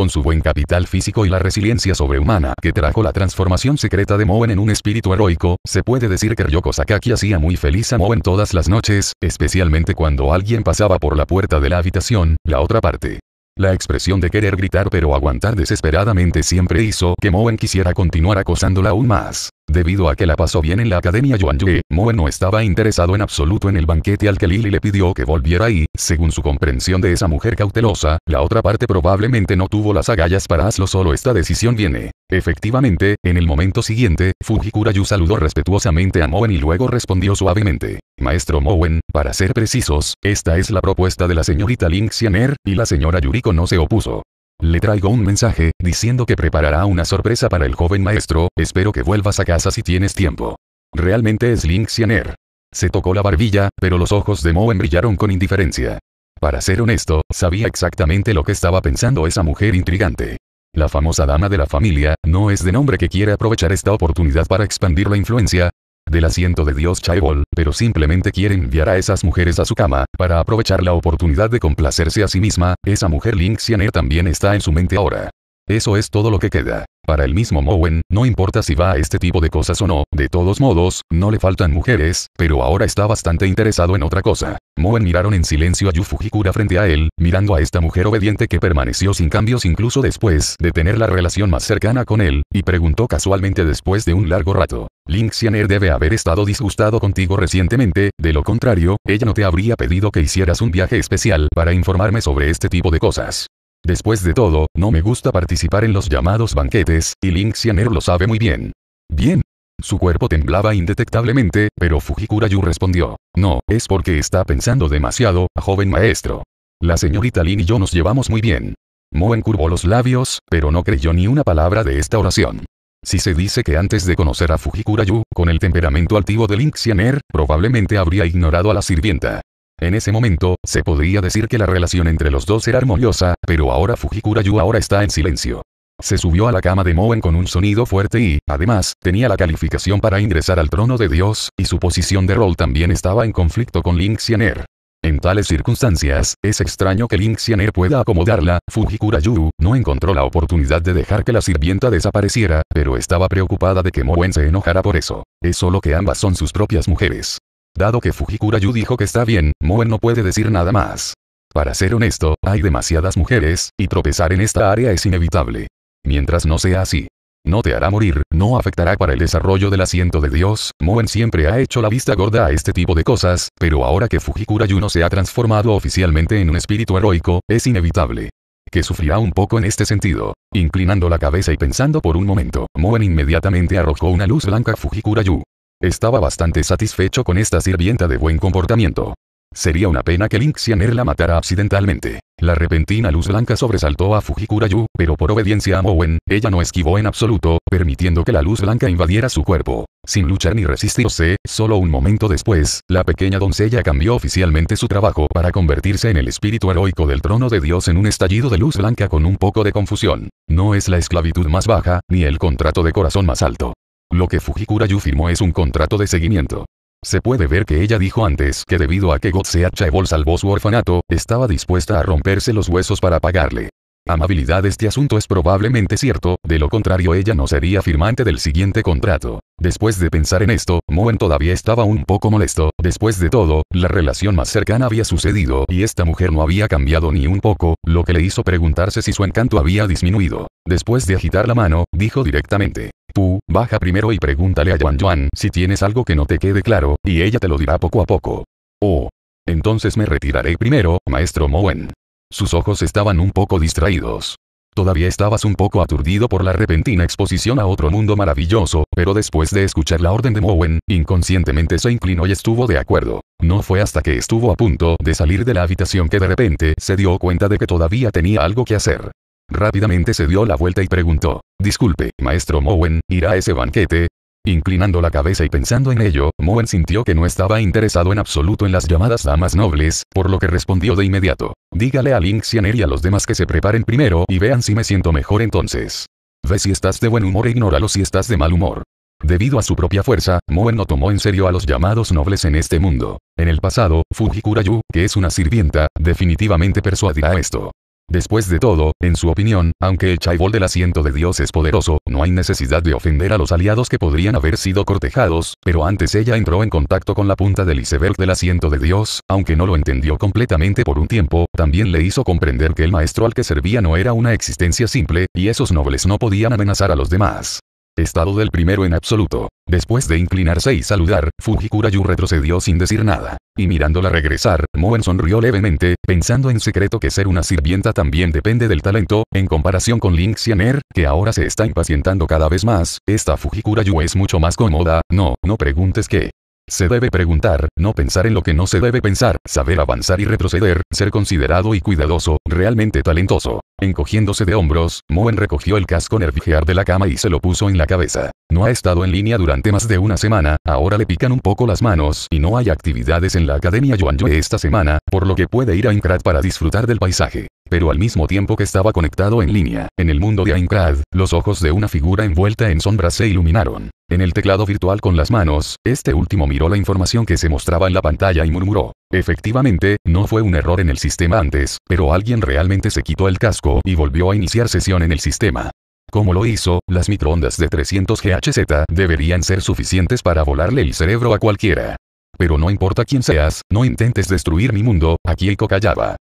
con su buen capital físico y la resiliencia sobrehumana que trajo la transformación secreta de Moen en un espíritu heroico, se puede decir que Ryoko Sakaki hacía muy feliz a Moen todas las noches, especialmente cuando alguien pasaba por la puerta de la habitación, la otra parte. La expresión de querer gritar pero aguantar desesperadamente siempre hizo que Moen quisiera continuar acosándola aún más. Debido a que la pasó bien en la academia Yuan Yue, Moe no estaba interesado en absoluto en el banquete al que Lili le pidió que volviera y, según su comprensión de esa mujer cautelosa, la otra parte probablemente no tuvo las agallas para hazlo solo esta decisión viene. Efectivamente, en el momento siguiente, Fujikura Yu saludó respetuosamente a Moen y luego respondió suavemente. Maestro Moen, para ser precisos, esta es la propuesta de la señorita Ling Xianer, y la señora Yuriko no se opuso. Le traigo un mensaje, diciendo que preparará una sorpresa para el joven maestro, espero que vuelvas a casa si tienes tiempo. Realmente es Link Xianer. Se tocó la barbilla, pero los ojos de Moen brillaron con indiferencia. Para ser honesto, sabía exactamente lo que estaba pensando esa mujer intrigante. La famosa dama de la familia, no es de nombre que quiere aprovechar esta oportunidad para expandir la influencia, del asiento de Dios Chaebol, pero simplemente quiere enviar a esas mujeres a su cama, para aprovechar la oportunidad de complacerse a sí misma, esa mujer Link también está en su mente ahora. Eso es todo lo que queda. Para el mismo Mowen, no importa si va a este tipo de cosas o no, de todos modos, no le faltan mujeres, pero ahora está bastante interesado en otra cosa. Moen miraron en silencio a Yu Fujikura frente a él, mirando a esta mujer obediente que permaneció sin cambios incluso después de tener la relación más cercana con él, y preguntó casualmente después de un largo rato. Link Xianer debe haber estado disgustado contigo recientemente, de lo contrario, ella no te habría pedido que hicieras un viaje especial para informarme sobre este tipo de cosas. Después de todo, no me gusta participar en los llamados banquetes, y Link Xianer lo sabe muy bien. Bien. Su cuerpo temblaba indetectablemente, pero Fujikura Yu respondió. No, es porque está pensando demasiado, joven maestro. La señorita Lin y yo nos llevamos muy bien. Mo encurvó los labios, pero no creyó ni una palabra de esta oración. Si se dice que antes de conocer a Fujikura Yu, con el temperamento altivo de Link Xianer, probablemente habría ignorado a la sirvienta. En ese momento, se podría decir que la relación entre los dos era armoniosa, pero ahora Fujikura Yu ahora está en silencio. Se subió a la cama de Moen con un sonido fuerte y, además, tenía la calificación para ingresar al trono de Dios, y su posición de rol también estaba en conflicto con Link Xianer. En tales circunstancias, es extraño que Link Xianer pueda acomodarla, Fujikura Yu no encontró la oportunidad de dejar que la sirvienta desapareciera, pero estaba preocupada de que Moen se enojara por eso. Es solo que ambas son sus propias mujeres. Dado que Fujikura Yu dijo que está bien, Moen no puede decir nada más. Para ser honesto, hay demasiadas mujeres, y tropezar en esta área es inevitable. Mientras no sea así. No te hará morir, no afectará para el desarrollo del asiento de Dios, Moen siempre ha hecho la vista gorda a este tipo de cosas, pero ahora que Fujikura no se ha transformado oficialmente en un espíritu heroico, es inevitable. Que sufrirá un poco en este sentido. Inclinando la cabeza y pensando por un momento, Moen inmediatamente arrojó una luz blanca a Fujikura Yu. Estaba bastante satisfecho con esta sirvienta de buen comportamiento. Sería una pena que Link Xianer la matara accidentalmente. La repentina luz blanca sobresaltó a Fujikura Yu, pero por obediencia a Mowen, ella no esquivó en absoluto, permitiendo que la luz blanca invadiera su cuerpo. Sin luchar ni resistirse, solo un momento después, la pequeña doncella cambió oficialmente su trabajo para convertirse en el espíritu heroico del trono de Dios en un estallido de luz blanca con un poco de confusión. No es la esclavitud más baja, ni el contrato de corazón más alto. Lo que Fujikura Yu firmó es un contrato de seguimiento. Se puede ver que ella dijo antes que debido a que Godsea Chaebol salvó su orfanato, estaba dispuesta a romperse los huesos para pagarle. Amabilidad Este asunto es probablemente cierto, de lo contrario ella no sería firmante del siguiente contrato. Después de pensar en esto, Moen todavía estaba un poco molesto, después de todo, la relación más cercana había sucedido y esta mujer no había cambiado ni un poco, lo que le hizo preguntarse si su encanto había disminuido. Después de agitar la mano, dijo directamente. «Tú, baja primero y pregúntale a Yuan Yuan si tienes algo que no te quede claro, y ella te lo dirá poco a poco. Oh. Entonces me retiraré primero, maestro Moen. Sus ojos estaban un poco distraídos. Todavía estabas un poco aturdido por la repentina exposición a otro mundo maravilloso, pero después de escuchar la orden de Moen, inconscientemente se inclinó y estuvo de acuerdo. No fue hasta que estuvo a punto de salir de la habitación que de repente se dio cuenta de que todavía tenía algo que hacer. Rápidamente se dio la vuelta y preguntó, Disculpe, maestro Mowen, ¿irá a ese banquete? Inclinando la cabeza y pensando en ello, Moen sintió que no estaba interesado en absoluto en las llamadas damas nobles, por lo que respondió de inmediato. Dígale a Link Xianer y a los demás que se preparen primero y vean si me siento mejor entonces. Ve si estás de buen humor e ignóralo si estás de mal humor. Debido a su propia fuerza, Moen no tomó en serio a los llamados nobles en este mundo. En el pasado, Fujikura Yu, que es una sirvienta, definitivamente persuadirá esto. Después de todo, en su opinión, aunque el chaibol del asiento de Dios es poderoso, no hay necesidad de ofender a los aliados que podrían haber sido cortejados, pero antes ella entró en contacto con la punta del iceberg del asiento de Dios, aunque no lo entendió completamente por un tiempo, también le hizo comprender que el maestro al que servía no era una existencia simple, y esos nobles no podían amenazar a los demás estado del primero en absoluto. Después de inclinarse y saludar, Fujikura Yu retrocedió sin decir nada. Y mirándola regresar, Moen sonrió levemente, pensando en secreto que ser una sirvienta también depende del talento, en comparación con Link Xianer, que ahora se está impacientando cada vez más, esta Fujikura Yu es mucho más cómoda, no, no preguntes qué. Se debe preguntar, no pensar en lo que no se debe pensar, saber avanzar y retroceder, ser considerado y cuidadoso, realmente talentoso. Encogiéndose de hombros, Moen recogió el casco nervigear de la cama y se lo puso en la cabeza. No ha estado en línea durante más de una semana, ahora le pican un poco las manos y no hay actividades en la Academia Yue esta semana, por lo que puede ir a Incrad para disfrutar del paisaje. Pero al mismo tiempo que estaba conectado en línea, en el mundo de Aincrad, los ojos de una figura envuelta en sombras se iluminaron. En el teclado virtual con las manos, este último miró la información que se mostraba en la pantalla y murmuró. Efectivamente, no fue un error en el sistema antes, pero alguien realmente se quitó el casco y volvió a iniciar sesión en el sistema. Como lo hizo, las microondas de 300 GHz deberían ser suficientes para volarle el cerebro a cualquiera. Pero no importa quién seas, no intentes destruir mi mundo, aquí Eiko callaba.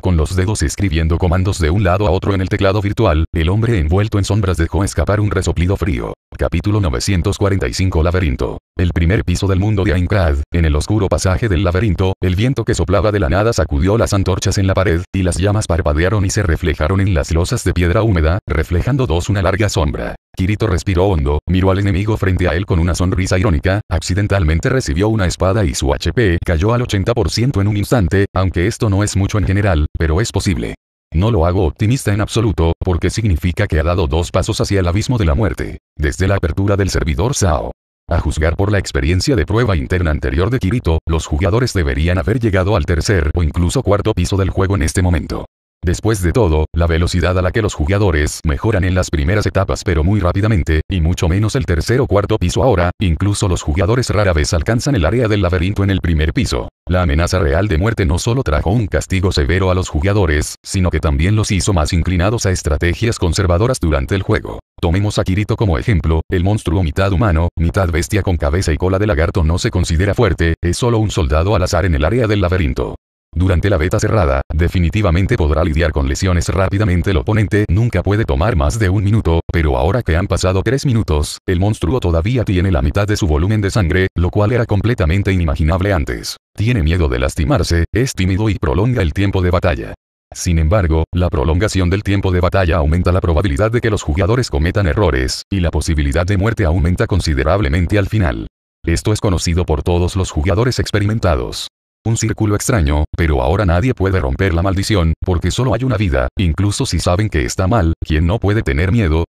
Con los dedos escribiendo comandos de un lado a otro en el teclado virtual, el hombre envuelto en sombras dejó escapar un resoplido frío. Capítulo 945 Laberinto. El primer piso del mundo de Aincrad, en el oscuro pasaje del laberinto, el viento que soplaba de la nada sacudió las antorchas en la pared, y las llamas parpadearon y se reflejaron en las losas de piedra húmeda, reflejando dos una larga sombra. Kirito respiró hondo, miró al enemigo frente a él con una sonrisa irónica, accidentalmente recibió una espada y su HP cayó al 80% en un instante, aunque esto no es mucho en general, pero es posible. No lo hago optimista en absoluto, porque significa que ha dado dos pasos hacia el abismo de la muerte, desde la apertura del servidor SAO. A juzgar por la experiencia de prueba interna anterior de Kirito, los jugadores deberían haber llegado al tercer o incluso cuarto piso del juego en este momento. Después de todo, la velocidad a la que los jugadores mejoran en las primeras etapas pero muy rápidamente, y mucho menos el tercer o cuarto piso ahora, incluso los jugadores rara vez alcanzan el área del laberinto en el primer piso. La amenaza real de muerte no solo trajo un castigo severo a los jugadores, sino que también los hizo más inclinados a estrategias conservadoras durante el juego. Tomemos a Kirito como ejemplo, el monstruo mitad humano, mitad bestia con cabeza y cola de lagarto no se considera fuerte, es solo un soldado al azar en el área del laberinto. Durante la beta cerrada, definitivamente podrá lidiar con lesiones rápidamente el oponente nunca puede tomar más de un minuto, pero ahora que han pasado tres minutos, el monstruo todavía tiene la mitad de su volumen de sangre, lo cual era completamente inimaginable antes. Tiene miedo de lastimarse, es tímido y prolonga el tiempo de batalla. Sin embargo, la prolongación del tiempo de batalla aumenta la probabilidad de que los jugadores cometan errores, y la posibilidad de muerte aumenta considerablemente al final. Esto es conocido por todos los jugadores experimentados un círculo extraño, pero ahora nadie puede romper la maldición, porque solo hay una vida, incluso si saben que está mal, quien no puede tener miedo,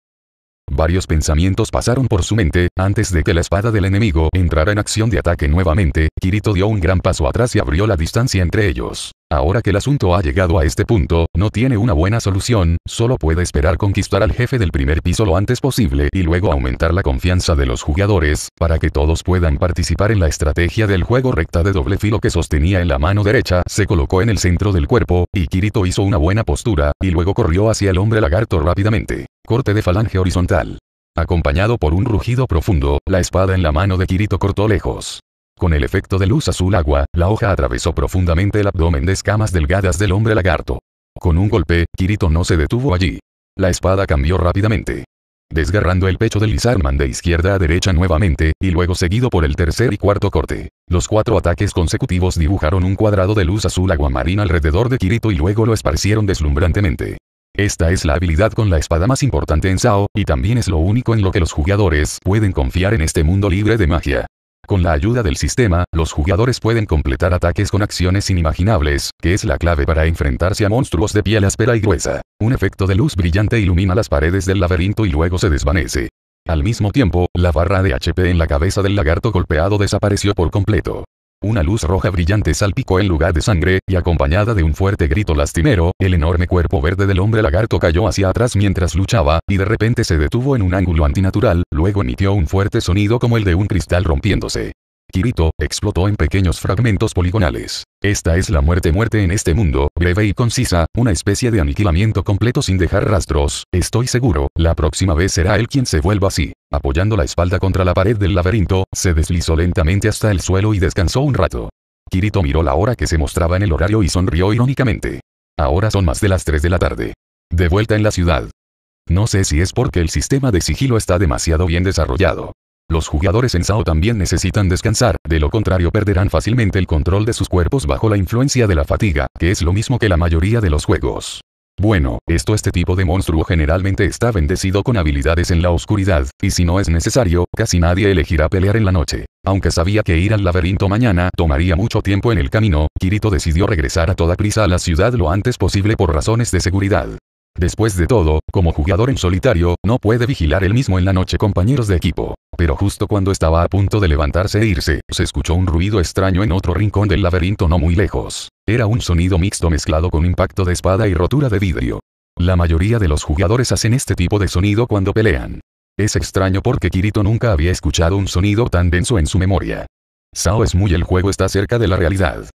Varios pensamientos pasaron por su mente, antes de que la espada del enemigo entrara en acción de ataque nuevamente, Kirito dio un gran paso atrás y abrió la distancia entre ellos. Ahora que el asunto ha llegado a este punto, no tiene una buena solución, solo puede esperar conquistar al jefe del primer piso lo antes posible y luego aumentar la confianza de los jugadores, para que todos puedan participar en la estrategia del juego recta de doble filo que sostenía en la mano derecha, se colocó en el centro del cuerpo, y Kirito hizo una buena postura, y luego corrió hacia el hombre lagarto rápidamente corte de falange horizontal. Acompañado por un rugido profundo, la espada en la mano de Kirito cortó lejos. Con el efecto de luz azul agua, la hoja atravesó profundamente el abdomen de escamas delgadas del hombre lagarto. Con un golpe, Kirito no se detuvo allí. La espada cambió rápidamente. Desgarrando el pecho del Lizarman de izquierda a derecha nuevamente, y luego seguido por el tercer y cuarto corte. Los cuatro ataques consecutivos dibujaron un cuadrado de luz azul agua marina alrededor de Kirito y luego lo esparcieron deslumbrantemente. Esta es la habilidad con la espada más importante en Sao, y también es lo único en lo que los jugadores pueden confiar en este mundo libre de magia. Con la ayuda del sistema, los jugadores pueden completar ataques con acciones inimaginables, que es la clave para enfrentarse a monstruos de piel áspera y gruesa. Un efecto de luz brillante ilumina las paredes del laberinto y luego se desvanece. Al mismo tiempo, la barra de HP en la cabeza del lagarto golpeado desapareció por completo. Una luz roja brillante salpicó en lugar de sangre, y acompañada de un fuerte grito lastimero, el enorme cuerpo verde del hombre lagarto cayó hacia atrás mientras luchaba, y de repente se detuvo en un ángulo antinatural, luego emitió un fuerte sonido como el de un cristal rompiéndose. Kirito, explotó en pequeños fragmentos poligonales. Esta es la muerte-muerte en este mundo, breve y concisa, una especie de aniquilamiento completo sin dejar rastros, estoy seguro, la próxima vez será él quien se vuelva así. Apoyando la espalda contra la pared del laberinto, se deslizó lentamente hasta el suelo y descansó un rato. Kirito miró la hora que se mostraba en el horario y sonrió irónicamente. Ahora son más de las 3 de la tarde. De vuelta en la ciudad. No sé si es porque el sistema de sigilo está demasiado bien desarrollado, los jugadores en SAO también necesitan descansar, de lo contrario perderán fácilmente el control de sus cuerpos bajo la influencia de la fatiga, que es lo mismo que la mayoría de los juegos. Bueno, esto este tipo de monstruo generalmente está bendecido con habilidades en la oscuridad, y si no es necesario, casi nadie elegirá pelear en la noche. Aunque sabía que ir al laberinto mañana tomaría mucho tiempo en el camino, Kirito decidió regresar a toda prisa a la ciudad lo antes posible por razones de seguridad. Después de todo, como jugador en solitario, no puede vigilar él mismo en la noche compañeros de equipo. Pero justo cuando estaba a punto de levantarse e irse, se escuchó un ruido extraño en otro rincón del laberinto no muy lejos. Era un sonido mixto mezclado con impacto de espada y rotura de vidrio. La mayoría de los jugadores hacen este tipo de sonido cuando pelean. Es extraño porque Kirito nunca había escuchado un sonido tan denso en su memoria. Sao es muy el juego está cerca de la realidad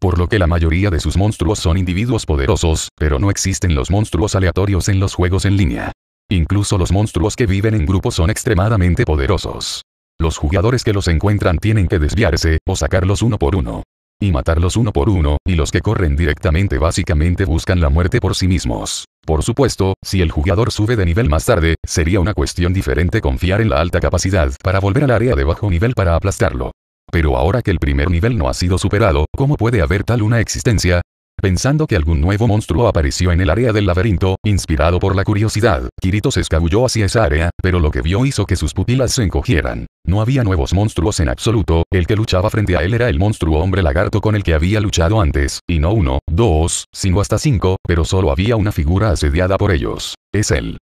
por lo que la mayoría de sus monstruos son individuos poderosos, pero no existen los monstruos aleatorios en los juegos en línea. Incluso los monstruos que viven en grupo son extremadamente poderosos. Los jugadores que los encuentran tienen que desviarse, o sacarlos uno por uno. Y matarlos uno por uno, y los que corren directamente básicamente buscan la muerte por sí mismos. Por supuesto, si el jugador sube de nivel más tarde, sería una cuestión diferente confiar en la alta capacidad para volver al área de bajo nivel para aplastarlo. Pero ahora que el primer nivel no ha sido superado, ¿cómo puede haber tal una existencia? Pensando que algún nuevo monstruo apareció en el área del laberinto, inspirado por la curiosidad, Kirito se escabulló hacia esa área, pero lo que vio hizo que sus pupilas se encogieran. No había nuevos monstruos en absoluto, el que luchaba frente a él era el monstruo hombre lagarto con el que había luchado antes, y no uno, dos, sino hasta cinco, pero solo había una figura asediada por ellos. Es él.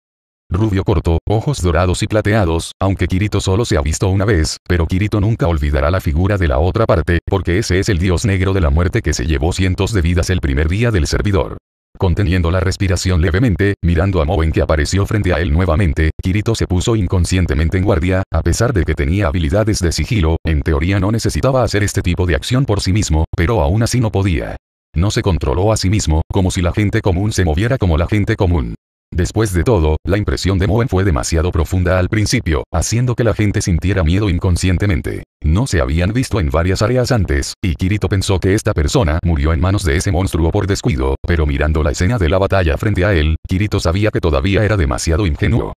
Rubio corto, ojos dorados y plateados, aunque Kirito solo se ha visto una vez, pero Kirito nunca olvidará la figura de la otra parte, porque ese es el dios negro de la muerte que se llevó cientos de vidas el primer día del servidor. Conteniendo la respiración levemente, mirando a Moen que apareció frente a él nuevamente, Kirito se puso inconscientemente en guardia, a pesar de que tenía habilidades de sigilo, en teoría no necesitaba hacer este tipo de acción por sí mismo, pero aún así no podía. No se controló a sí mismo, como si la gente común se moviera como la gente común. Después de todo, la impresión de Moen fue demasiado profunda al principio, haciendo que la gente sintiera miedo inconscientemente. No se habían visto en varias áreas antes, y Kirito pensó que esta persona murió en manos de ese monstruo por descuido, pero mirando la escena de la batalla frente a él, Kirito sabía que todavía era demasiado ingenuo.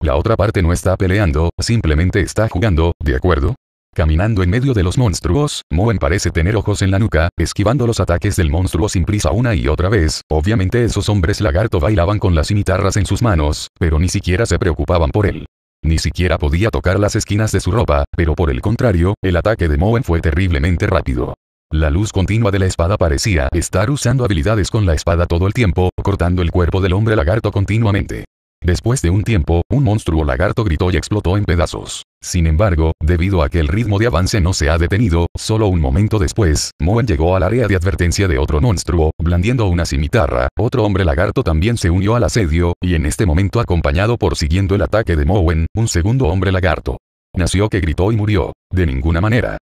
La otra parte no está peleando, simplemente está jugando, ¿de acuerdo? Caminando en medio de los monstruos, Moen parece tener ojos en la nuca, esquivando los ataques del monstruo sin prisa una y otra vez. Obviamente esos hombres lagarto bailaban con las cimitarras en sus manos, pero ni siquiera se preocupaban por él. Ni siquiera podía tocar las esquinas de su ropa, pero por el contrario, el ataque de Moen fue terriblemente rápido. La luz continua de la espada parecía estar usando habilidades con la espada todo el tiempo, cortando el cuerpo del hombre lagarto continuamente. Después de un tiempo, un monstruo lagarto gritó y explotó en pedazos. Sin embargo, debido a que el ritmo de avance no se ha detenido, solo un momento después, Moen llegó al área de advertencia de otro monstruo, blandiendo una cimitarra, otro hombre lagarto también se unió al asedio, y en este momento acompañado por siguiendo el ataque de Moen, un segundo hombre lagarto. Nació que gritó y murió. De ninguna manera.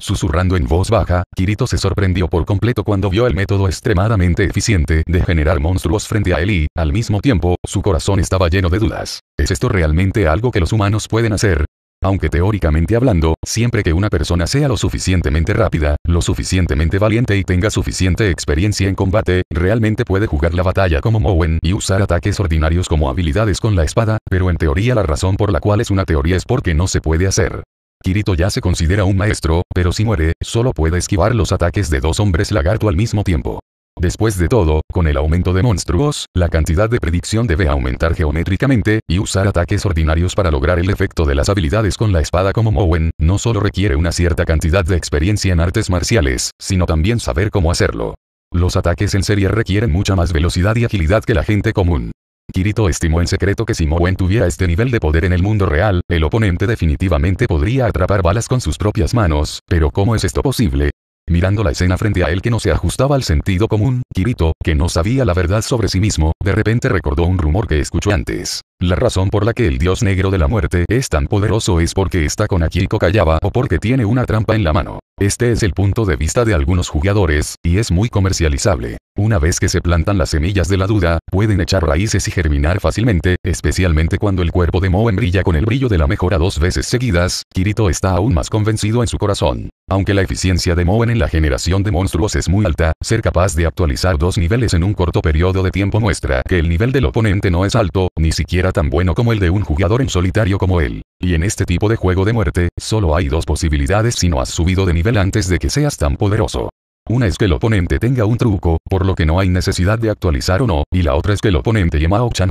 Susurrando en voz baja, Kirito se sorprendió por completo cuando vio el método extremadamente eficiente de generar monstruos frente a él y, al mismo tiempo, su corazón estaba lleno de dudas. ¿Es esto realmente algo que los humanos pueden hacer? Aunque teóricamente hablando, siempre que una persona sea lo suficientemente rápida, lo suficientemente valiente y tenga suficiente experiencia en combate, realmente puede jugar la batalla como Mowen y usar ataques ordinarios como habilidades con la espada, pero en teoría la razón por la cual es una teoría es porque no se puede hacer. Kirito ya se considera un maestro, pero si muere, solo puede esquivar los ataques de dos hombres lagarto al mismo tiempo. Después de todo, con el aumento de monstruos, la cantidad de predicción debe aumentar geométricamente, y usar ataques ordinarios para lograr el efecto de las habilidades con la espada como Mowen, no solo requiere una cierta cantidad de experiencia en artes marciales, sino también saber cómo hacerlo. Los ataques en serie requieren mucha más velocidad y agilidad que la gente común. Kirito estimó en secreto que si Mowen tuviera este nivel de poder en el mundo real, el oponente definitivamente podría atrapar balas con sus propias manos, pero ¿cómo es esto posible? Mirando la escena frente a él que no se ajustaba al sentido común, Kirito, que no sabía la verdad sobre sí mismo, de repente recordó un rumor que escuchó antes. La razón por la que el dios negro de la muerte es tan poderoso es porque está con Akiko Kayaba o porque tiene una trampa en la mano. Este es el punto de vista de algunos jugadores, y es muy comercializable. Una vez que se plantan las semillas de la duda, pueden echar raíces y germinar fácilmente, especialmente cuando el cuerpo de Moen brilla con el brillo de la mejora dos veces seguidas, Kirito está aún más convencido en su corazón. Aunque la eficiencia de Moen en la generación de monstruos es muy alta, ser capaz de actualizar dos niveles en un corto periodo de tiempo muestra que el nivel del oponente no es alto, ni siquiera tan bueno como el de un jugador en solitario como él. Y en este tipo de juego de muerte, solo hay dos posibilidades si no has subido de nivel antes de que seas tan poderoso. Una es que el oponente tenga un truco, por lo que no hay necesidad de actualizar o no, y la otra es que el oponente Yamao Chan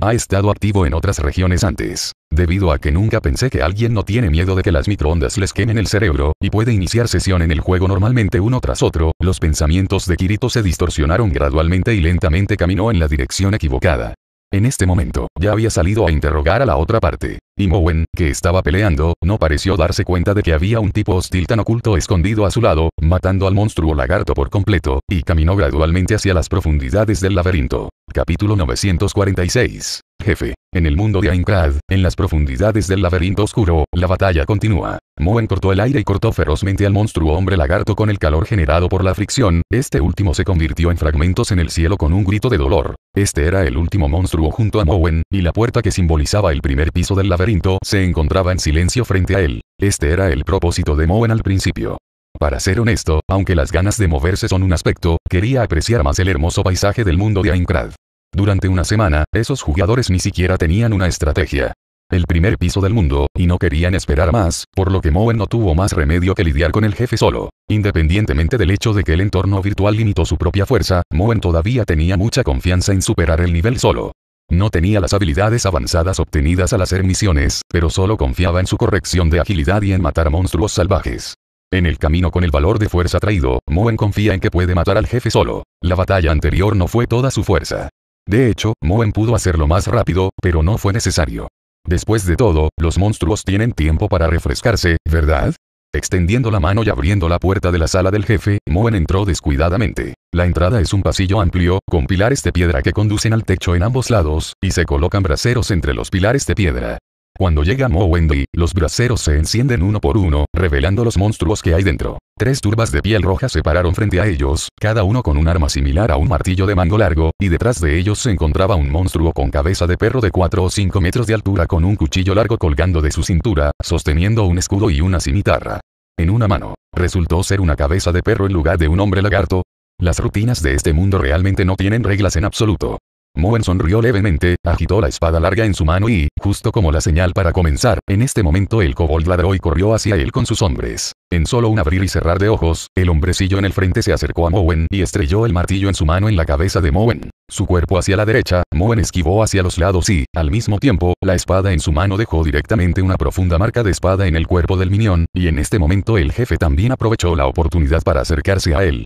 ha estado activo en otras regiones antes. Debido a que nunca pensé que alguien no tiene miedo de que las microondas les quemen el cerebro, y puede iniciar sesión en el juego normalmente uno tras otro, los pensamientos de Kirito se distorsionaron gradualmente y lentamente caminó en la dirección equivocada. En este momento, ya había salido a interrogar a la otra parte. Y Mowen, que estaba peleando, no pareció darse cuenta de que había un tipo hostil tan oculto escondido a su lado, matando al monstruo lagarto por completo, y caminó gradualmente hacia las profundidades del laberinto. Capítulo 946. Jefe. En el mundo de Aincrad, en las profundidades del laberinto oscuro, la batalla continúa. Moen cortó el aire y cortó ferozmente al monstruo hombre lagarto con el calor generado por la fricción, este último se convirtió en fragmentos en el cielo con un grito de dolor. Este era el último monstruo junto a Moen, y la puerta que simbolizaba el primer piso del laberinto se encontraba en silencio frente a él. Este era el propósito de Moen al principio. Para ser honesto, aunque las ganas de moverse son un aspecto, quería apreciar más el hermoso paisaje del mundo de Aincrad. Durante una semana, esos jugadores ni siquiera tenían una estrategia. El primer piso del mundo, y no querían esperar más, por lo que Moen no tuvo más remedio que lidiar con el jefe solo. Independientemente del hecho de que el entorno virtual limitó su propia fuerza, Moen todavía tenía mucha confianza en superar el nivel solo. No tenía las habilidades avanzadas obtenidas al hacer misiones, pero solo confiaba en su corrección de agilidad y en matar monstruos salvajes. En el camino con el valor de fuerza traído, Moen confía en que puede matar al jefe solo. La batalla anterior no fue toda su fuerza. De hecho, Moen pudo hacerlo más rápido, pero no fue necesario. Después de todo, los monstruos tienen tiempo para refrescarse, ¿verdad? Extendiendo la mano y abriendo la puerta de la sala del jefe, Moen entró descuidadamente. La entrada es un pasillo amplio, con pilares de piedra que conducen al techo en ambos lados, y se colocan braseros entre los pilares de piedra. Cuando llega Mo Wendy, los braseros se encienden uno por uno, revelando los monstruos que hay dentro. Tres turbas de piel roja se pararon frente a ellos, cada uno con un arma similar a un martillo de mango largo, y detrás de ellos se encontraba un monstruo con cabeza de perro de 4 o 5 metros de altura con un cuchillo largo colgando de su cintura, sosteniendo un escudo y una cimitarra. En una mano, resultó ser una cabeza de perro en lugar de un hombre lagarto. Las rutinas de este mundo realmente no tienen reglas en absoluto. Moen sonrió levemente, agitó la espada larga en su mano y, justo como la señal para comenzar, en este momento el kobold ladró y corrió hacia él con sus hombres. En solo un abrir y cerrar de ojos, el hombrecillo en el frente se acercó a Moen y estrelló el martillo en su mano en la cabeza de Moen. Su cuerpo hacia la derecha, Moen esquivó hacia los lados y, al mismo tiempo, la espada en su mano dejó directamente una profunda marca de espada en el cuerpo del minión, y en este momento el jefe también aprovechó la oportunidad para acercarse a él.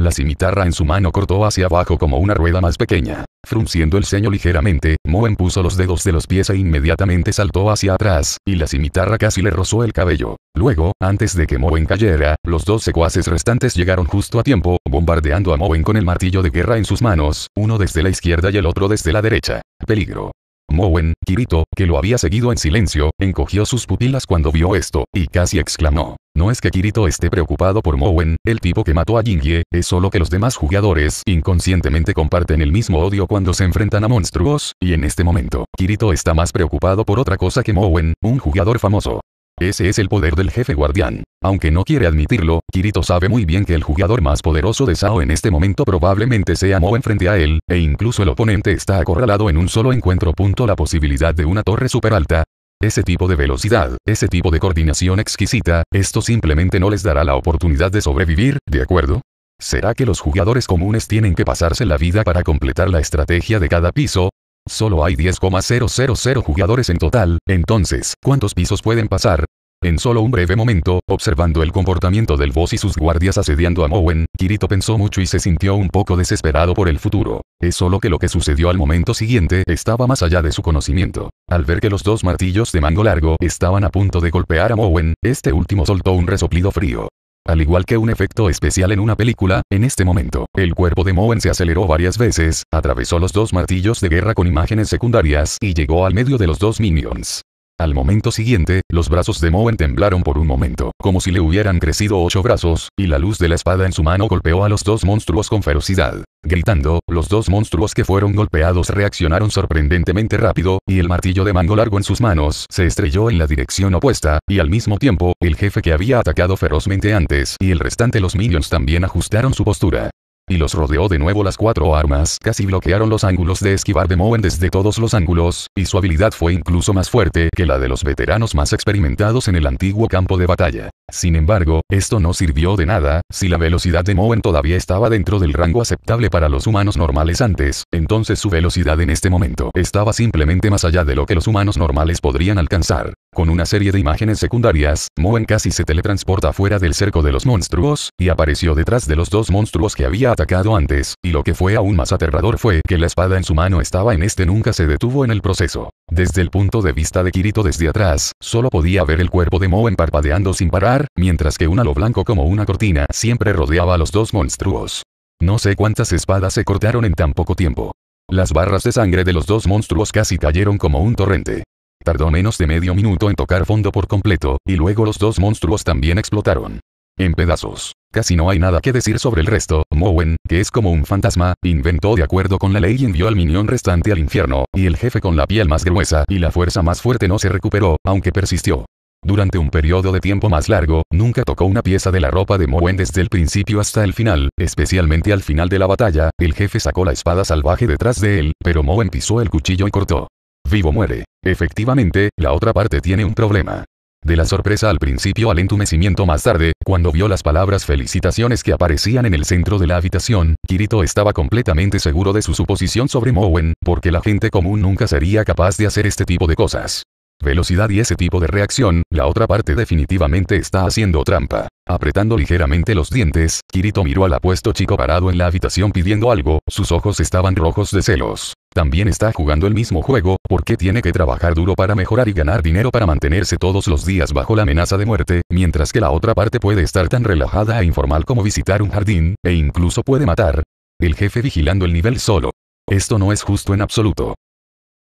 La cimitarra en su mano cortó hacia abajo como una rueda más pequeña. Frunciendo el ceño ligeramente, Moen puso los dedos de los pies e inmediatamente saltó hacia atrás, y la cimitarra casi le rozó el cabello. Luego, antes de que Moen cayera, los dos secuaces restantes llegaron justo a tiempo, bombardeando a Moen con el martillo de guerra en sus manos, uno desde la izquierda y el otro desde la derecha. Peligro. Mowen, Kirito, que lo había seguido en silencio, encogió sus pupilas cuando vio esto, y casi exclamó. No es que Kirito esté preocupado por Mowen, el tipo que mató a Jingie, es solo que los demás jugadores inconscientemente comparten el mismo odio cuando se enfrentan a monstruos, y en este momento, Kirito está más preocupado por otra cosa que Mowen, un jugador famoso. Ese es el poder del jefe guardián. Aunque no quiere admitirlo, Kirito sabe muy bien que el jugador más poderoso de Sao en este momento probablemente sea en frente a él, e incluso el oponente está acorralado en un solo encuentro. Punto la posibilidad de una torre super alta, ese tipo de velocidad, ese tipo de coordinación exquisita, esto simplemente no les dará la oportunidad de sobrevivir, ¿de acuerdo? ¿Será que los jugadores comunes tienen que pasarse la vida para completar la estrategia de cada piso? Solo hay 10,000 jugadores en total, entonces, ¿cuántos pisos pueden pasar? En solo un breve momento, observando el comportamiento del boss y sus guardias asediando a Mowen, Kirito pensó mucho y se sintió un poco desesperado por el futuro. Es solo que lo que sucedió al momento siguiente estaba más allá de su conocimiento. Al ver que los dos martillos de mango largo estaban a punto de golpear a Mowen, este último soltó un resoplido frío. Al igual que un efecto especial en una película, en este momento, el cuerpo de Moen se aceleró varias veces, atravesó los dos martillos de guerra con imágenes secundarias y llegó al medio de los dos minions. Al momento siguiente, los brazos de Moen temblaron por un momento, como si le hubieran crecido ocho brazos, y la luz de la espada en su mano golpeó a los dos monstruos con ferocidad. Gritando, los dos monstruos que fueron golpeados reaccionaron sorprendentemente rápido, y el martillo de mango largo en sus manos se estrelló en la dirección opuesta, y al mismo tiempo, el jefe que había atacado ferozmente antes y el restante los minions también ajustaron su postura y los rodeó de nuevo las cuatro armas casi bloquearon los ángulos de esquivar de Moen desde todos los ángulos, y su habilidad fue incluso más fuerte que la de los veteranos más experimentados en el antiguo campo de batalla. Sin embargo, esto no sirvió de nada, si la velocidad de Moen todavía estaba dentro del rango aceptable para los humanos normales antes, entonces su velocidad en este momento estaba simplemente más allá de lo que los humanos normales podrían alcanzar. Con una serie de imágenes secundarias, Moen casi se teletransporta fuera del cerco de los monstruos, y apareció detrás de los dos monstruos que había atacado antes, y lo que fue aún más aterrador fue que la espada en su mano estaba en este nunca se detuvo en el proceso. Desde el punto de vista de Kirito desde atrás, solo podía ver el cuerpo de Moen parpadeando sin parar, mientras que un halo blanco como una cortina siempre rodeaba a los dos monstruos. No sé cuántas espadas se cortaron en tan poco tiempo. Las barras de sangre de los dos monstruos casi cayeron como un torrente. Tardó menos de medio minuto en tocar fondo por completo, y luego los dos monstruos también explotaron. En pedazos. Casi no hay nada que decir sobre el resto, Mowen, que es como un fantasma, inventó de acuerdo con la ley y envió al minión restante al infierno, y el jefe con la piel más gruesa y la fuerza más fuerte no se recuperó, aunque persistió. Durante un periodo de tiempo más largo, nunca tocó una pieza de la ropa de Mowen desde el principio hasta el final, especialmente al final de la batalla, el jefe sacó la espada salvaje detrás de él, pero Mowen pisó el cuchillo y cortó vivo muere. Efectivamente, la otra parte tiene un problema. De la sorpresa al principio al entumecimiento más tarde, cuando vio las palabras felicitaciones que aparecían en el centro de la habitación, Kirito estaba completamente seguro de su suposición sobre Mowen, porque la gente común nunca sería capaz de hacer este tipo de cosas. Velocidad y ese tipo de reacción, la otra parte definitivamente está haciendo trampa. Apretando ligeramente los dientes, Kirito miró al apuesto chico parado en la habitación pidiendo algo, sus ojos estaban rojos de celos. También está jugando el mismo juego, porque tiene que trabajar duro para mejorar y ganar dinero para mantenerse todos los días bajo la amenaza de muerte, mientras que la otra parte puede estar tan relajada e informal como visitar un jardín, e incluso puede matar. El jefe vigilando el nivel solo. Esto no es justo en absoluto.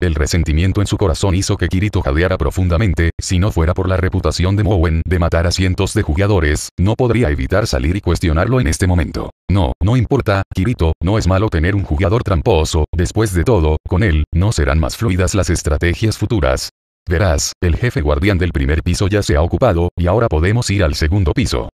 El resentimiento en su corazón hizo que Kirito jadeara profundamente, si no fuera por la reputación de Mowen de matar a cientos de jugadores, no podría evitar salir y cuestionarlo en este momento. No, no importa, Kirito, no es malo tener un jugador tramposo, después de todo, con él, no serán más fluidas las estrategias futuras. Verás, el jefe guardián del primer piso ya se ha ocupado, y ahora podemos ir al segundo piso.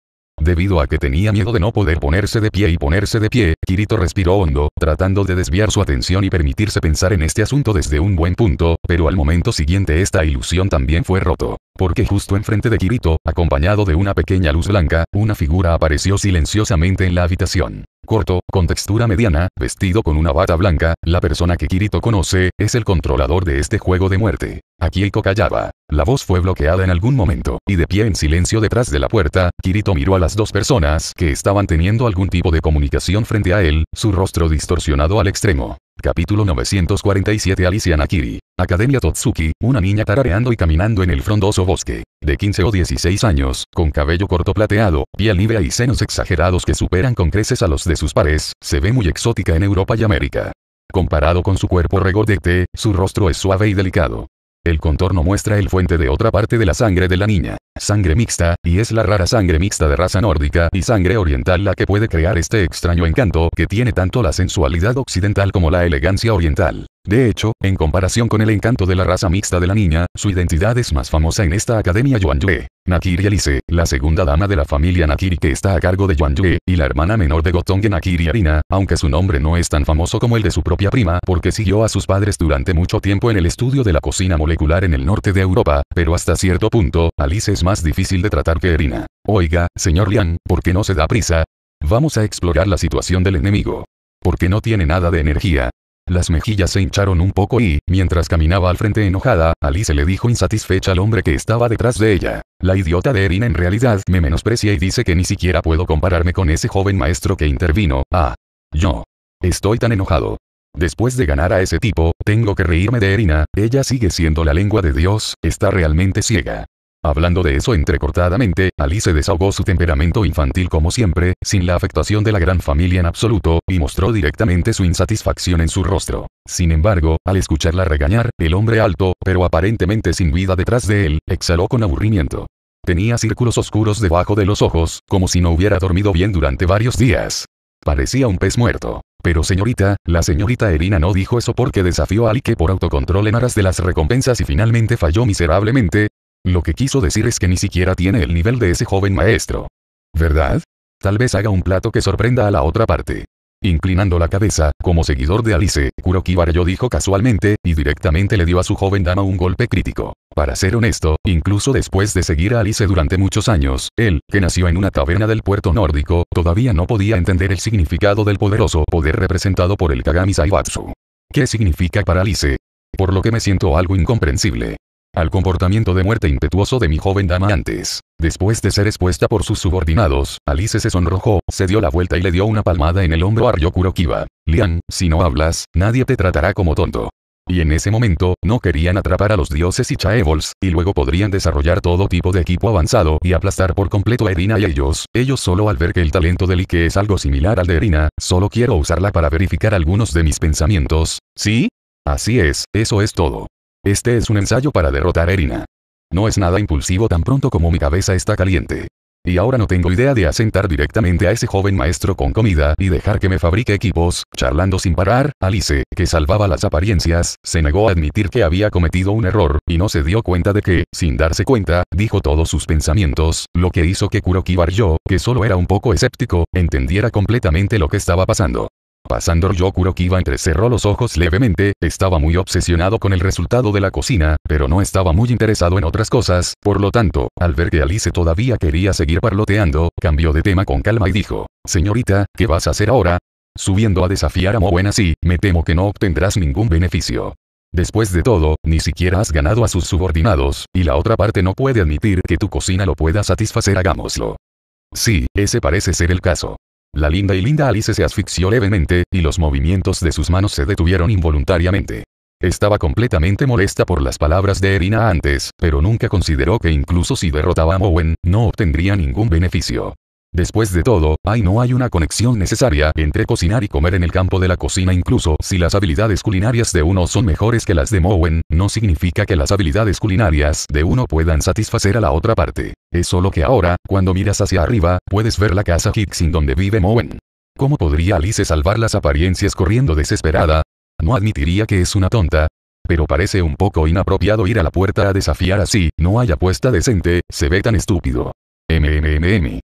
Debido a que tenía miedo de no poder ponerse de pie y ponerse de pie, Kirito respiró hondo, tratando de desviar su atención y permitirse pensar en este asunto desde un buen punto, pero al momento siguiente esta ilusión también fue roto. Porque justo enfrente de Kirito, acompañado de una pequeña luz blanca, una figura apareció silenciosamente en la habitación corto, con textura mediana, vestido con una bata blanca, la persona que Kirito conoce, es el controlador de este juego de muerte. Akiko callaba. La voz fue bloqueada en algún momento, y de pie en silencio detrás de la puerta, Kirito miró a las dos personas que estaban teniendo algún tipo de comunicación frente a él, su rostro distorsionado al extremo. Capítulo 947 Alicia Nakiri Academia Totsuki, una niña tarareando y caminando en el frondoso bosque, de 15 o 16 años, con cabello corto plateado, piel libre y senos exagerados que superan con creces a los de sus pares, se ve muy exótica en Europa y América. Comparado con su cuerpo regordete, su rostro es suave y delicado. El contorno muestra el fuente de otra parte de la sangre de la niña, sangre mixta, y es la rara sangre mixta de raza nórdica y sangre oriental la que puede crear este extraño encanto que tiene tanto la sensualidad occidental como la elegancia oriental. De hecho, en comparación con el encanto de la raza mixta de la niña, su identidad es más famosa en esta academia Yuan Yue. Nakiri Alice, la segunda dama de la familia Nakiri que está a cargo de Yuan Yue, y la hermana menor de gotong Nakiri Arina, aunque su nombre no es tan famoso como el de su propia prima porque siguió a sus padres durante mucho tiempo en el estudio de la cocina molecular en el norte de Europa, pero hasta cierto punto, Alice es más difícil de tratar que Erina. Oiga, señor Liang, ¿por qué no se da prisa? Vamos a explorar la situación del enemigo. Porque no tiene nada de energía, las mejillas se hincharon un poco y, mientras caminaba al frente enojada, Alice le dijo insatisfecha al hombre que estaba detrás de ella. La idiota de Erina en realidad me menosprecia y dice que ni siquiera puedo compararme con ese joven maestro que intervino. Ah. Yo. Estoy tan enojado. Después de ganar a ese tipo, tengo que reírme de Erina, ella sigue siendo la lengua de Dios, está realmente ciega. Hablando de eso entrecortadamente, se desahogó su temperamento infantil como siempre, sin la afectación de la gran familia en absoluto, y mostró directamente su insatisfacción en su rostro. Sin embargo, al escucharla regañar, el hombre alto, pero aparentemente sin vida detrás de él, exhaló con aburrimiento. Tenía círculos oscuros debajo de los ojos, como si no hubiera dormido bien durante varios días. Parecía un pez muerto. Pero señorita, la señorita Erina no dijo eso porque desafió a que por autocontrol en aras de las recompensas y finalmente falló miserablemente, lo que quiso decir es que ni siquiera tiene el nivel de ese joven maestro. ¿Verdad? Tal vez haga un plato que sorprenda a la otra parte. Inclinando la cabeza, como seguidor de Alice, Kuroki dijo casualmente, y directamente le dio a su joven dama un golpe crítico. Para ser honesto, incluso después de seguir a Alice durante muchos años, él, que nació en una taberna del puerto nórdico, todavía no podía entender el significado del poderoso poder representado por el Kagami Saibatsu. ¿Qué significa para Alice? Por lo que me siento algo incomprensible al comportamiento de muerte impetuoso de mi joven dama antes. Después de ser expuesta por sus subordinados, Alice se sonrojó, se dio la vuelta y le dio una palmada en el hombro a Ryokuro Kiba. Lian, si no hablas, nadie te tratará como tonto. Y en ese momento, no querían atrapar a los dioses y Chaevols, y luego podrían desarrollar todo tipo de equipo avanzado y aplastar por completo a Erina y ellos. Ellos solo al ver que el talento de Like es algo similar al de Erina, solo quiero usarla para verificar algunos de mis pensamientos. ¿Sí? Así es, eso es todo. Este es un ensayo para derrotar a Erina. No es nada impulsivo tan pronto como mi cabeza está caliente. Y ahora no tengo idea de asentar directamente a ese joven maestro con comida y dejar que me fabrique equipos, charlando sin parar, Alice, que salvaba las apariencias, se negó a admitir que había cometido un error, y no se dio cuenta de que, sin darse cuenta, dijo todos sus pensamientos, lo que hizo que Kuroki yo, que solo era un poco escéptico, entendiera completamente lo que estaba pasando. Pasando Ryokuro iba entrecerró los ojos levemente, estaba muy obsesionado con el resultado de la cocina, pero no estaba muy interesado en otras cosas, por lo tanto, al ver que Alice todavía quería seguir parloteando, cambió de tema con calma y dijo, Señorita, ¿qué vas a hacer ahora? Subiendo a desafiar a Mowen así, me temo que no obtendrás ningún beneficio. Después de todo, ni siquiera has ganado a sus subordinados, y la otra parte no puede admitir que tu cocina lo pueda satisfacer hagámoslo. Sí, ese parece ser el caso. La linda y linda Alice se asfixió levemente, y los movimientos de sus manos se detuvieron involuntariamente. Estaba completamente molesta por las palabras de Erina antes, pero nunca consideró que incluso si derrotaba a Mowen, no obtendría ningún beneficio. Después de todo, ahí no hay una conexión necesaria entre cocinar y comer en el campo de la cocina incluso si las habilidades culinarias de uno son mejores que las de Mowen, no significa que las habilidades culinarias de uno puedan satisfacer a la otra parte. Es solo que ahora, cuando miras hacia arriba, puedes ver la casa Hicksin donde vive Mowen. ¿Cómo podría Alice salvar las apariencias corriendo desesperada? No admitiría que es una tonta, pero parece un poco inapropiado ir a la puerta a desafiar así, no hay apuesta decente, se ve tan estúpido. MMMM.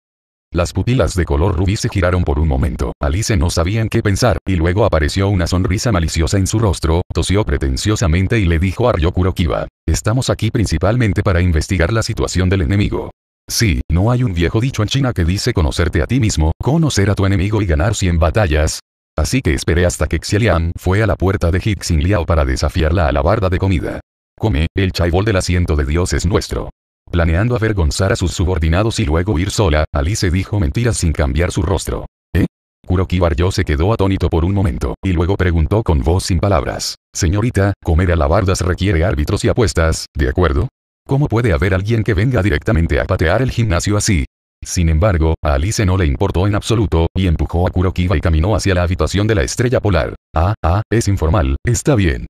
Las pupilas de color rubí se giraron por un momento. Alice no sabía qué pensar, y luego apareció una sonrisa maliciosa en su rostro, tosió pretenciosamente y le dijo a Ryokuro Kiba. Estamos aquí principalmente para investigar la situación del enemigo. Sí, no hay un viejo dicho en China que dice conocerte a ti mismo, conocer a tu enemigo y ganar 100 batallas. Así que esperé hasta que Xielian fue a la puerta de Hixin Liao para desafiarla a la barda de comida. Come, el chaibol del asiento de Dios es nuestro planeando avergonzar a sus subordinados y luego ir sola, Alice dijo mentiras sin cambiar su rostro. ¿Eh? Kuroki yo se quedó atónito por un momento, y luego preguntó con voz sin palabras. Señorita, comer alabardas requiere árbitros y apuestas, ¿de acuerdo? ¿Cómo puede haber alguien que venga directamente a patear el gimnasio así? Sin embargo, a Alice no le importó en absoluto, y empujó a Kurokiba y caminó hacia la habitación de la estrella polar. Ah, ah, es informal, está bien.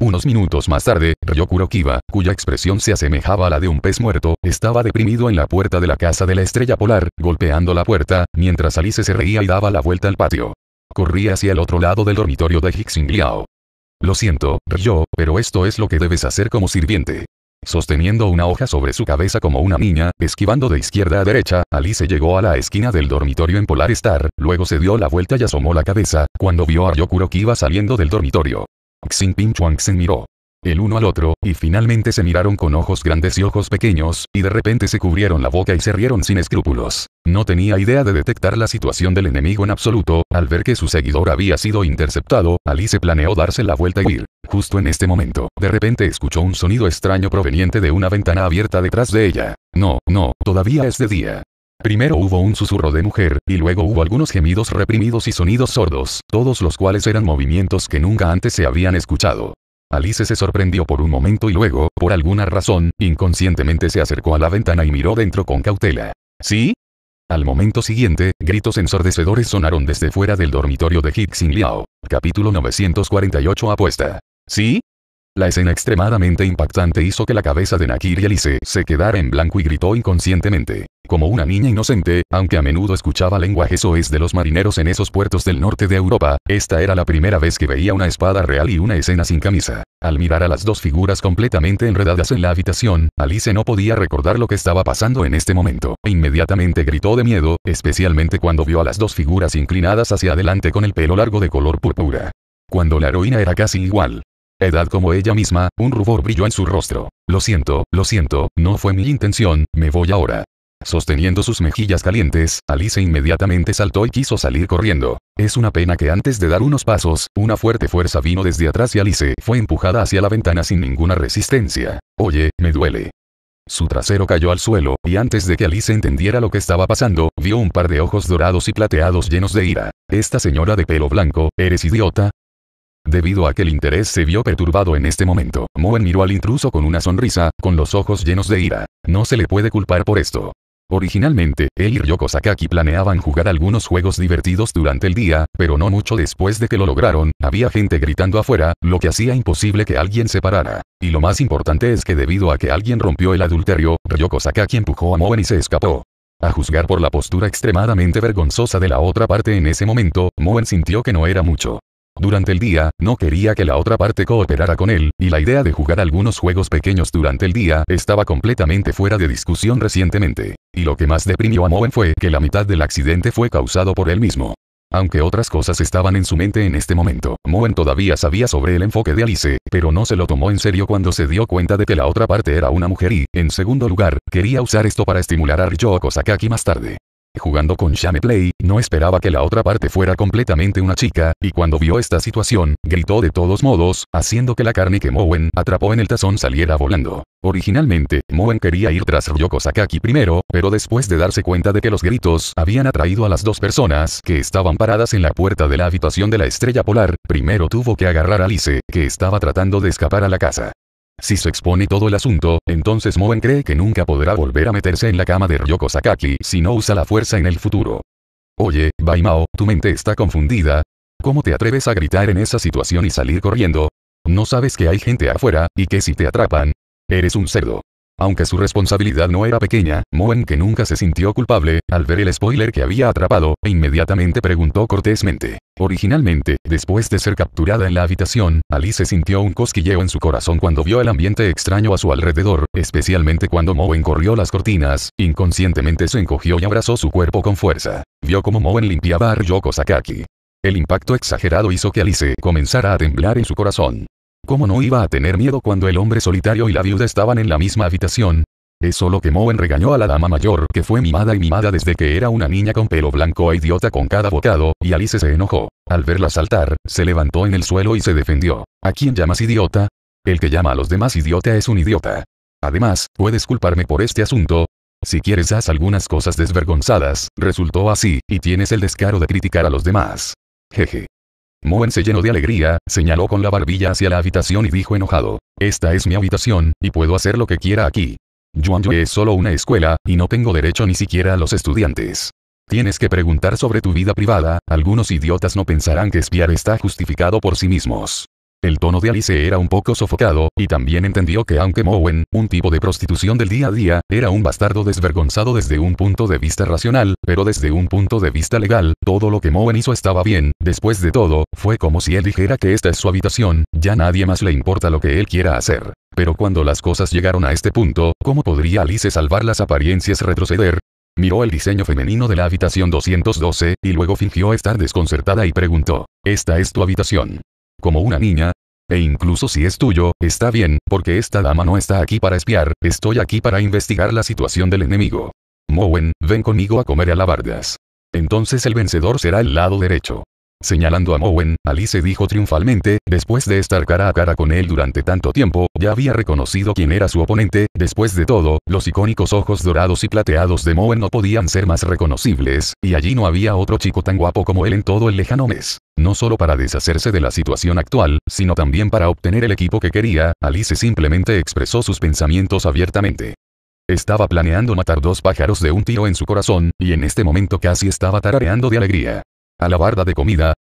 Unos minutos más tarde, Ryokuro Kiba, cuya expresión se asemejaba a la de un pez muerto, estaba deprimido en la puerta de la casa de la estrella polar, golpeando la puerta, mientras Alice se reía y daba la vuelta al patio. Corría hacia el otro lado del dormitorio de Hixing Liao. Lo siento, Ryo, pero esto es lo que debes hacer como sirviente. Sosteniendo una hoja sobre su cabeza como una niña, esquivando de izquierda a derecha, Alice llegó a la esquina del dormitorio en Polar Star, luego se dio la vuelta y asomó la cabeza, cuando vio a Ryokuro Kiba saliendo del dormitorio. Xinping se miró el uno al otro, y finalmente se miraron con ojos grandes y ojos pequeños, y de repente se cubrieron la boca y se rieron sin escrúpulos. No tenía idea de detectar la situación del enemigo en absoluto, al ver que su seguidor había sido interceptado, Ali se planeó darse la vuelta y ir. Justo en este momento, de repente escuchó un sonido extraño proveniente de una ventana abierta detrás de ella. No, no, todavía es de día. Primero hubo un susurro de mujer, y luego hubo algunos gemidos reprimidos y sonidos sordos, todos los cuales eran movimientos que nunca antes se habían escuchado. Alice se sorprendió por un momento y luego, por alguna razón, inconscientemente se acercó a la ventana y miró dentro con cautela. ¿Sí? Al momento siguiente, gritos ensordecedores sonaron desde fuera del dormitorio de Hicks Liao. Capítulo 948 Apuesta. ¿Sí? La escena extremadamente impactante hizo que la cabeza de y Alice se quedara en blanco y gritó inconscientemente. Como una niña inocente, aunque a menudo escuchaba lenguaje soez de los marineros en esos puertos del norte de Europa, esta era la primera vez que veía una espada real y una escena sin camisa. Al mirar a las dos figuras completamente enredadas en la habitación, Alice no podía recordar lo que estaba pasando en este momento. E inmediatamente gritó de miedo, especialmente cuando vio a las dos figuras inclinadas hacia adelante con el pelo largo de color púrpura. Cuando la heroína era casi igual, edad como ella misma, un rubor brilló en su rostro. Lo siento, lo siento, no fue mi intención, me voy ahora. Sosteniendo sus mejillas calientes, Alice inmediatamente saltó y quiso salir corriendo. Es una pena que antes de dar unos pasos, una fuerte fuerza vino desde atrás y Alice fue empujada hacia la ventana sin ninguna resistencia. Oye, me duele. Su trasero cayó al suelo, y antes de que Alice entendiera lo que estaba pasando, vio un par de ojos dorados y plateados llenos de ira. Esta señora de pelo blanco, ¿eres idiota? Debido a que el interés se vio perturbado en este momento, Moen miró al intruso con una sonrisa, con los ojos llenos de ira. No se le puede culpar por esto. Originalmente, él y Ryoko Sakaki planeaban jugar algunos juegos divertidos durante el día, pero no mucho después de que lo lograron, había gente gritando afuera, lo que hacía imposible que alguien se parara. Y lo más importante es que debido a que alguien rompió el adulterio, Ryoko Sakaki empujó a Moen y se escapó. A juzgar por la postura extremadamente vergonzosa de la otra parte en ese momento, Moen sintió que no era mucho. Durante el día, no quería que la otra parte cooperara con él, y la idea de jugar algunos juegos pequeños durante el día estaba completamente fuera de discusión recientemente. Y lo que más deprimió a Moen fue que la mitad del accidente fue causado por él mismo. Aunque otras cosas estaban en su mente en este momento, Moen todavía sabía sobre el enfoque de Alice, pero no se lo tomó en serio cuando se dio cuenta de que la otra parte era una mujer y, en segundo lugar, quería usar esto para estimular a Ryoko Sakaki más tarde. Jugando con Shame Play, no esperaba que la otra parte fuera completamente una chica, y cuando vio esta situación, gritó de todos modos, haciendo que la carne que Mowen atrapó en el tazón saliera volando. Originalmente, Moen quería ir tras Ryoko Sakaki primero, pero después de darse cuenta de que los gritos habían atraído a las dos personas que estaban paradas en la puerta de la habitación de la estrella polar, primero tuvo que agarrar a Alice, que estaba tratando de escapar a la casa. Si se expone todo el asunto, entonces Moen cree que nunca podrá volver a meterse en la cama de Ryoko Sakaki si no usa la fuerza en el futuro. Oye, Baimao, tu mente está confundida. ¿Cómo te atreves a gritar en esa situación y salir corriendo? ¿No sabes que hay gente afuera, y que si te atrapan? Eres un cerdo. Aunque su responsabilidad no era pequeña, Moen que nunca se sintió culpable, al ver el spoiler que había atrapado, e inmediatamente preguntó cortésmente. Originalmente, después de ser capturada en la habitación, Alice sintió un cosquilleo en su corazón cuando vio el ambiente extraño a su alrededor, especialmente cuando Moen corrió las cortinas, inconscientemente se encogió y abrazó su cuerpo con fuerza. Vio como Moen limpiaba a Ryoko Sakaki. El impacto exagerado hizo que Alice comenzara a temblar en su corazón. ¿Cómo no iba a tener miedo cuando el hombre solitario y la viuda estaban en la misma habitación? Eso lo que Moen regañó a la dama mayor que fue mimada y mimada desde que era una niña con pelo blanco e idiota con cada bocado, y Alice se enojó. Al verla saltar, se levantó en el suelo y se defendió. ¿A quién llamas idiota? El que llama a los demás idiota es un idiota. Además, puedes culparme por este asunto, si quieres haz algunas cosas desvergonzadas, resultó así, y tienes el descaro de criticar a los demás. Jeje. Moen se llenó de alegría, señaló con la barbilla hacia la habitación y dijo enojado. Esta es mi habitación, y puedo hacer lo que quiera aquí. Yue es solo una escuela, y no tengo derecho ni siquiera a los estudiantes. Tienes que preguntar sobre tu vida privada, algunos idiotas no pensarán que espiar está justificado por sí mismos. El tono de Alice era un poco sofocado, y también entendió que aunque Mowen, un tipo de prostitución del día a día, era un bastardo desvergonzado desde un punto de vista racional, pero desde un punto de vista legal, todo lo que Mowen hizo estaba bien, después de todo, fue como si él dijera que esta es su habitación, ya nadie más le importa lo que él quiera hacer. Pero cuando las cosas llegaron a este punto, ¿cómo podría Alice salvar las apariencias retroceder? Miró el diseño femenino de la habitación 212, y luego fingió estar desconcertada y preguntó, ¿Esta es tu habitación? como una niña, e incluso si es tuyo, está bien, porque esta dama no está aquí para espiar, estoy aquí para investigar la situación del enemigo. Mowen, ven conmigo a comer alabardas. Entonces el vencedor será el lado derecho. Señalando a Mowen, Alice dijo triunfalmente, después de estar cara a cara con él durante tanto tiempo, ya había reconocido quién era su oponente, después de todo, los icónicos ojos dorados y plateados de Mowen no podían ser más reconocibles, y allí no había otro chico tan guapo como él en todo el lejano mes. No solo para deshacerse de la situación actual, sino también para obtener el equipo que quería, Alice simplemente expresó sus pensamientos abiertamente. Estaba planeando matar dos pájaros de un tiro en su corazón, y en este momento casi estaba tarareando de alegría. A la barda de comida.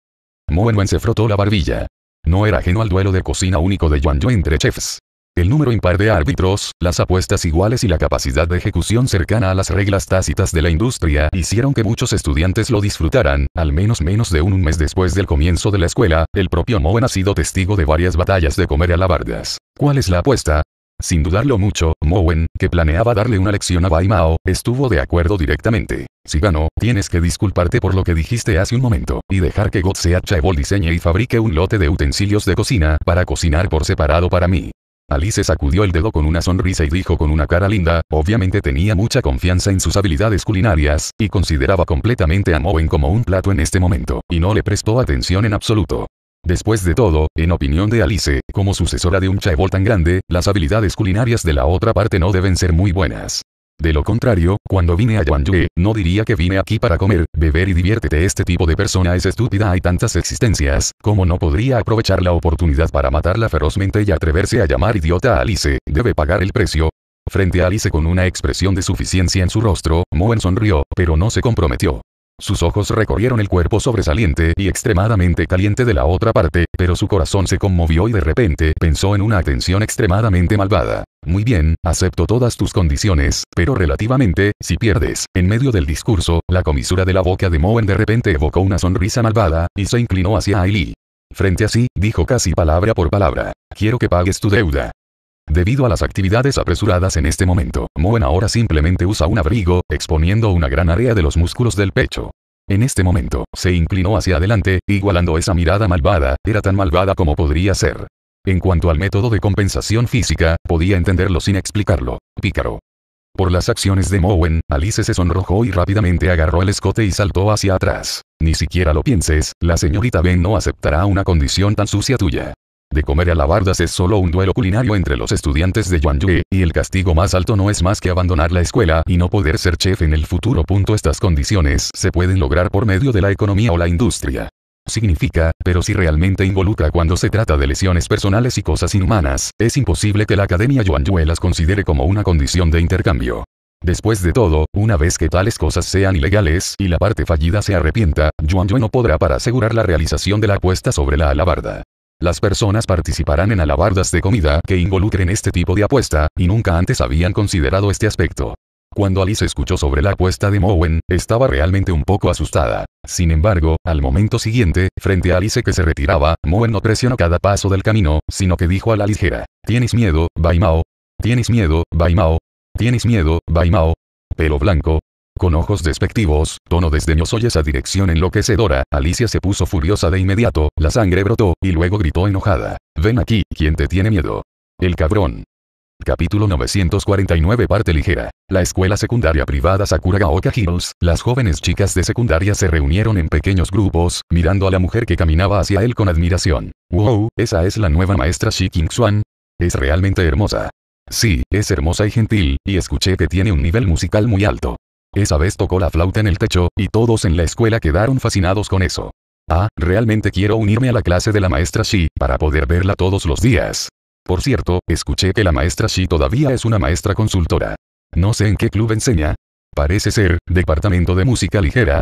Moenwen se frotó la barbilla. No era ajeno al duelo de cocina único de Yuan entre chefs. El número impar de árbitros, las apuestas iguales y la capacidad de ejecución cercana a las reglas tácitas de la industria hicieron que muchos estudiantes lo disfrutaran, al menos menos de un mes después del comienzo de la escuela, el propio Moen ha sido testigo de varias batallas de comer alabardas. ¿Cuál es la apuesta? Sin dudarlo mucho, Mowen, que planeaba darle una lección a Baimao, Mao, estuvo de acuerdo directamente. Si ganó, tienes que disculparte por lo que dijiste hace un momento, y dejar que God sea Chaebol diseñe y fabrique un lote de utensilios de cocina para cocinar por separado para mí. Alice sacudió el dedo con una sonrisa y dijo con una cara linda, obviamente tenía mucha confianza en sus habilidades culinarias, y consideraba completamente a Mowen como un plato en este momento, y no le prestó atención en absoluto. Después de todo, en opinión de Alice, como sucesora de un chaebol tan grande, las habilidades culinarias de la otra parte no deben ser muy buenas. De lo contrario, cuando vine a Yue, no diría que vine aquí para comer, beber y diviértete. Este tipo de persona es estúpida, hay tantas existencias, como no podría aprovechar la oportunidad para matarla ferozmente y atreverse a llamar idiota a Alice, debe pagar el precio. Frente a Alice con una expresión de suficiencia en su rostro, Moen sonrió, pero no se comprometió. Sus ojos recorrieron el cuerpo sobresaliente y extremadamente caliente de la otra parte, pero su corazón se conmovió y de repente pensó en una atención extremadamente malvada. Muy bien, acepto todas tus condiciones, pero relativamente, si pierdes, en medio del discurso, la comisura de la boca de Moen de repente evocó una sonrisa malvada, y se inclinó hacia Ailey. Frente a sí, dijo casi palabra por palabra. Quiero que pagues tu deuda. Debido a las actividades apresuradas en este momento, Moen ahora simplemente usa un abrigo, exponiendo una gran área de los músculos del pecho. En este momento, se inclinó hacia adelante, igualando esa mirada malvada, era tan malvada como podría ser. En cuanto al método de compensación física, podía entenderlo sin explicarlo. Pícaro. Por las acciones de Mowen, Alice se sonrojó y rápidamente agarró el escote y saltó hacia atrás. Ni siquiera lo pienses, la señorita Ben no aceptará una condición tan sucia tuya. De comer alabardas es solo un duelo culinario entre los estudiantes de Yue, y el castigo más alto no es más que abandonar la escuela y no poder ser chef en el futuro. Estas condiciones se pueden lograr por medio de la economía o la industria significa, pero si realmente involucra cuando se trata de lesiones personales y cosas inhumanas, es imposible que la Academia Yue las considere como una condición de intercambio. Después de todo, una vez que tales cosas sean ilegales y la parte fallida se arrepienta, Yue no podrá para asegurar la realización de la apuesta sobre la alabarda. Las personas participarán en alabardas de comida que involucren este tipo de apuesta, y nunca antes habían considerado este aspecto. Cuando Alice escuchó sobre la apuesta de Mowen, estaba realmente un poco asustada. Sin embargo, al momento siguiente, frente a Alice que se retiraba, Mowen no presionó cada paso del camino, sino que dijo a la ligera, ¿Tienes miedo, Baimao? ¿Tienes miedo, Baimao? ¿Tienes miedo, Baimao? Pelo blanco, con ojos despectivos, tono desdeñoso y esa dirección enloquecedora, Alicia se puso furiosa de inmediato, la sangre brotó, y luego gritó enojada. Ven aquí, ¿quién te tiene miedo? El cabrón. Capítulo 949 Parte ligera. La escuela secundaria privada Sakuragaoka Hills, las jóvenes chicas de secundaria se reunieron en pequeños grupos, mirando a la mujer que caminaba hacia él con admiración. ¡Wow! Esa es la nueva maestra Shi king Es realmente hermosa. Sí, es hermosa y gentil, y escuché que tiene un nivel musical muy alto. Esa vez tocó la flauta en el techo, y todos en la escuela quedaron fascinados con eso. Ah, realmente quiero unirme a la clase de la maestra Shi, para poder verla todos los días. Por cierto, escuché que la maestra Shi todavía es una maestra consultora. No sé en qué club enseña. Parece ser, departamento de música ligera,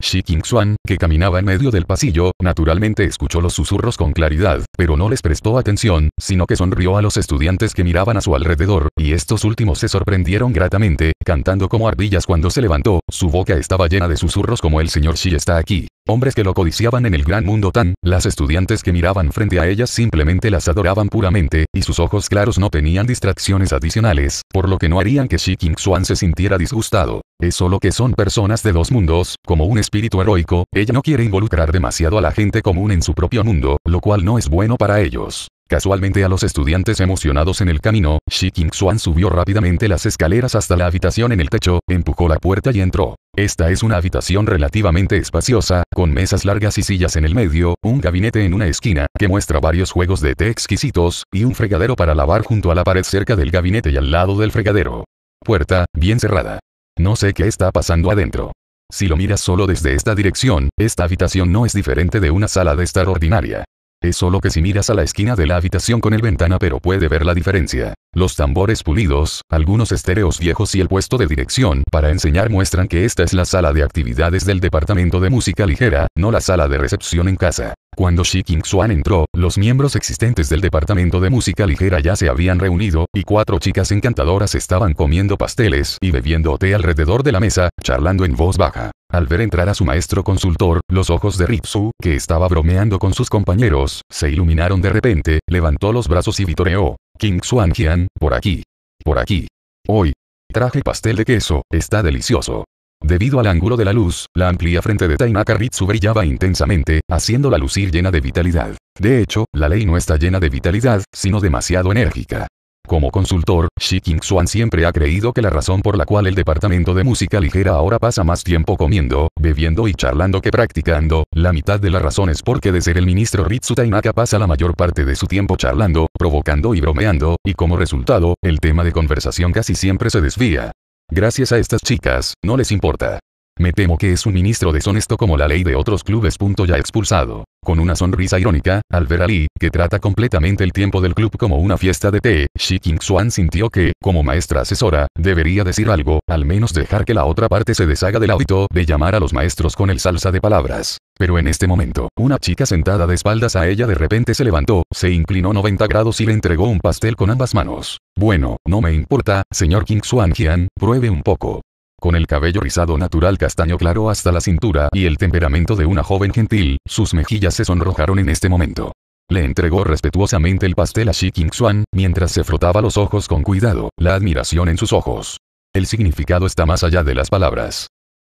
Shi Qingxuan, que caminaba en medio del pasillo, naturalmente escuchó los susurros con claridad, pero no les prestó atención, sino que sonrió a los estudiantes que miraban a su alrededor, y estos últimos se sorprendieron gratamente, cantando como ardillas cuando se levantó, su boca estaba llena de susurros como el señor Shi está aquí. Hombres que lo codiciaban en el gran mundo tan, las estudiantes que miraban frente a ellas simplemente las adoraban puramente, y sus ojos claros no tenían distracciones adicionales, por lo que no harían que Shi King Xuan se sintiera disgustado. Es solo que son personas de dos mundos, como un espíritu heroico, ella no quiere involucrar demasiado a la gente común en su propio mundo, lo cual no es bueno para ellos. Casualmente a los estudiantes emocionados en el camino, Shi king subió rápidamente las escaleras hasta la habitación en el techo, empujó la puerta y entró. Esta es una habitación relativamente espaciosa, con mesas largas y sillas en el medio, un gabinete en una esquina, que muestra varios juegos de té exquisitos, y un fregadero para lavar junto a la pared cerca del gabinete y al lado del fregadero. Puerta, bien cerrada. No sé qué está pasando adentro. Si lo miras solo desde esta dirección, esta habitación no es diferente de una sala de estar ordinaria. Es solo que si miras a la esquina de la habitación con el ventana pero puede ver la diferencia. Los tambores pulidos, algunos estéreos viejos y el puesto de dirección para enseñar muestran que esta es la sala de actividades del departamento de música ligera, no la sala de recepción en casa. Cuando Shi king Xuan entró, los miembros existentes del departamento de música ligera ya se habían reunido, y cuatro chicas encantadoras estaban comiendo pasteles y bebiendo té alrededor de la mesa, charlando en voz baja. Al ver entrar a su maestro consultor, los ojos de Ripsu, que estaba bromeando con sus compañeros, se iluminaron de repente, levantó los brazos y vitoreó. King Xuan por aquí. Por aquí. Hoy. Traje pastel de queso, está delicioso. Debido al ángulo de la luz, la amplia frente de Tainaka Ritsu brillaba intensamente, haciéndola lucir llena de vitalidad. De hecho, la ley no está llena de vitalidad, sino demasiado enérgica. Como consultor, Shi King siempre ha creído que la razón por la cual el departamento de música ligera ahora pasa más tiempo comiendo, bebiendo y charlando que practicando, la mitad de la razón es porque de ser el ministro Ritsu Tainaka pasa la mayor parte de su tiempo charlando, provocando y bromeando, y como resultado, el tema de conversación casi siempre se desvía. Gracias a estas chicas, no les importa. Me temo que es un ministro deshonesto como la ley de otros clubes. Ya expulsado. Con una sonrisa irónica, al ver a Lee, que trata completamente el tiempo del club como una fiesta de té, Shi King-Xuan sintió que, como maestra asesora, debería decir algo, al menos dejar que la otra parte se deshaga del hábito de llamar a los maestros con el salsa de palabras. Pero en este momento, una chica sentada de espaldas a ella de repente se levantó, se inclinó 90 grados y le entregó un pastel con ambas manos. Bueno, no me importa, señor King Xuan pruebe un poco. Con el cabello rizado natural castaño claro hasta la cintura y el temperamento de una joven gentil, sus mejillas se sonrojaron en este momento. Le entregó respetuosamente el pastel a Shi Qingxuan, mientras se frotaba los ojos con cuidado, la admiración en sus ojos. El significado está más allá de las palabras.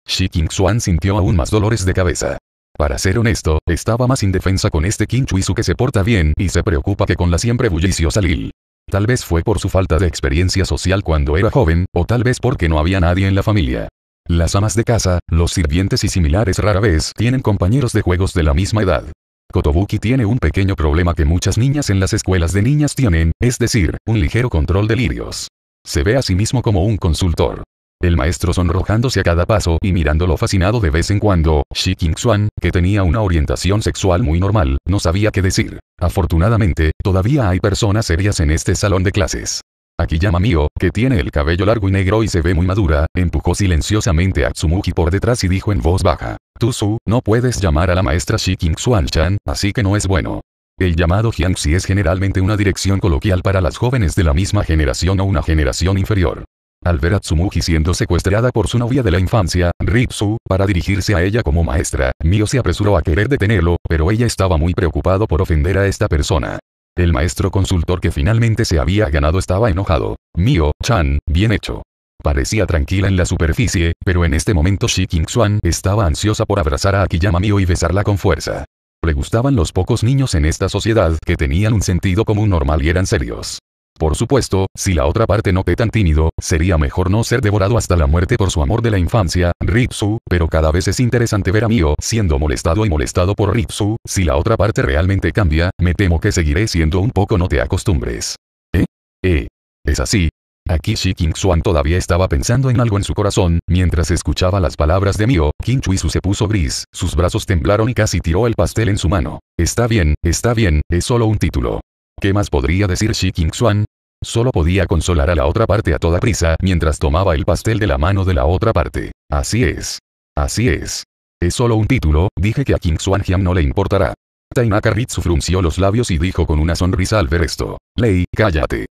Shi Qingxuan sintió aún más dolores de cabeza. Para ser honesto, estaba más indefensa con este Kim Chuizu que se porta bien y se preocupa que con la siempre bulliciosa Lil. Tal vez fue por su falta de experiencia social cuando era joven, o tal vez porque no había nadie en la familia. Las amas de casa, los sirvientes y similares rara vez tienen compañeros de juegos de la misma edad. Kotobuki tiene un pequeño problema que muchas niñas en las escuelas de niñas tienen, es decir, un ligero control de lirios. Se ve a sí mismo como un consultor. El maestro sonrojándose a cada paso y mirándolo fascinado de vez en cuando, Shi Qingxuan, que tenía una orientación sexual muy normal, no sabía qué decir. Afortunadamente, todavía hay personas serias en este salón de clases. Aquí llama Mio, que tiene el cabello largo y negro y se ve muy madura, empujó silenciosamente a Tsumuki por detrás y dijo en voz baja. Su, no puedes llamar a la maestra Shi Qingxuan-chan, así que no es bueno. El llamado Jiangxi es generalmente una dirección coloquial para las jóvenes de la misma generación o una generación inferior. Al ver a Tsumugi siendo secuestrada por su novia de la infancia, Ripsu, para dirigirse a ella como maestra, Mio se apresuró a querer detenerlo, pero ella estaba muy preocupado por ofender a esta persona. El maestro consultor que finalmente se había ganado estaba enojado. Mio, Chan, bien hecho. Parecía tranquila en la superficie, pero en este momento Shi Xuan estaba ansiosa por abrazar a Akiyama Mio y besarla con fuerza. Le gustaban los pocos niños en esta sociedad que tenían un sentido común normal y eran serios. Por supuesto, si la otra parte no te tan tímido, sería mejor no ser devorado hasta la muerte por su amor de la infancia, Ripsu, pero cada vez es interesante ver a Mio siendo molestado y molestado por Ripsu, si la otra parte realmente cambia, me temo que seguiré siendo un poco no te acostumbres. ¿Eh? ¿Eh? ¿Es así? Aquí Shi todavía estaba pensando en algo en su corazón, mientras escuchaba las palabras de Mio, y su se puso gris, sus brazos temblaron y casi tiró el pastel en su mano. Está bien, está bien, es solo un título. ¿Qué más podría decir Shi Xuan? Solo podía consolar a la otra parte a toda prisa mientras tomaba el pastel de la mano de la otra parte. Así es. Así es. Es solo un título, dije que a King Xuan no le importará. Tainaka Ritsu frunció los labios y dijo con una sonrisa al ver esto. Lei, cállate.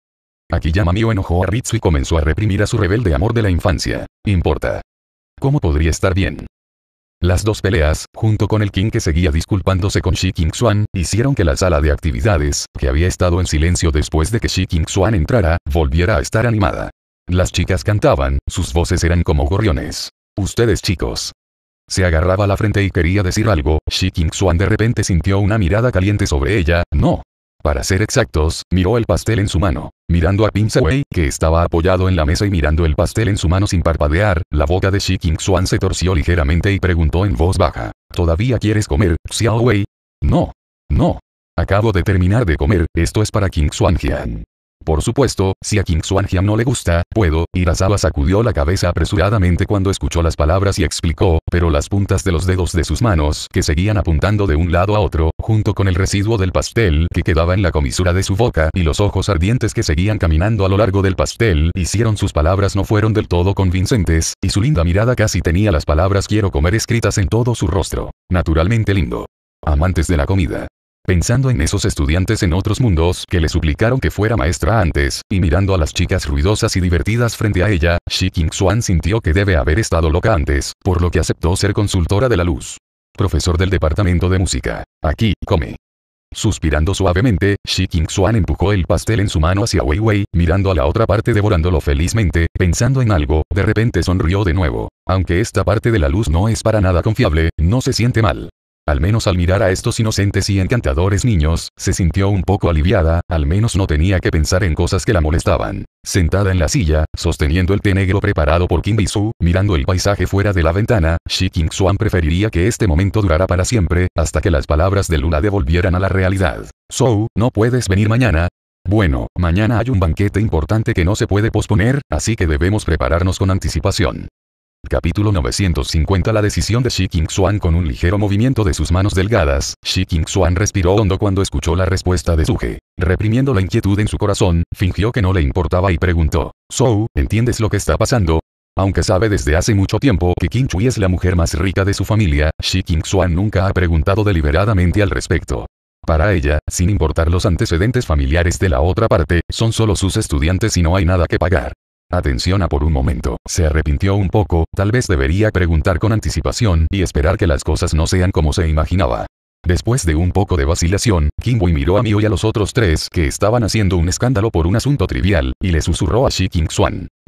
Akiyama Mio enojó a Ritsu y comenzó a reprimir a su rebelde amor de la infancia. Importa. ¿Cómo podría estar bien? Las dos peleas, junto con el King que seguía disculpándose con Shi King hicieron que la sala de actividades, que había estado en silencio después de que Shi King entrara, volviera a estar animada. Las chicas cantaban, sus voces eran como gorriones. Ustedes chicos. Se agarraba la frente y quería decir algo, Shi King de repente sintió una mirada caliente sobre ella, no, para ser exactos, miró el pastel en su mano. Mirando a Pinsaway, que estaba apoyado en la mesa y mirando el pastel en su mano sin parpadear, la boca de Shi King se torció ligeramente y preguntó en voz baja. ¿Todavía quieres comer, Xiao Wei? No. No. Acabo de terminar de comer, esto es para King Xuan por supuesto, si a King Jian no le gusta, puedo, Irasawa sacudió la cabeza apresuradamente cuando escuchó las palabras y explicó, pero las puntas de los dedos de sus manos que seguían apuntando de un lado a otro, junto con el residuo del pastel que quedaba en la comisura de su boca y los ojos ardientes que seguían caminando a lo largo del pastel, hicieron sus palabras no fueron del todo convincentes, y su linda mirada casi tenía las palabras quiero comer escritas en todo su rostro. Naturalmente lindo. Amantes de la comida pensando en esos estudiantes en otros mundos que le suplicaron que fuera maestra antes, y mirando a las chicas ruidosas y divertidas frente a ella, Shi King sintió que debe haber estado loca antes, por lo que aceptó ser consultora de la luz. Profesor del departamento de música. Aquí, come. Suspirando suavemente, Shi King empujó el pastel en su mano hacia Weiwei, mirando a la otra parte devorándolo felizmente, pensando en algo, de repente sonrió de nuevo. Aunque esta parte de la luz no es para nada confiable, no se siente mal. Al menos al mirar a estos inocentes y encantadores niños, se sintió un poco aliviada, al menos no tenía que pensar en cosas que la molestaban. Sentada en la silla, sosteniendo el té negro preparado por Kim Bisu, mirando el paisaje fuera de la ventana, Shi King preferiría que este momento durara para siempre, hasta que las palabras de Luna devolvieran a la realidad. Sou, ¿no puedes venir mañana? Bueno, mañana hay un banquete importante que no se puede posponer, así que debemos prepararnos con anticipación. Capítulo 950 La decisión de Shi Qingxuan con un ligero movimiento de sus manos delgadas, Shi Qingxuan respiró hondo cuando escuchó la respuesta de Suge. Reprimiendo la inquietud en su corazón, fingió que no le importaba y preguntó, So, ¿entiendes lo que está pasando? Aunque sabe desde hace mucho tiempo que Qin Chui es la mujer más rica de su familia, Shi Qingxuan nunca ha preguntado deliberadamente al respecto. Para ella, sin importar los antecedentes familiares de la otra parte, son solo sus estudiantes y no hay nada que pagar. Atención a por un momento. Se arrepintió un poco, tal vez debería preguntar con anticipación y esperar que las cosas no sean como se imaginaba. Después de un poco de vacilación, Kim Kimboy miró a Mio y a los otros tres que estaban haciendo un escándalo por un asunto trivial, y le susurró a Shi King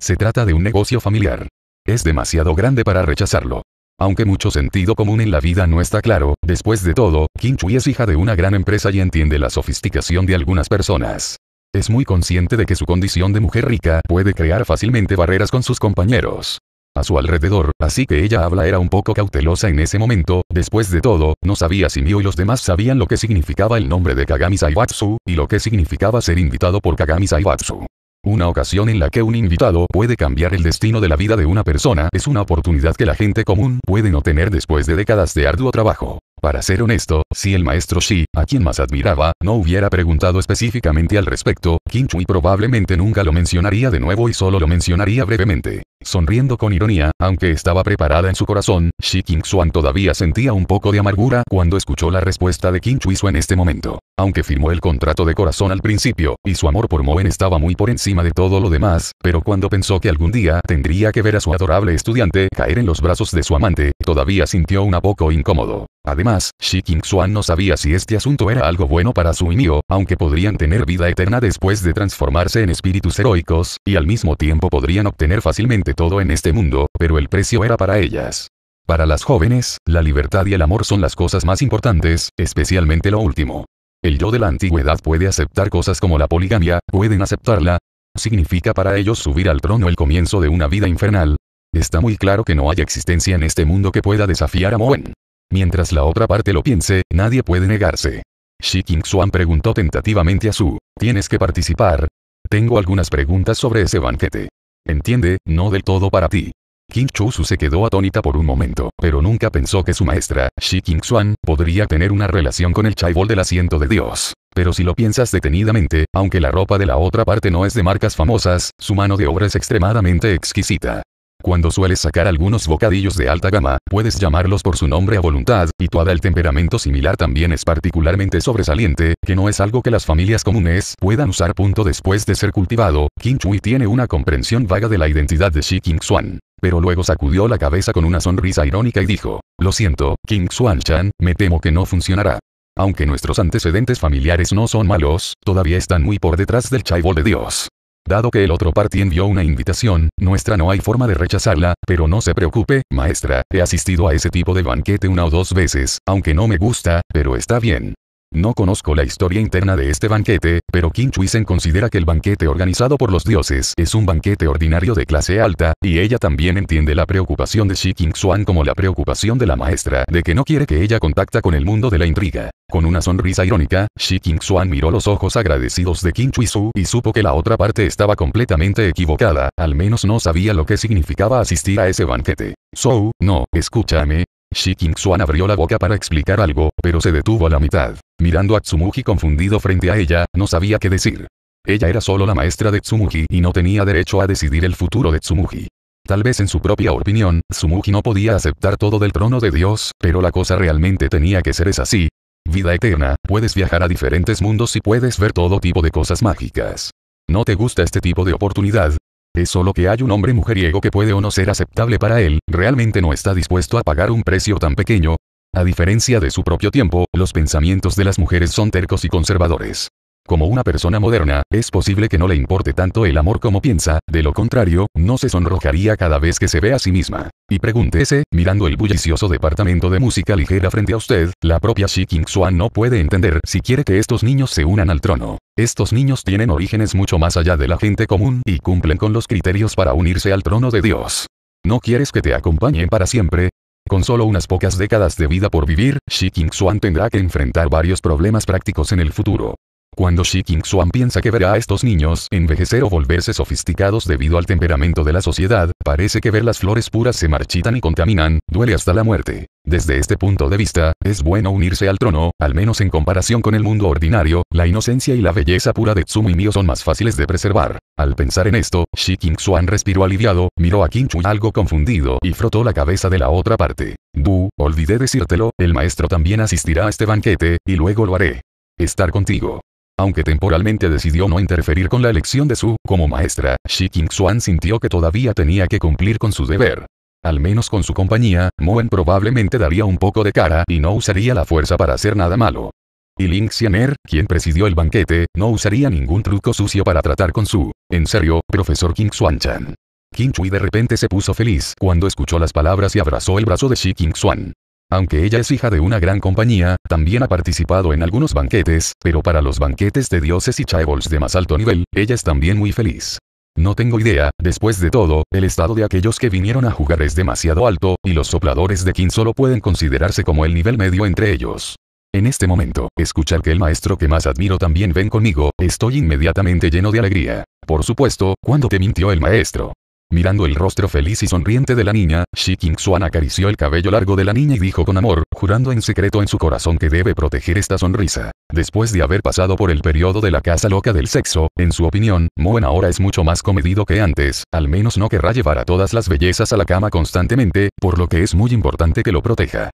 Se trata de un negocio familiar. Es demasiado grande para rechazarlo. Aunque mucho sentido común en la vida no está claro, después de todo, Kim Chui es hija de una gran empresa y entiende la sofisticación de algunas personas. Es muy consciente de que su condición de mujer rica puede crear fácilmente barreras con sus compañeros a su alrededor, así que ella habla era un poco cautelosa en ese momento, después de todo, no sabía si Mio y los demás sabían lo que significaba el nombre de Kagami Saibatsu, y lo que significaba ser invitado por Kagami Saibatsu. Una ocasión en la que un invitado puede cambiar el destino de la vida de una persona es una oportunidad que la gente común puede no tener después de décadas de arduo trabajo. Para ser honesto, si el maestro Shi, a quien más admiraba, no hubiera preguntado específicamente al respecto, Qin Chui probablemente nunca lo mencionaría de nuevo y solo lo mencionaría brevemente. Sonriendo con ironía, aunque estaba preparada en su corazón, Shi King todavía sentía un poco de amargura cuando escuchó la respuesta de Qin Chui Su en este momento. Aunque firmó el contrato de corazón al principio, y su amor por Moen estaba muy por encima de todo lo demás, pero cuando pensó que algún día tendría que ver a su adorable estudiante caer en los brazos de su amante, todavía sintió un poco incómodo. Además, Shi Xuan no sabía si este asunto era algo bueno para su inio, aunque podrían tener vida eterna después de transformarse en espíritus heroicos, y al mismo tiempo podrían obtener fácilmente todo en este mundo, pero el precio era para ellas. Para las jóvenes, la libertad y el amor son las cosas más importantes, especialmente lo último. El yo de la antigüedad puede aceptar cosas como la poligamia, pueden aceptarla. Significa para ellos subir al trono el comienzo de una vida infernal. Está muy claro que no hay existencia en este mundo que pueda desafiar a Moen. Mientras la otra parte lo piense, nadie puede negarse. Shi Qingxuan preguntó tentativamente a Su, ¿tienes que participar? Tengo algunas preguntas sobre ese banquete. Entiende, no del todo para ti. King Chusu se quedó atónita por un momento, pero nunca pensó que su maestra, Shi King podría tener una relación con el chaibol del asiento de Dios. Pero si lo piensas detenidamente, aunque la ropa de la otra parte no es de marcas famosas, su mano de obra es extremadamente exquisita. Cuando sueles sacar algunos bocadillos de alta gama, puedes llamarlos por su nombre a voluntad, y tu el temperamento similar también es particularmente sobresaliente, que no es algo que las familias comunes puedan usar. Punto después de ser cultivado, Qin Chui tiene una comprensión vaga de la identidad de Shi King Xuan pero luego sacudió la cabeza con una sonrisa irónica y dijo, Lo siento, King Xuan-chan, me temo que no funcionará. Aunque nuestros antecedentes familiares no son malos, todavía están muy por detrás del chaibol de Dios. Dado que el otro party envió una invitación, nuestra no hay forma de rechazarla, pero no se preocupe, maestra, he asistido a ese tipo de banquete una o dos veces, aunque no me gusta, pero está bien. No conozco la historia interna de este banquete, pero Kim Chuisen considera que el banquete organizado por los dioses es un banquete ordinario de clase alta, y ella también entiende la preocupación de Shi King como la preocupación de la maestra de que no quiere que ella contacta con el mundo de la intriga. Con una sonrisa irónica, Shi King miró los ojos agradecidos de Kim Su y supo que la otra parte estaba completamente equivocada, al menos no sabía lo que significaba asistir a ese banquete. Sou, no, escúchame. Shi King abrió la boca para explicar algo, pero se detuvo a la mitad mirando a Tsumuji confundido frente a ella, no sabía qué decir. Ella era solo la maestra de Tsumuji y no tenía derecho a decidir el futuro de Tsumuji. Tal vez en su propia opinión, Tsumugi no podía aceptar todo del trono de Dios, pero la cosa realmente tenía que ser es así. Vida eterna, puedes viajar a diferentes mundos y puedes ver todo tipo de cosas mágicas. ¿No te gusta este tipo de oportunidad? Es solo que hay un hombre mujeriego que puede o no ser aceptable para él, realmente no está dispuesto a pagar un precio tan pequeño, a diferencia de su propio tiempo, los pensamientos de las mujeres son tercos y conservadores. Como una persona moderna, es posible que no le importe tanto el amor como piensa, de lo contrario, no se sonrojaría cada vez que se ve a sí misma. Y pregúntese, mirando el bullicioso departamento de música ligera frente a usted, la propia Xi King no puede entender si quiere que estos niños se unan al trono. Estos niños tienen orígenes mucho más allá de la gente común y cumplen con los criterios para unirse al trono de Dios. ¿No quieres que te acompañen para siempre? Con solo unas pocas décadas de vida por vivir, Xi tendrá que enfrentar varios problemas prácticos en el futuro. Cuando Shi Xuan piensa que verá a estos niños envejecer o volverse sofisticados debido al temperamento de la sociedad, parece que ver las flores puras se marchitan y contaminan, duele hasta la muerte. Desde este punto de vista, es bueno unirse al trono, al menos en comparación con el mundo ordinario, la inocencia y la belleza pura de Tsumi Mio son más fáciles de preservar. Al pensar en esto, Shi Xuan respiró aliviado, miró a Kinchu algo confundido y frotó la cabeza de la otra parte. Du, olvidé decírtelo, el maestro también asistirá a este banquete, y luego lo haré. Estar contigo. Aunque temporalmente decidió no interferir con la elección de Su como maestra, Shi Qingxuan sintió que todavía tenía que cumplir con su deber. Al menos con su compañía, Moen probablemente daría un poco de cara y no usaría la fuerza para hacer nada malo. Y Ling Xianer, quien presidió el banquete, no usaría ningún truco sucio para tratar con su, en serio, profesor King Xuan-chan. Qin Chui de repente se puso feliz cuando escuchó las palabras y abrazó el brazo de Shi King Xuan. Aunque ella es hija de una gran compañía, también ha participado en algunos banquetes, pero para los banquetes de dioses y chaebols de más alto nivel, ella es también muy feliz. No tengo idea, después de todo, el estado de aquellos que vinieron a jugar es demasiado alto, y los sopladores de King solo pueden considerarse como el nivel medio entre ellos. En este momento, escuchar que el maestro que más admiro también ven conmigo, estoy inmediatamente lleno de alegría. Por supuesto, cuando te mintió el maestro. Mirando el rostro feliz y sonriente de la niña, Shi Xuan acarició el cabello largo de la niña y dijo con amor, jurando en secreto en su corazón que debe proteger esta sonrisa. Después de haber pasado por el periodo de la casa loca del sexo, en su opinión, Moen ahora es mucho más comedido que antes, al menos no querrá llevar a todas las bellezas a la cama constantemente, por lo que es muy importante que lo proteja.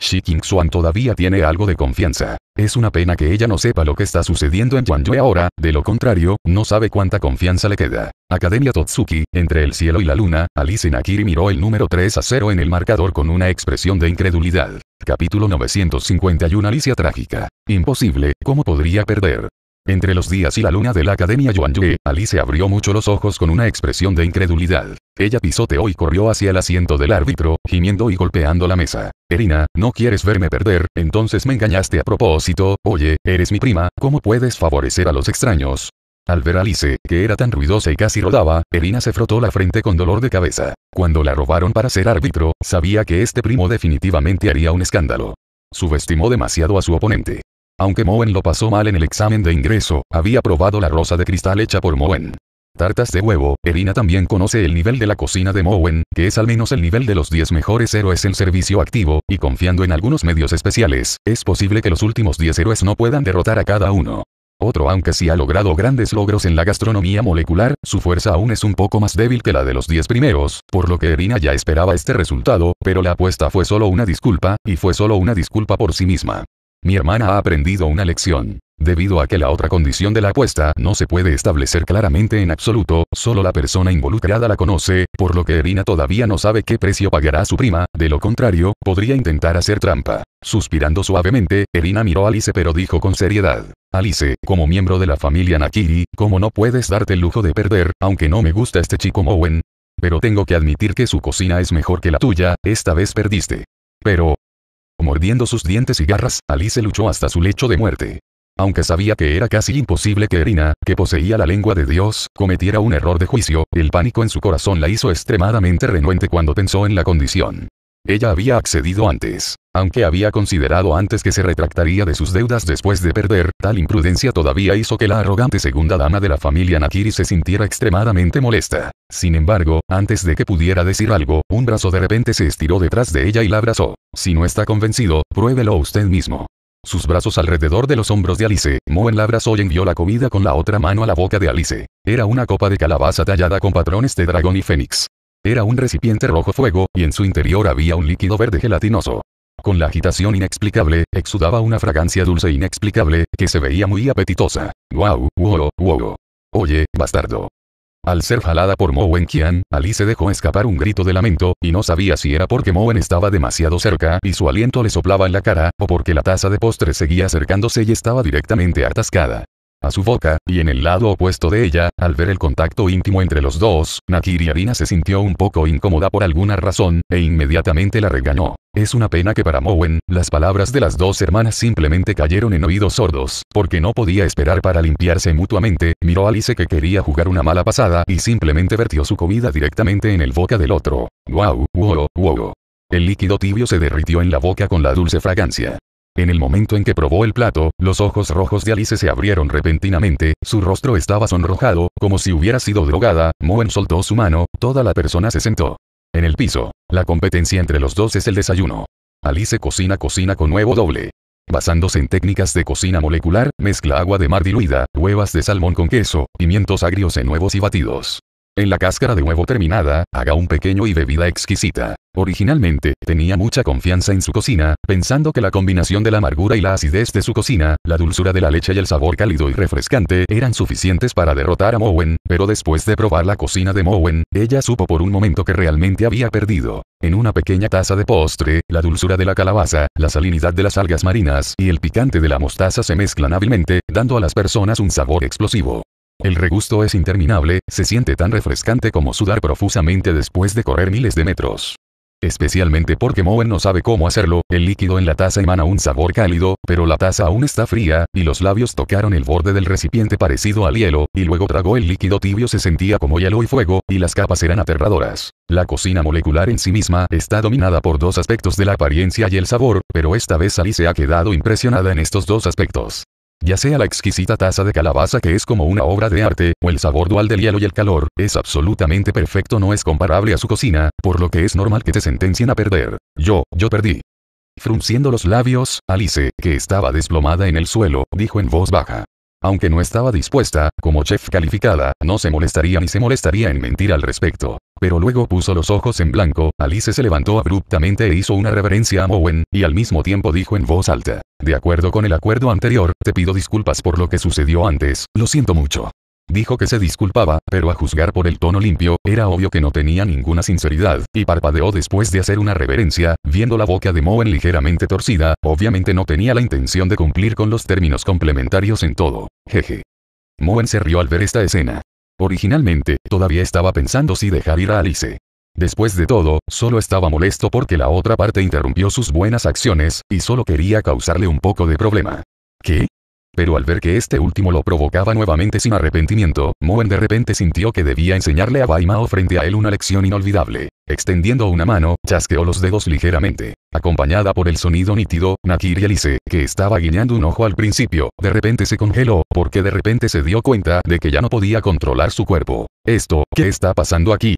Shi Suan todavía tiene algo de confianza. Es una pena que ella no sepa lo que está sucediendo en Yue ahora, de lo contrario, no sabe cuánta confianza le queda. Academia Totsuki, entre el cielo y la luna, Alice Nakiri miró el número 3 a 0 en el marcador con una expresión de incredulidad. Capítulo 951 Alicia Trágica. Imposible, ¿cómo podría perder? Entre los días y la luna de la Academia Yuan Yue, Alice abrió mucho los ojos con una expresión de incredulidad. Ella pisoteó y corrió hacia el asiento del árbitro, gimiendo y golpeando la mesa. Erina, ¿no quieres verme perder? Entonces me engañaste a propósito, oye, eres mi prima, ¿cómo puedes favorecer a los extraños? Al ver a Alice, que era tan ruidosa y casi rodaba, Erina se frotó la frente con dolor de cabeza. Cuando la robaron para ser árbitro, sabía que este primo definitivamente haría un escándalo. Subestimó demasiado a su oponente. Aunque Moen lo pasó mal en el examen de ingreso, había probado la rosa de cristal hecha por Moen. Tartas de huevo, Erina también conoce el nivel de la cocina de Moen, que es al menos el nivel de los 10 mejores héroes en servicio activo, y confiando en algunos medios especiales, es posible que los últimos 10 héroes no puedan derrotar a cada uno. Otro aunque sí ha logrado grandes logros en la gastronomía molecular, su fuerza aún es un poco más débil que la de los 10 primeros, por lo que Erina ya esperaba este resultado, pero la apuesta fue solo una disculpa, y fue solo una disculpa por sí misma. Mi hermana ha aprendido una lección. Debido a que la otra condición de la apuesta no se puede establecer claramente en absoluto, solo la persona involucrada la conoce, por lo que Erina todavía no sabe qué precio pagará a su prima, de lo contrario, podría intentar hacer trampa. Suspirando suavemente, Erina miró a Alice pero dijo con seriedad. Alice, como miembro de la familia Nakiri, ¿cómo no puedes darte el lujo de perder, aunque no me gusta este chico Mowen? Pero tengo que admitir que su cocina es mejor que la tuya, esta vez perdiste. Pero, Mordiendo sus dientes y garras, Alice luchó hasta su lecho de muerte. Aunque sabía que era casi imposible que Erina, que poseía la lengua de Dios, cometiera un error de juicio, el pánico en su corazón la hizo extremadamente renuente cuando pensó en la condición ella había accedido antes. Aunque había considerado antes que se retractaría de sus deudas después de perder, tal imprudencia todavía hizo que la arrogante segunda dama de la familia Nakiri se sintiera extremadamente molesta. Sin embargo, antes de que pudiera decir algo, un brazo de repente se estiró detrás de ella y la abrazó. Si no está convencido, pruébelo usted mismo. Sus brazos alrededor de los hombros de Alice, Moen la abrazó y envió la comida con la otra mano a la boca de Alice. Era una copa de calabaza tallada con patrones de dragón y fénix. Era un recipiente rojo fuego, y en su interior había un líquido verde gelatinoso. Con la agitación inexplicable, exudaba una fragancia dulce inexplicable, que se veía muy apetitosa. ¡Wow, wow, wow! Oye, bastardo. Al ser jalada por Mowen Qian, se dejó escapar un grito de lamento, y no sabía si era porque Mowen estaba demasiado cerca y su aliento le soplaba en la cara, o porque la taza de postre seguía acercándose y estaba directamente atascada su boca, y en el lado opuesto de ella, al ver el contacto íntimo entre los dos, Nakiri Arina se sintió un poco incómoda por alguna razón, e inmediatamente la regañó. Es una pena que para Mowen, las palabras de las dos hermanas simplemente cayeron en oídos sordos, porque no podía esperar para limpiarse mutuamente, miró a Alice que quería jugar una mala pasada y simplemente vertió su comida directamente en el boca del otro. ¡Guau, wow, wow, wow! El líquido tibio se derritió en la boca con la dulce fragancia. En el momento en que probó el plato, los ojos rojos de Alice se abrieron repentinamente, su rostro estaba sonrojado, como si hubiera sido drogada, Moen soltó su mano, toda la persona se sentó. En el piso. La competencia entre los dos es el desayuno. Alice cocina cocina con huevo doble. Basándose en técnicas de cocina molecular, mezcla agua de mar diluida, huevas de salmón con queso, pimientos agrios en huevos y batidos. En la cáscara de huevo terminada, haga un pequeño y bebida exquisita. Originalmente, tenía mucha confianza en su cocina, pensando que la combinación de la amargura y la acidez de su cocina, la dulzura de la leche y el sabor cálido y refrescante eran suficientes para derrotar a Mowen, pero después de probar la cocina de Mowen, ella supo por un momento que realmente había perdido. En una pequeña taza de postre, la dulzura de la calabaza, la salinidad de las algas marinas y el picante de la mostaza se mezclan hábilmente, dando a las personas un sabor explosivo. El regusto es interminable, se siente tan refrescante como sudar profusamente después de correr miles de metros. Especialmente porque Moen no sabe cómo hacerlo, el líquido en la taza emana un sabor cálido, pero la taza aún está fría, y los labios tocaron el borde del recipiente parecido al hielo, y luego tragó el líquido tibio se sentía como hielo y fuego, y las capas eran aterradoras. La cocina molecular en sí misma está dominada por dos aspectos de la apariencia y el sabor, pero esta vez se ha quedado impresionada en estos dos aspectos. Ya sea la exquisita taza de calabaza que es como una obra de arte, o el sabor dual del hielo y el calor, es absolutamente perfecto, no es comparable a su cocina, por lo que es normal que te sentencien a perder. Yo, yo perdí. Frunciendo los labios, Alice, que estaba desplomada en el suelo, dijo en voz baja. Aunque no estaba dispuesta, como chef calificada, no se molestaría ni se molestaría en mentir al respecto. Pero luego puso los ojos en blanco, Alice se levantó abruptamente e hizo una reverencia a Mowen, y al mismo tiempo dijo en voz alta, de acuerdo con el acuerdo anterior, te pido disculpas por lo que sucedió antes, lo siento mucho. Dijo que se disculpaba, pero a juzgar por el tono limpio, era obvio que no tenía ninguna sinceridad, y parpadeó después de hacer una reverencia, viendo la boca de Moen ligeramente torcida, obviamente no tenía la intención de cumplir con los términos complementarios en todo. Jeje. Moen se rió al ver esta escena. Originalmente, todavía estaba pensando si dejar ir a Alice. Después de todo, solo estaba molesto porque la otra parte interrumpió sus buenas acciones, y solo quería causarle un poco de problema. ¿Qué? Pero al ver que este último lo provocaba nuevamente sin arrepentimiento, Moen de repente sintió que debía enseñarle a Baimao frente a él una lección inolvidable. Extendiendo una mano, chasqueó los dedos ligeramente. Acompañada por el sonido nítido, y Alice, que estaba guiñando un ojo al principio, de repente se congeló, porque de repente se dio cuenta de que ya no podía controlar su cuerpo. Esto, ¿qué está pasando aquí?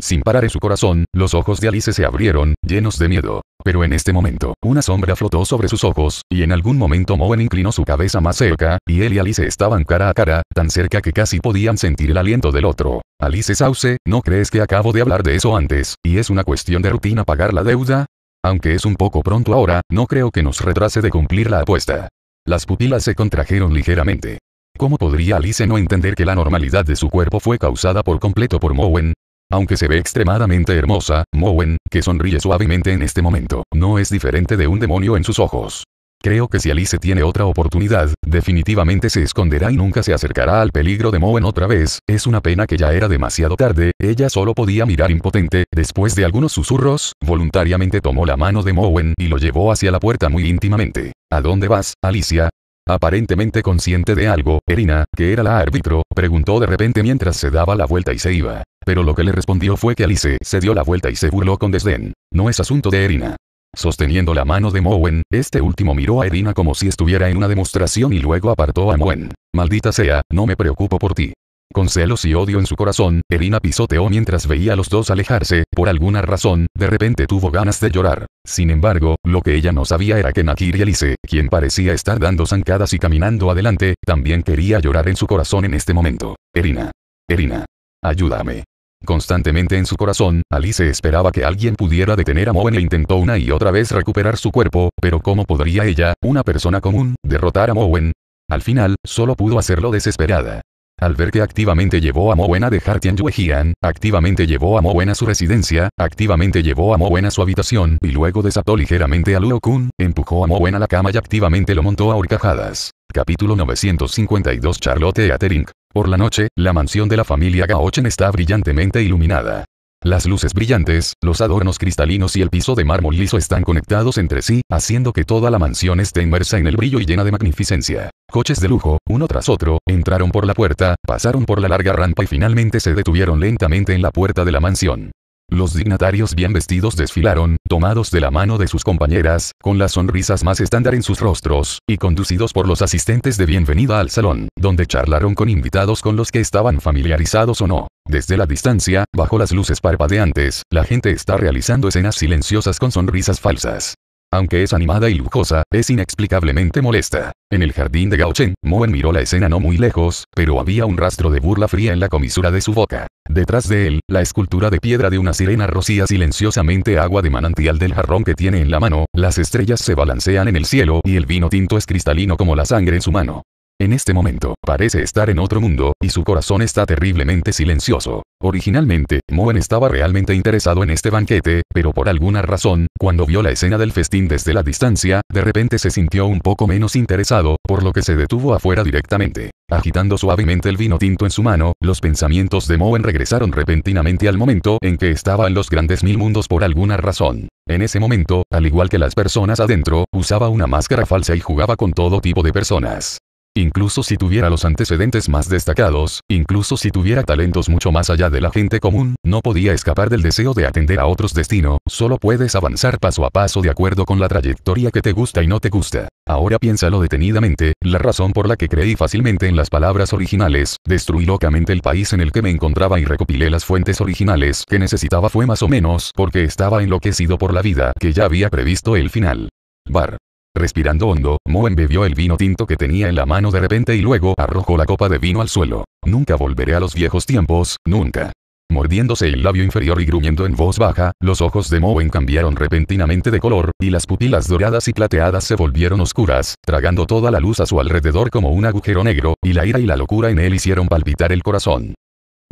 Sin parar en su corazón, los ojos de Alice se abrieron, llenos de miedo. Pero en este momento, una sombra flotó sobre sus ojos, y en algún momento Moen inclinó su cabeza más cerca, y él y Alice estaban cara a cara, tan cerca que casi podían sentir el aliento del otro. Alice Sauce, ¿no crees que acabo de hablar de eso antes, y es una cuestión de rutina pagar la deuda? Aunque es un poco pronto ahora, no creo que nos retrase de cumplir la apuesta. Las pupilas se contrajeron ligeramente. ¿Cómo podría Alice no entender que la normalidad de su cuerpo fue causada por completo por Mowen? Aunque se ve extremadamente hermosa, Mowen, que sonríe suavemente en este momento, no es diferente de un demonio en sus ojos. Creo que si Alice tiene otra oportunidad, definitivamente se esconderá y nunca se acercará al peligro de Mowen otra vez, es una pena que ya era demasiado tarde, ella solo podía mirar impotente, después de algunos susurros, voluntariamente tomó la mano de Mowen y lo llevó hacia la puerta muy íntimamente. ¿A dónde vas, Alicia? Aparentemente consciente de algo, Erina, que era la árbitro, preguntó de repente mientras se daba la vuelta y se iba. Pero lo que le respondió fue que Alice se dio la vuelta y se burló con desdén. No es asunto de Erina. Sosteniendo la mano de Mowen, este último miró a Erina como si estuviera en una demostración y luego apartó a Mowen. Maldita sea, no me preocupo por ti. Con celos y odio en su corazón, Erina pisoteó mientras veía a los dos alejarse, por alguna razón, de repente tuvo ganas de llorar. Sin embargo, lo que ella no sabía era que Nakiri Elise, quien parecía estar dando zancadas y caminando adelante, también quería llorar en su corazón en este momento. Erina. Erina. Ayúdame. Constantemente en su corazón, Alice esperaba que alguien pudiera detener a Mowen e intentó una y otra vez recuperar su cuerpo, pero ¿cómo podría ella, una persona común, derrotar a Mowen? Al final, solo pudo hacerlo desesperada. Al ver que activamente llevó a Wen a dejar Yuehian, activamente llevó a Wen a su residencia, activamente llevó a Wen a su habitación y luego desató ligeramente a Luo Kun, empujó a Wen a la cama y activamente lo montó a horcajadas. Capítulo 952 Charlotte Atering. Por la noche, la mansión de la familia Gaochen está brillantemente iluminada. Las luces brillantes, los adornos cristalinos y el piso de mármol liso están conectados entre sí, haciendo que toda la mansión esté inmersa en el brillo y llena de magnificencia. Coches de lujo, uno tras otro, entraron por la puerta, pasaron por la larga rampa y finalmente se detuvieron lentamente en la puerta de la mansión. Los dignatarios bien vestidos desfilaron, tomados de la mano de sus compañeras, con las sonrisas más estándar en sus rostros, y conducidos por los asistentes de bienvenida al salón, donde charlaron con invitados con los que estaban familiarizados o no. Desde la distancia, bajo las luces parpadeantes, la gente está realizando escenas silenciosas con sonrisas falsas aunque es animada y lujosa, es inexplicablemente molesta. En el jardín de Gauchen, Moen miró la escena no muy lejos, pero había un rastro de burla fría en la comisura de su boca. Detrás de él, la escultura de piedra de una sirena rocía silenciosamente agua de manantial del jarrón que tiene en la mano, las estrellas se balancean en el cielo y el vino tinto es cristalino como la sangre en su mano. En este momento, parece estar en otro mundo, y su corazón está terriblemente silencioso. Originalmente, Moen estaba realmente interesado en este banquete, pero por alguna razón, cuando vio la escena del festín desde la distancia, de repente se sintió un poco menos interesado, por lo que se detuvo afuera directamente. Agitando suavemente el vino tinto en su mano, los pensamientos de Moen regresaron repentinamente al momento en que estaba en los grandes mil mundos por alguna razón. En ese momento, al igual que las personas adentro, usaba una máscara falsa y jugaba con todo tipo de personas. Incluso si tuviera los antecedentes más destacados, incluso si tuviera talentos mucho más allá de la gente común, no podía escapar del deseo de atender a otros destino, solo puedes avanzar paso a paso de acuerdo con la trayectoria que te gusta y no te gusta. Ahora piénsalo detenidamente, la razón por la que creí fácilmente en las palabras originales, destruí locamente el país en el que me encontraba y recopilé las fuentes originales que necesitaba fue más o menos porque estaba enloquecido por la vida que ya había previsto el final. Bar. Respirando hondo, Moen bebió el vino tinto que tenía en la mano de repente y luego arrojó la copa de vino al suelo. Nunca volveré a los viejos tiempos, nunca. Mordiéndose el labio inferior y gruñendo en voz baja, los ojos de Moen cambiaron repentinamente de color, y las pupilas doradas y plateadas se volvieron oscuras, tragando toda la luz a su alrededor como un agujero negro, y la ira y la locura en él hicieron palpitar el corazón.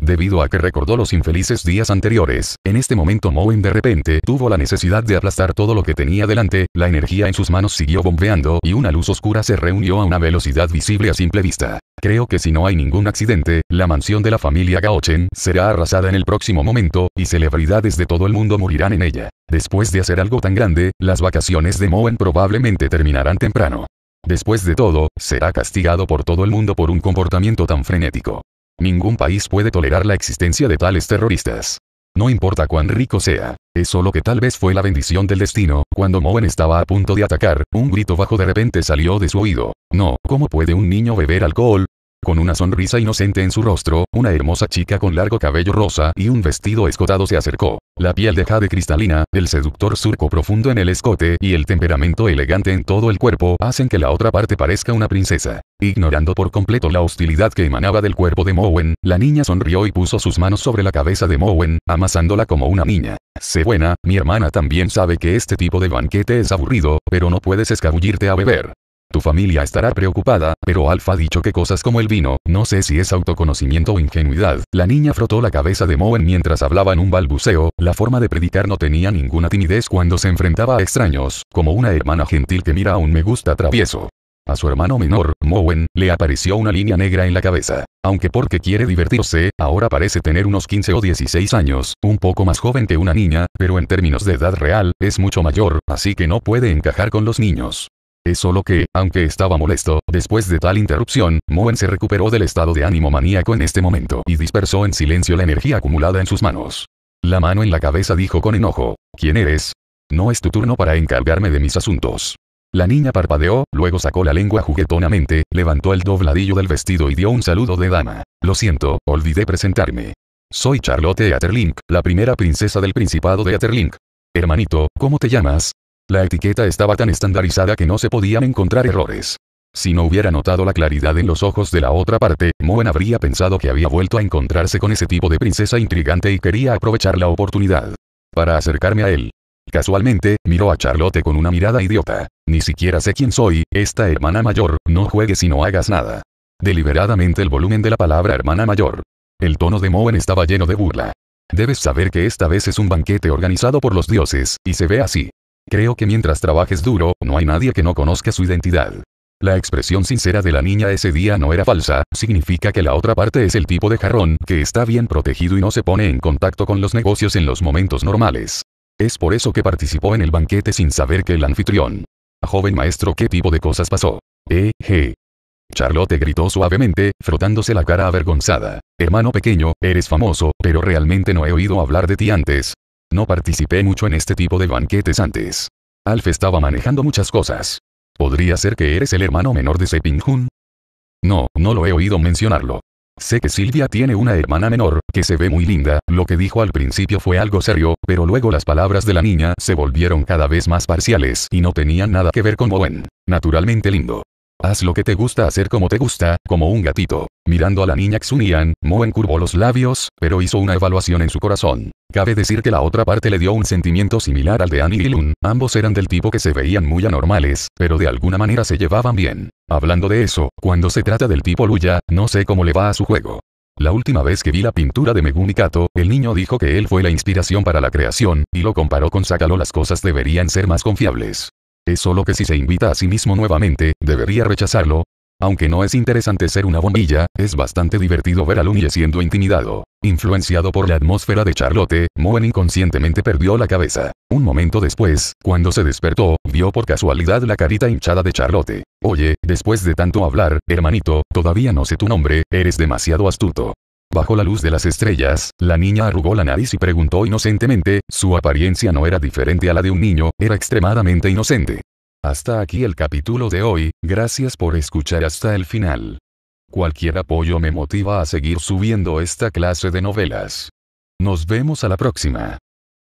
Debido a que recordó los infelices días anteriores, en este momento Moen de repente tuvo la necesidad de aplastar todo lo que tenía delante, la energía en sus manos siguió bombeando y una luz oscura se reunió a una velocidad visible a simple vista. Creo que si no hay ningún accidente, la mansión de la familia Gaochen será arrasada en el próximo momento, y celebridades de todo el mundo morirán en ella. Después de hacer algo tan grande, las vacaciones de Moen probablemente terminarán temprano. Después de todo, será castigado por todo el mundo por un comportamiento tan frenético. Ningún país puede tolerar la existencia de tales terroristas. No importa cuán rico sea, Eso lo que tal vez fue la bendición del destino, cuando Moen estaba a punto de atacar, un grito bajo de repente salió de su oído. No, ¿cómo puede un niño beber alcohol? Con una sonrisa inocente en su rostro, una hermosa chica con largo cabello rosa y un vestido escotado se acercó. La piel de jade cristalina, el seductor surco profundo en el escote y el temperamento elegante en todo el cuerpo hacen que la otra parte parezca una princesa. Ignorando por completo la hostilidad que emanaba del cuerpo de Mowen, la niña sonrió y puso sus manos sobre la cabeza de Mowen, amasándola como una niña. «Se buena, mi hermana también sabe que este tipo de banquete es aburrido, pero no puedes escabullirte a beber. Tu familia estará preocupada, pero Alpha ha dicho que cosas como el vino, no sé si es autoconocimiento o ingenuidad. La niña frotó la cabeza de Moen mientras hablaba en un balbuceo, la forma de predicar no tenía ninguna timidez cuando se enfrentaba a extraños, como una hermana gentil que mira a un me gusta travieso. A su hermano menor, Mowen, le apareció una línea negra en la cabeza. Aunque porque quiere divertirse, ahora parece tener unos 15 o 16 años, un poco más joven que una niña, pero en términos de edad real, es mucho mayor, así que no puede encajar con los niños. Es solo que, aunque estaba molesto, después de tal interrupción, Moen se recuperó del estado de ánimo maníaco en este momento y dispersó en silencio la energía acumulada en sus manos. La mano en la cabeza dijo con enojo, ¿quién eres? No es tu turno para encargarme de mis asuntos. La niña parpadeó, luego sacó la lengua juguetonamente, levantó el dobladillo del vestido y dio un saludo de dama. Lo siento, olvidé presentarme. Soy Charlotte Eaterlink, la primera princesa del Principado de Eaterlink. Hermanito, ¿cómo te llamas? La etiqueta estaba tan estandarizada que no se podían encontrar errores. Si no hubiera notado la claridad en los ojos de la otra parte, Moen habría pensado que había vuelto a encontrarse con ese tipo de princesa intrigante y quería aprovechar la oportunidad. Para acercarme a él. Casualmente, miró a Charlotte con una mirada idiota. Ni siquiera sé quién soy, esta hermana mayor, no juegues y no hagas nada. Deliberadamente el volumen de la palabra hermana mayor. El tono de Moen estaba lleno de burla. Debes saber que esta vez es un banquete organizado por los dioses, y se ve así. Creo que mientras trabajes duro, no hay nadie que no conozca su identidad. La expresión sincera de la niña ese día no era falsa, significa que la otra parte es el tipo de jarrón que está bien protegido y no se pone en contacto con los negocios en los momentos normales. Es por eso que participó en el banquete sin saber que el anfitrión. Joven maestro, ¿qué tipo de cosas pasó? Eh, eh Charlotte gritó suavemente, frotándose la cara avergonzada. Hermano pequeño, eres famoso, pero realmente no he oído hablar de ti antes, no participé mucho en este tipo de banquetes antes. Alf estaba manejando muchas cosas. ¿Podría ser que eres el hermano menor de Jun. No, no lo he oído mencionarlo. Sé que Silvia tiene una hermana menor, que se ve muy linda, lo que dijo al principio fue algo serio, pero luego las palabras de la niña se volvieron cada vez más parciales y no tenían nada que ver con Bowen. Naturalmente lindo. Haz lo que te gusta hacer como te gusta, como un gatito. Mirando a la niña Xunian, Moen encurvó los labios, pero hizo una evaluación en su corazón. Cabe decir que la otra parte le dio un sentimiento similar al de Annie y Lun, ambos eran del tipo que se veían muy anormales, pero de alguna manera se llevaban bien. Hablando de eso, cuando se trata del tipo Luya, no sé cómo le va a su juego. La última vez que vi la pintura de Megumi Kato, el niño dijo que él fue la inspiración para la creación, y lo comparó con Sakalo las cosas deberían ser más confiables. Es solo que si se invita a sí mismo nuevamente, debería rechazarlo. Aunque no es interesante ser una bombilla, es bastante divertido ver a Lunye siendo intimidado. Influenciado por la atmósfera de Charlotte, Moen inconscientemente perdió la cabeza. Un momento después, cuando se despertó, vio por casualidad la carita hinchada de Charlotte. Oye, después de tanto hablar, hermanito, todavía no sé tu nombre, eres demasiado astuto. Bajo la luz de las estrellas, la niña arrugó la nariz y preguntó inocentemente, su apariencia no era diferente a la de un niño, era extremadamente inocente. Hasta aquí el capítulo de hoy, gracias por escuchar hasta el final. Cualquier apoyo me motiva a seguir subiendo esta clase de novelas. Nos vemos a la próxima.